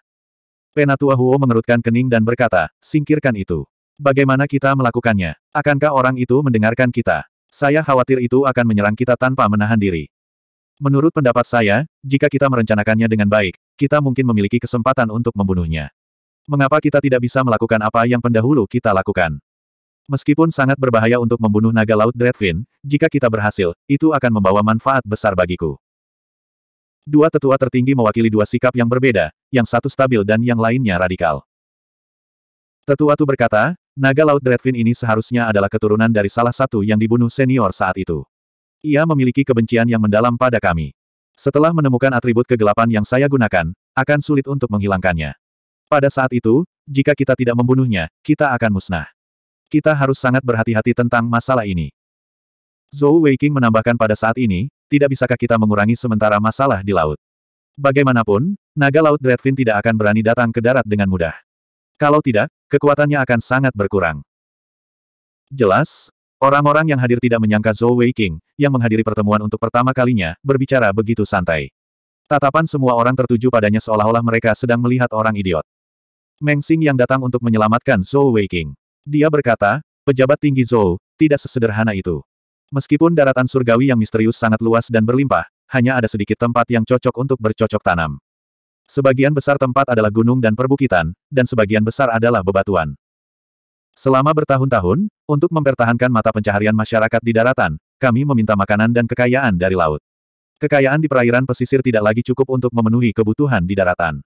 Penatua Huo mengerutkan kening dan berkata, singkirkan itu. Bagaimana kita melakukannya? Akankah orang itu mendengarkan kita? Saya khawatir itu akan menyerang kita tanpa menahan diri. Menurut pendapat saya, jika kita merencanakannya dengan baik, kita mungkin memiliki kesempatan untuk membunuhnya. Mengapa kita tidak bisa melakukan apa yang pendahulu kita lakukan? Meskipun sangat berbahaya untuk membunuh naga laut Dreadfin, jika kita berhasil, itu akan membawa manfaat besar bagiku. Dua tetua tertinggi mewakili dua sikap yang berbeda, yang satu stabil dan yang lainnya radikal. Tetua itu berkata, naga laut Dreadfin ini seharusnya adalah keturunan dari salah satu yang dibunuh senior saat itu. Ia memiliki kebencian yang mendalam pada kami. Setelah menemukan atribut kegelapan yang saya gunakan, akan sulit untuk menghilangkannya. Pada saat itu, jika kita tidak membunuhnya, kita akan musnah. Kita harus sangat berhati-hati tentang masalah ini. Zhou Weiqing menambahkan pada saat ini, tidak bisakah kita mengurangi sementara masalah di laut? Bagaimanapun, naga laut Dreadfin tidak akan berani datang ke darat dengan mudah. Kalau tidak, kekuatannya akan sangat berkurang. Jelas, orang-orang yang hadir tidak menyangka Zhou Wei King, yang menghadiri pertemuan untuk pertama kalinya, berbicara begitu santai. Tatapan semua orang tertuju padanya seolah-olah mereka sedang melihat orang idiot. Meng Xing yang datang untuk menyelamatkan Zhou Wei King. Dia berkata, pejabat tinggi Zhou, tidak sesederhana itu. Meskipun daratan surgawi yang misterius sangat luas dan berlimpah, hanya ada sedikit tempat yang cocok untuk bercocok tanam. Sebagian besar tempat adalah gunung dan perbukitan, dan sebagian besar adalah bebatuan. Selama bertahun-tahun, untuk mempertahankan mata pencaharian masyarakat di daratan, kami meminta makanan dan kekayaan dari laut. Kekayaan di perairan pesisir tidak lagi cukup untuk memenuhi kebutuhan di daratan.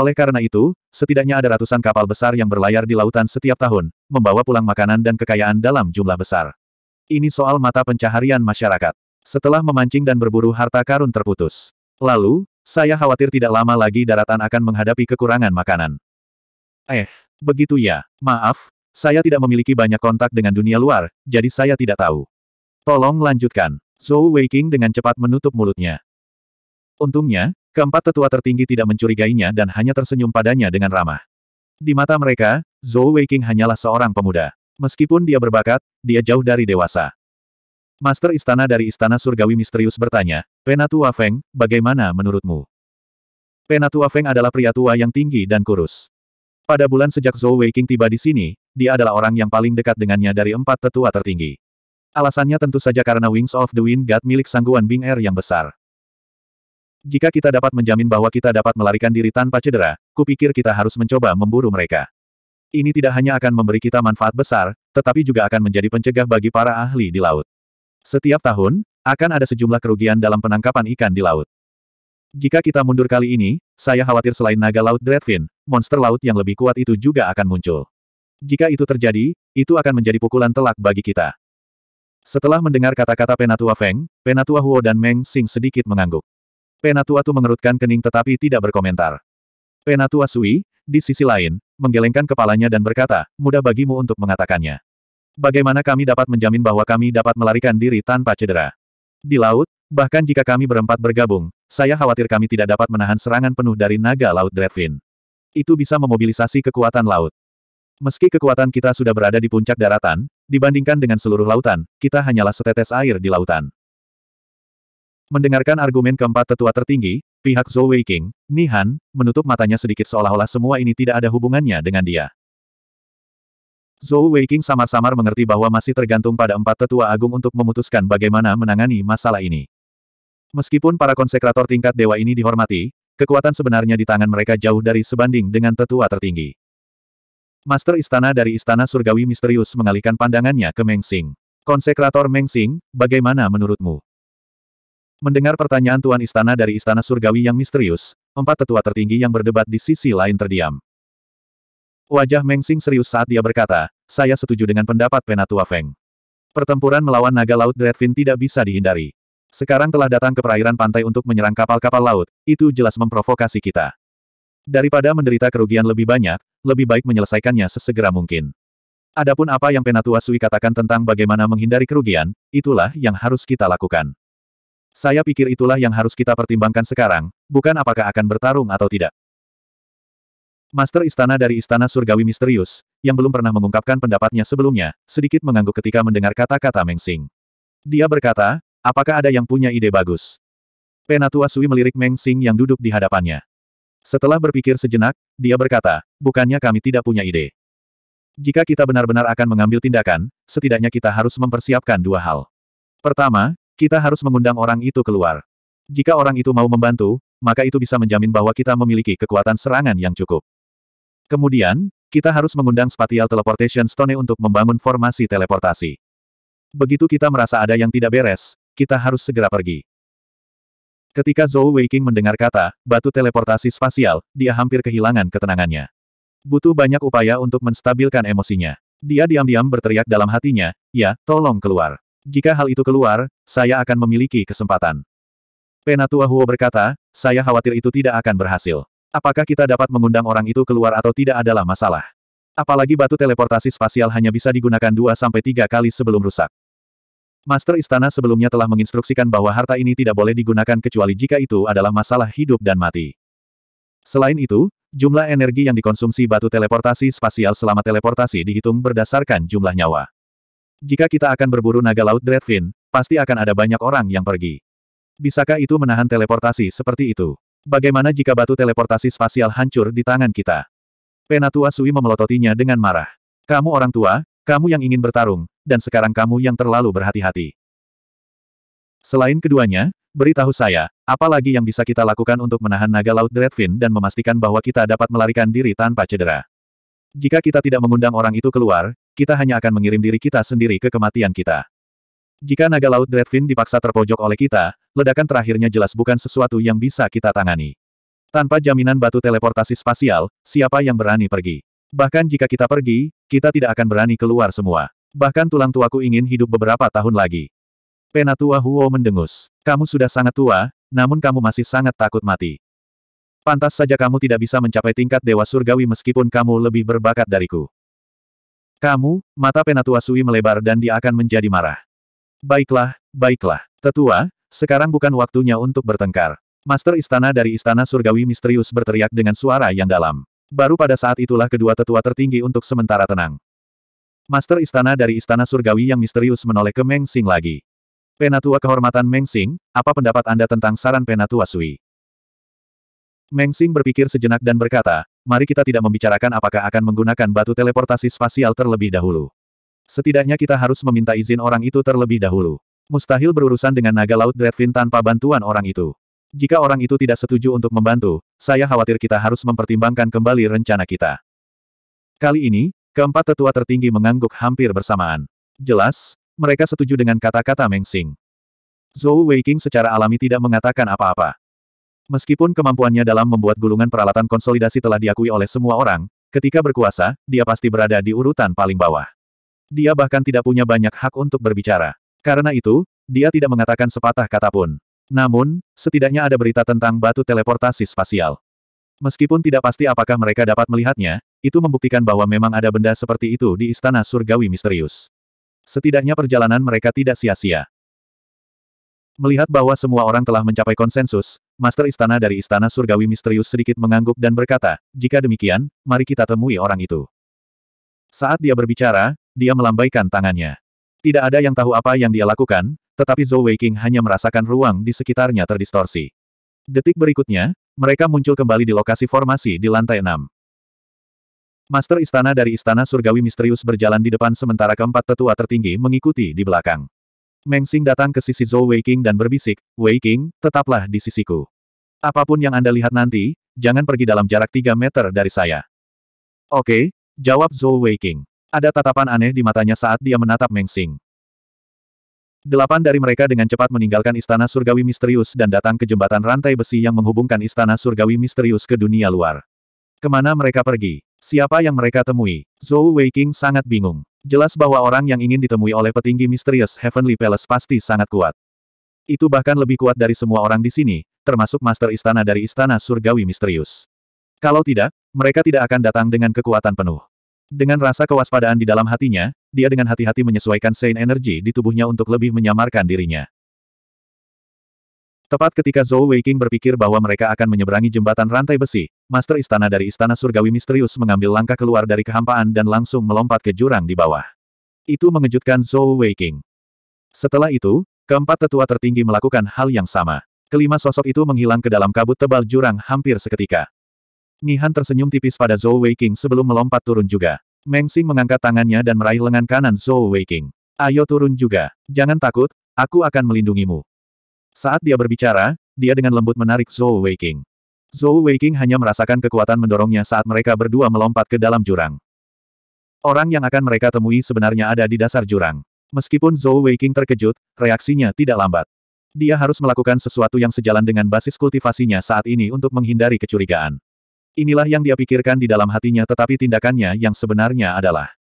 Oleh karena itu, setidaknya ada ratusan kapal besar yang berlayar di lautan setiap tahun, membawa pulang makanan dan kekayaan dalam jumlah besar. Ini soal mata pencaharian masyarakat. Setelah memancing dan berburu harta karun terputus. Lalu, saya khawatir tidak lama lagi daratan akan menghadapi kekurangan makanan. Eh, begitu ya. Maaf, saya tidak memiliki banyak kontak dengan dunia luar, jadi saya tidak tahu. Tolong lanjutkan. Zhou Weiqing dengan cepat menutup mulutnya. Untungnya, keempat tetua tertinggi tidak mencurigainya dan hanya tersenyum padanya dengan ramah. Di mata mereka, Zhou Weiqing hanyalah seorang pemuda. Meskipun dia berbakat, dia jauh dari dewasa. Master Istana dari Istana Surgawi misterius bertanya, Penatua Feng, bagaimana menurutmu? Penatua Feng adalah pria tua yang tinggi dan kurus. Pada bulan sejak Zhou King tiba di sini, dia adalah orang yang paling dekat dengannya dari empat tetua tertinggi. Alasannya tentu saja karena Wings of the Wind God milik sangguan Bing Air er yang besar. Jika kita dapat menjamin bahwa kita dapat melarikan diri tanpa cedera, kupikir kita harus mencoba memburu mereka. Ini tidak hanya akan memberi kita manfaat besar, tetapi juga akan menjadi pencegah bagi para ahli di laut. Setiap tahun, akan ada sejumlah kerugian dalam penangkapan ikan di laut. Jika kita mundur kali ini, saya khawatir selain naga laut Dreadfin, monster laut yang lebih kuat itu juga akan muncul. Jika itu terjadi, itu akan menjadi pukulan telak bagi kita. Setelah mendengar kata-kata Penatua Feng, Penatua Huo dan Meng Xing sedikit mengangguk. Penatua Tu mengerutkan kening tetapi tidak berkomentar. Penatua Sui, di sisi lain, menggelengkan kepalanya dan berkata, mudah bagimu untuk mengatakannya. Bagaimana kami dapat menjamin bahwa kami dapat melarikan diri tanpa cedera? Di laut, bahkan jika kami berempat bergabung, saya khawatir kami tidak dapat menahan serangan penuh dari naga laut Dreadfin. Itu bisa memobilisasi kekuatan laut. Meski kekuatan kita sudah berada di puncak daratan, dibandingkan dengan seluruh lautan, kita hanyalah setetes air di lautan. Mendengarkan argumen keempat tetua tertinggi, pihak Zhou Weiqing, Nihan, menutup matanya sedikit seolah-olah semua ini tidak ada hubungannya dengan dia. Zhou Weiqing samar-samar mengerti bahwa masih tergantung pada empat tetua agung untuk memutuskan bagaimana menangani masalah ini. Meskipun para konsekrator tingkat dewa ini dihormati, kekuatan sebenarnya di tangan mereka jauh dari sebanding dengan tetua tertinggi. Master Istana dari Istana Surgawi Misterius mengalihkan pandangannya ke Meng Xing. Konsekrator Meng Xing, bagaimana menurutmu? Mendengar pertanyaan Tuan Istana dari Istana Surgawi yang misterius, empat tetua tertinggi yang berdebat di sisi lain terdiam. Wajah Meng serius saat dia berkata, saya setuju dengan pendapat Penatua Feng. Pertempuran melawan naga laut Dreadfin tidak bisa dihindari. Sekarang telah datang ke perairan pantai untuk menyerang kapal-kapal laut, itu jelas memprovokasi kita. Daripada menderita kerugian lebih banyak, lebih baik menyelesaikannya sesegera mungkin. Adapun apa yang Penatua Sui katakan tentang bagaimana menghindari kerugian, itulah yang harus kita lakukan. Saya pikir itulah yang harus kita pertimbangkan sekarang, bukan apakah akan bertarung atau tidak. Master Istana dari Istana Surgawi Misterius, yang belum pernah mengungkapkan pendapatnya sebelumnya, sedikit mengangguk ketika mendengar kata-kata Meng Mengsing. Dia berkata, apakah ada yang punya ide bagus? Penatua Sui melirik Meng Mengsing yang duduk di hadapannya. Setelah berpikir sejenak, dia berkata, bukannya kami tidak punya ide. Jika kita benar-benar akan mengambil tindakan, setidaknya kita harus mempersiapkan dua hal. Pertama, kita harus mengundang orang itu keluar. Jika orang itu mau membantu, maka itu bisa menjamin bahwa kita memiliki kekuatan serangan yang cukup. Kemudian, kita harus mengundang Spatial Teleportation Stone untuk membangun formasi teleportasi. Begitu kita merasa ada yang tidak beres, kita harus segera pergi. Ketika Zhou Weiking mendengar kata, batu teleportasi spasial, dia hampir kehilangan ketenangannya. Butuh banyak upaya untuk menstabilkan emosinya. Dia diam-diam berteriak dalam hatinya, ya, tolong keluar. Jika hal itu keluar, saya akan memiliki kesempatan. Penatua Huo berkata, saya khawatir itu tidak akan berhasil. Apakah kita dapat mengundang orang itu keluar atau tidak adalah masalah. Apalagi batu teleportasi spasial hanya bisa digunakan 2-3 kali sebelum rusak. Master Istana sebelumnya telah menginstruksikan bahwa harta ini tidak boleh digunakan kecuali jika itu adalah masalah hidup dan mati. Selain itu, jumlah energi yang dikonsumsi batu teleportasi spasial selama teleportasi dihitung berdasarkan jumlah nyawa. Jika kita akan berburu naga laut Dreadfin, pasti akan ada banyak orang yang pergi. Bisakah itu menahan teleportasi seperti itu? Bagaimana jika batu teleportasi spasial hancur di tangan kita? Penatua Sui memelototinya dengan marah. Kamu orang tua, kamu yang ingin bertarung, dan sekarang kamu yang terlalu berhati-hati. Selain keduanya, beritahu saya, apa lagi yang bisa kita lakukan untuk menahan naga laut Dreadfin dan memastikan bahwa kita dapat melarikan diri tanpa cedera. Jika kita tidak mengundang orang itu keluar, kita hanya akan mengirim diri kita sendiri ke kematian kita. Jika naga laut Dreadfin dipaksa terpojok oleh kita, ledakan terakhirnya jelas bukan sesuatu yang bisa kita tangani. Tanpa jaminan batu teleportasi spasial, siapa yang berani pergi? Bahkan jika kita pergi, kita tidak akan berani keluar semua. Bahkan tulang tuaku ingin hidup beberapa tahun lagi. Penatua Huo mendengus. Kamu sudah sangat tua, namun kamu masih sangat takut mati. Pantas saja kamu tidak bisa mencapai tingkat Dewa Surgawi meskipun kamu lebih berbakat dariku. Kamu, mata penatua Sui melebar dan dia akan menjadi marah. Baiklah, baiklah. Tetua, sekarang bukan waktunya untuk bertengkar. Master istana dari istana surgawi misterius berteriak dengan suara yang dalam. Baru pada saat itulah kedua tetua tertinggi untuk sementara tenang. Master istana dari istana surgawi yang misterius menoleh ke Meng Xing lagi. Penatua kehormatan Meng Xing, apa pendapat Anda tentang saran Penatua Sui? Meng Xing berpikir sejenak dan berkata, mari kita tidak membicarakan apakah akan menggunakan batu teleportasi spasial terlebih dahulu. Setidaknya kita harus meminta izin orang itu terlebih dahulu. Mustahil berurusan dengan naga laut Dreadfin tanpa bantuan orang itu. Jika orang itu tidak setuju untuk membantu, saya khawatir kita harus mempertimbangkan kembali rencana kita. Kali ini, keempat tetua tertinggi mengangguk hampir bersamaan. Jelas, mereka setuju dengan kata-kata Meng Xing. Zhou Weiqing secara alami tidak mengatakan apa-apa. Meskipun kemampuannya dalam membuat gulungan peralatan konsolidasi telah diakui oleh semua orang, ketika berkuasa, dia pasti berada di urutan paling bawah. Dia bahkan tidak punya banyak hak untuk berbicara. Karena itu, dia tidak mengatakan sepatah kata pun. Namun, setidaknya ada berita tentang batu teleportasi spasial. Meskipun tidak pasti apakah mereka dapat melihatnya, itu membuktikan bahwa memang ada benda seperti itu di istana surgawi misterius. Setidaknya perjalanan mereka tidak sia-sia. Melihat bahwa semua orang telah mencapai konsensus, Master Istana dari Istana Surgawi Misterius sedikit mengangguk dan berkata, jika demikian, mari kita temui orang itu. Saat dia berbicara, dia melambaikan tangannya. Tidak ada yang tahu apa yang dia lakukan, tetapi Zhou Weiqing hanya merasakan ruang di sekitarnya terdistorsi. Detik berikutnya, mereka muncul kembali di lokasi formasi di lantai 6. Master Istana dari Istana Surgawi Misterius berjalan di depan sementara keempat tetua tertinggi mengikuti di belakang. Meng Xing datang ke sisi Zhou Weiqing dan berbisik, Weiqing, tetaplah di sisiku. Apapun yang Anda lihat nanti, jangan pergi dalam jarak 3 meter dari saya. Oke, jawab Zhou Weiqing. Ada tatapan aneh di matanya saat dia menatap Meng Xing. Delapan dari mereka dengan cepat meninggalkan Istana Surgawi Misterius dan datang ke jembatan rantai besi yang menghubungkan Istana Surgawi Misterius ke dunia luar. Kemana mereka pergi? Siapa yang mereka temui? Zhou Weiqing sangat bingung. Jelas bahwa orang yang ingin ditemui oleh petinggi misterius Heavenly Palace pasti sangat kuat. Itu bahkan lebih kuat dari semua orang di sini, termasuk Master Istana dari Istana Surgawi Misterius. Kalau tidak, mereka tidak akan datang dengan kekuatan penuh. Dengan rasa kewaspadaan di dalam hatinya, dia dengan hati-hati menyesuaikan Sein energi di tubuhnya untuk lebih menyamarkan dirinya. Tepat ketika Zhou Weiqing berpikir bahwa mereka akan menyeberangi jembatan rantai besi, Master Istana dari Istana Surgawi misterius mengambil langkah keluar dari kehampaan dan langsung melompat ke jurang di bawah. Itu mengejutkan Zhou Weiqing. Setelah itu, keempat tetua tertinggi melakukan hal yang sama. Kelima sosok itu menghilang ke dalam kabut tebal jurang hampir seketika. Nihan tersenyum tipis pada Zhou Weiqing sebelum melompat turun juga. Meng Xing mengangkat tangannya dan meraih lengan kanan Zhou Weiqing. Ayo turun juga. Jangan takut, aku akan melindungimu. Saat dia berbicara, dia dengan lembut menarik Zhou Weiqing. Zhou Weiqing hanya merasakan kekuatan mendorongnya saat mereka berdua melompat ke dalam jurang. Orang yang akan mereka temui sebenarnya ada di dasar jurang. Meskipun Zhou Weiqing terkejut, reaksinya tidak lambat. Dia harus melakukan sesuatu yang sejalan dengan basis kultivasinya saat ini untuk menghindari kecurigaan. Inilah yang dia pikirkan di dalam hatinya tetapi tindakannya yang sebenarnya adalah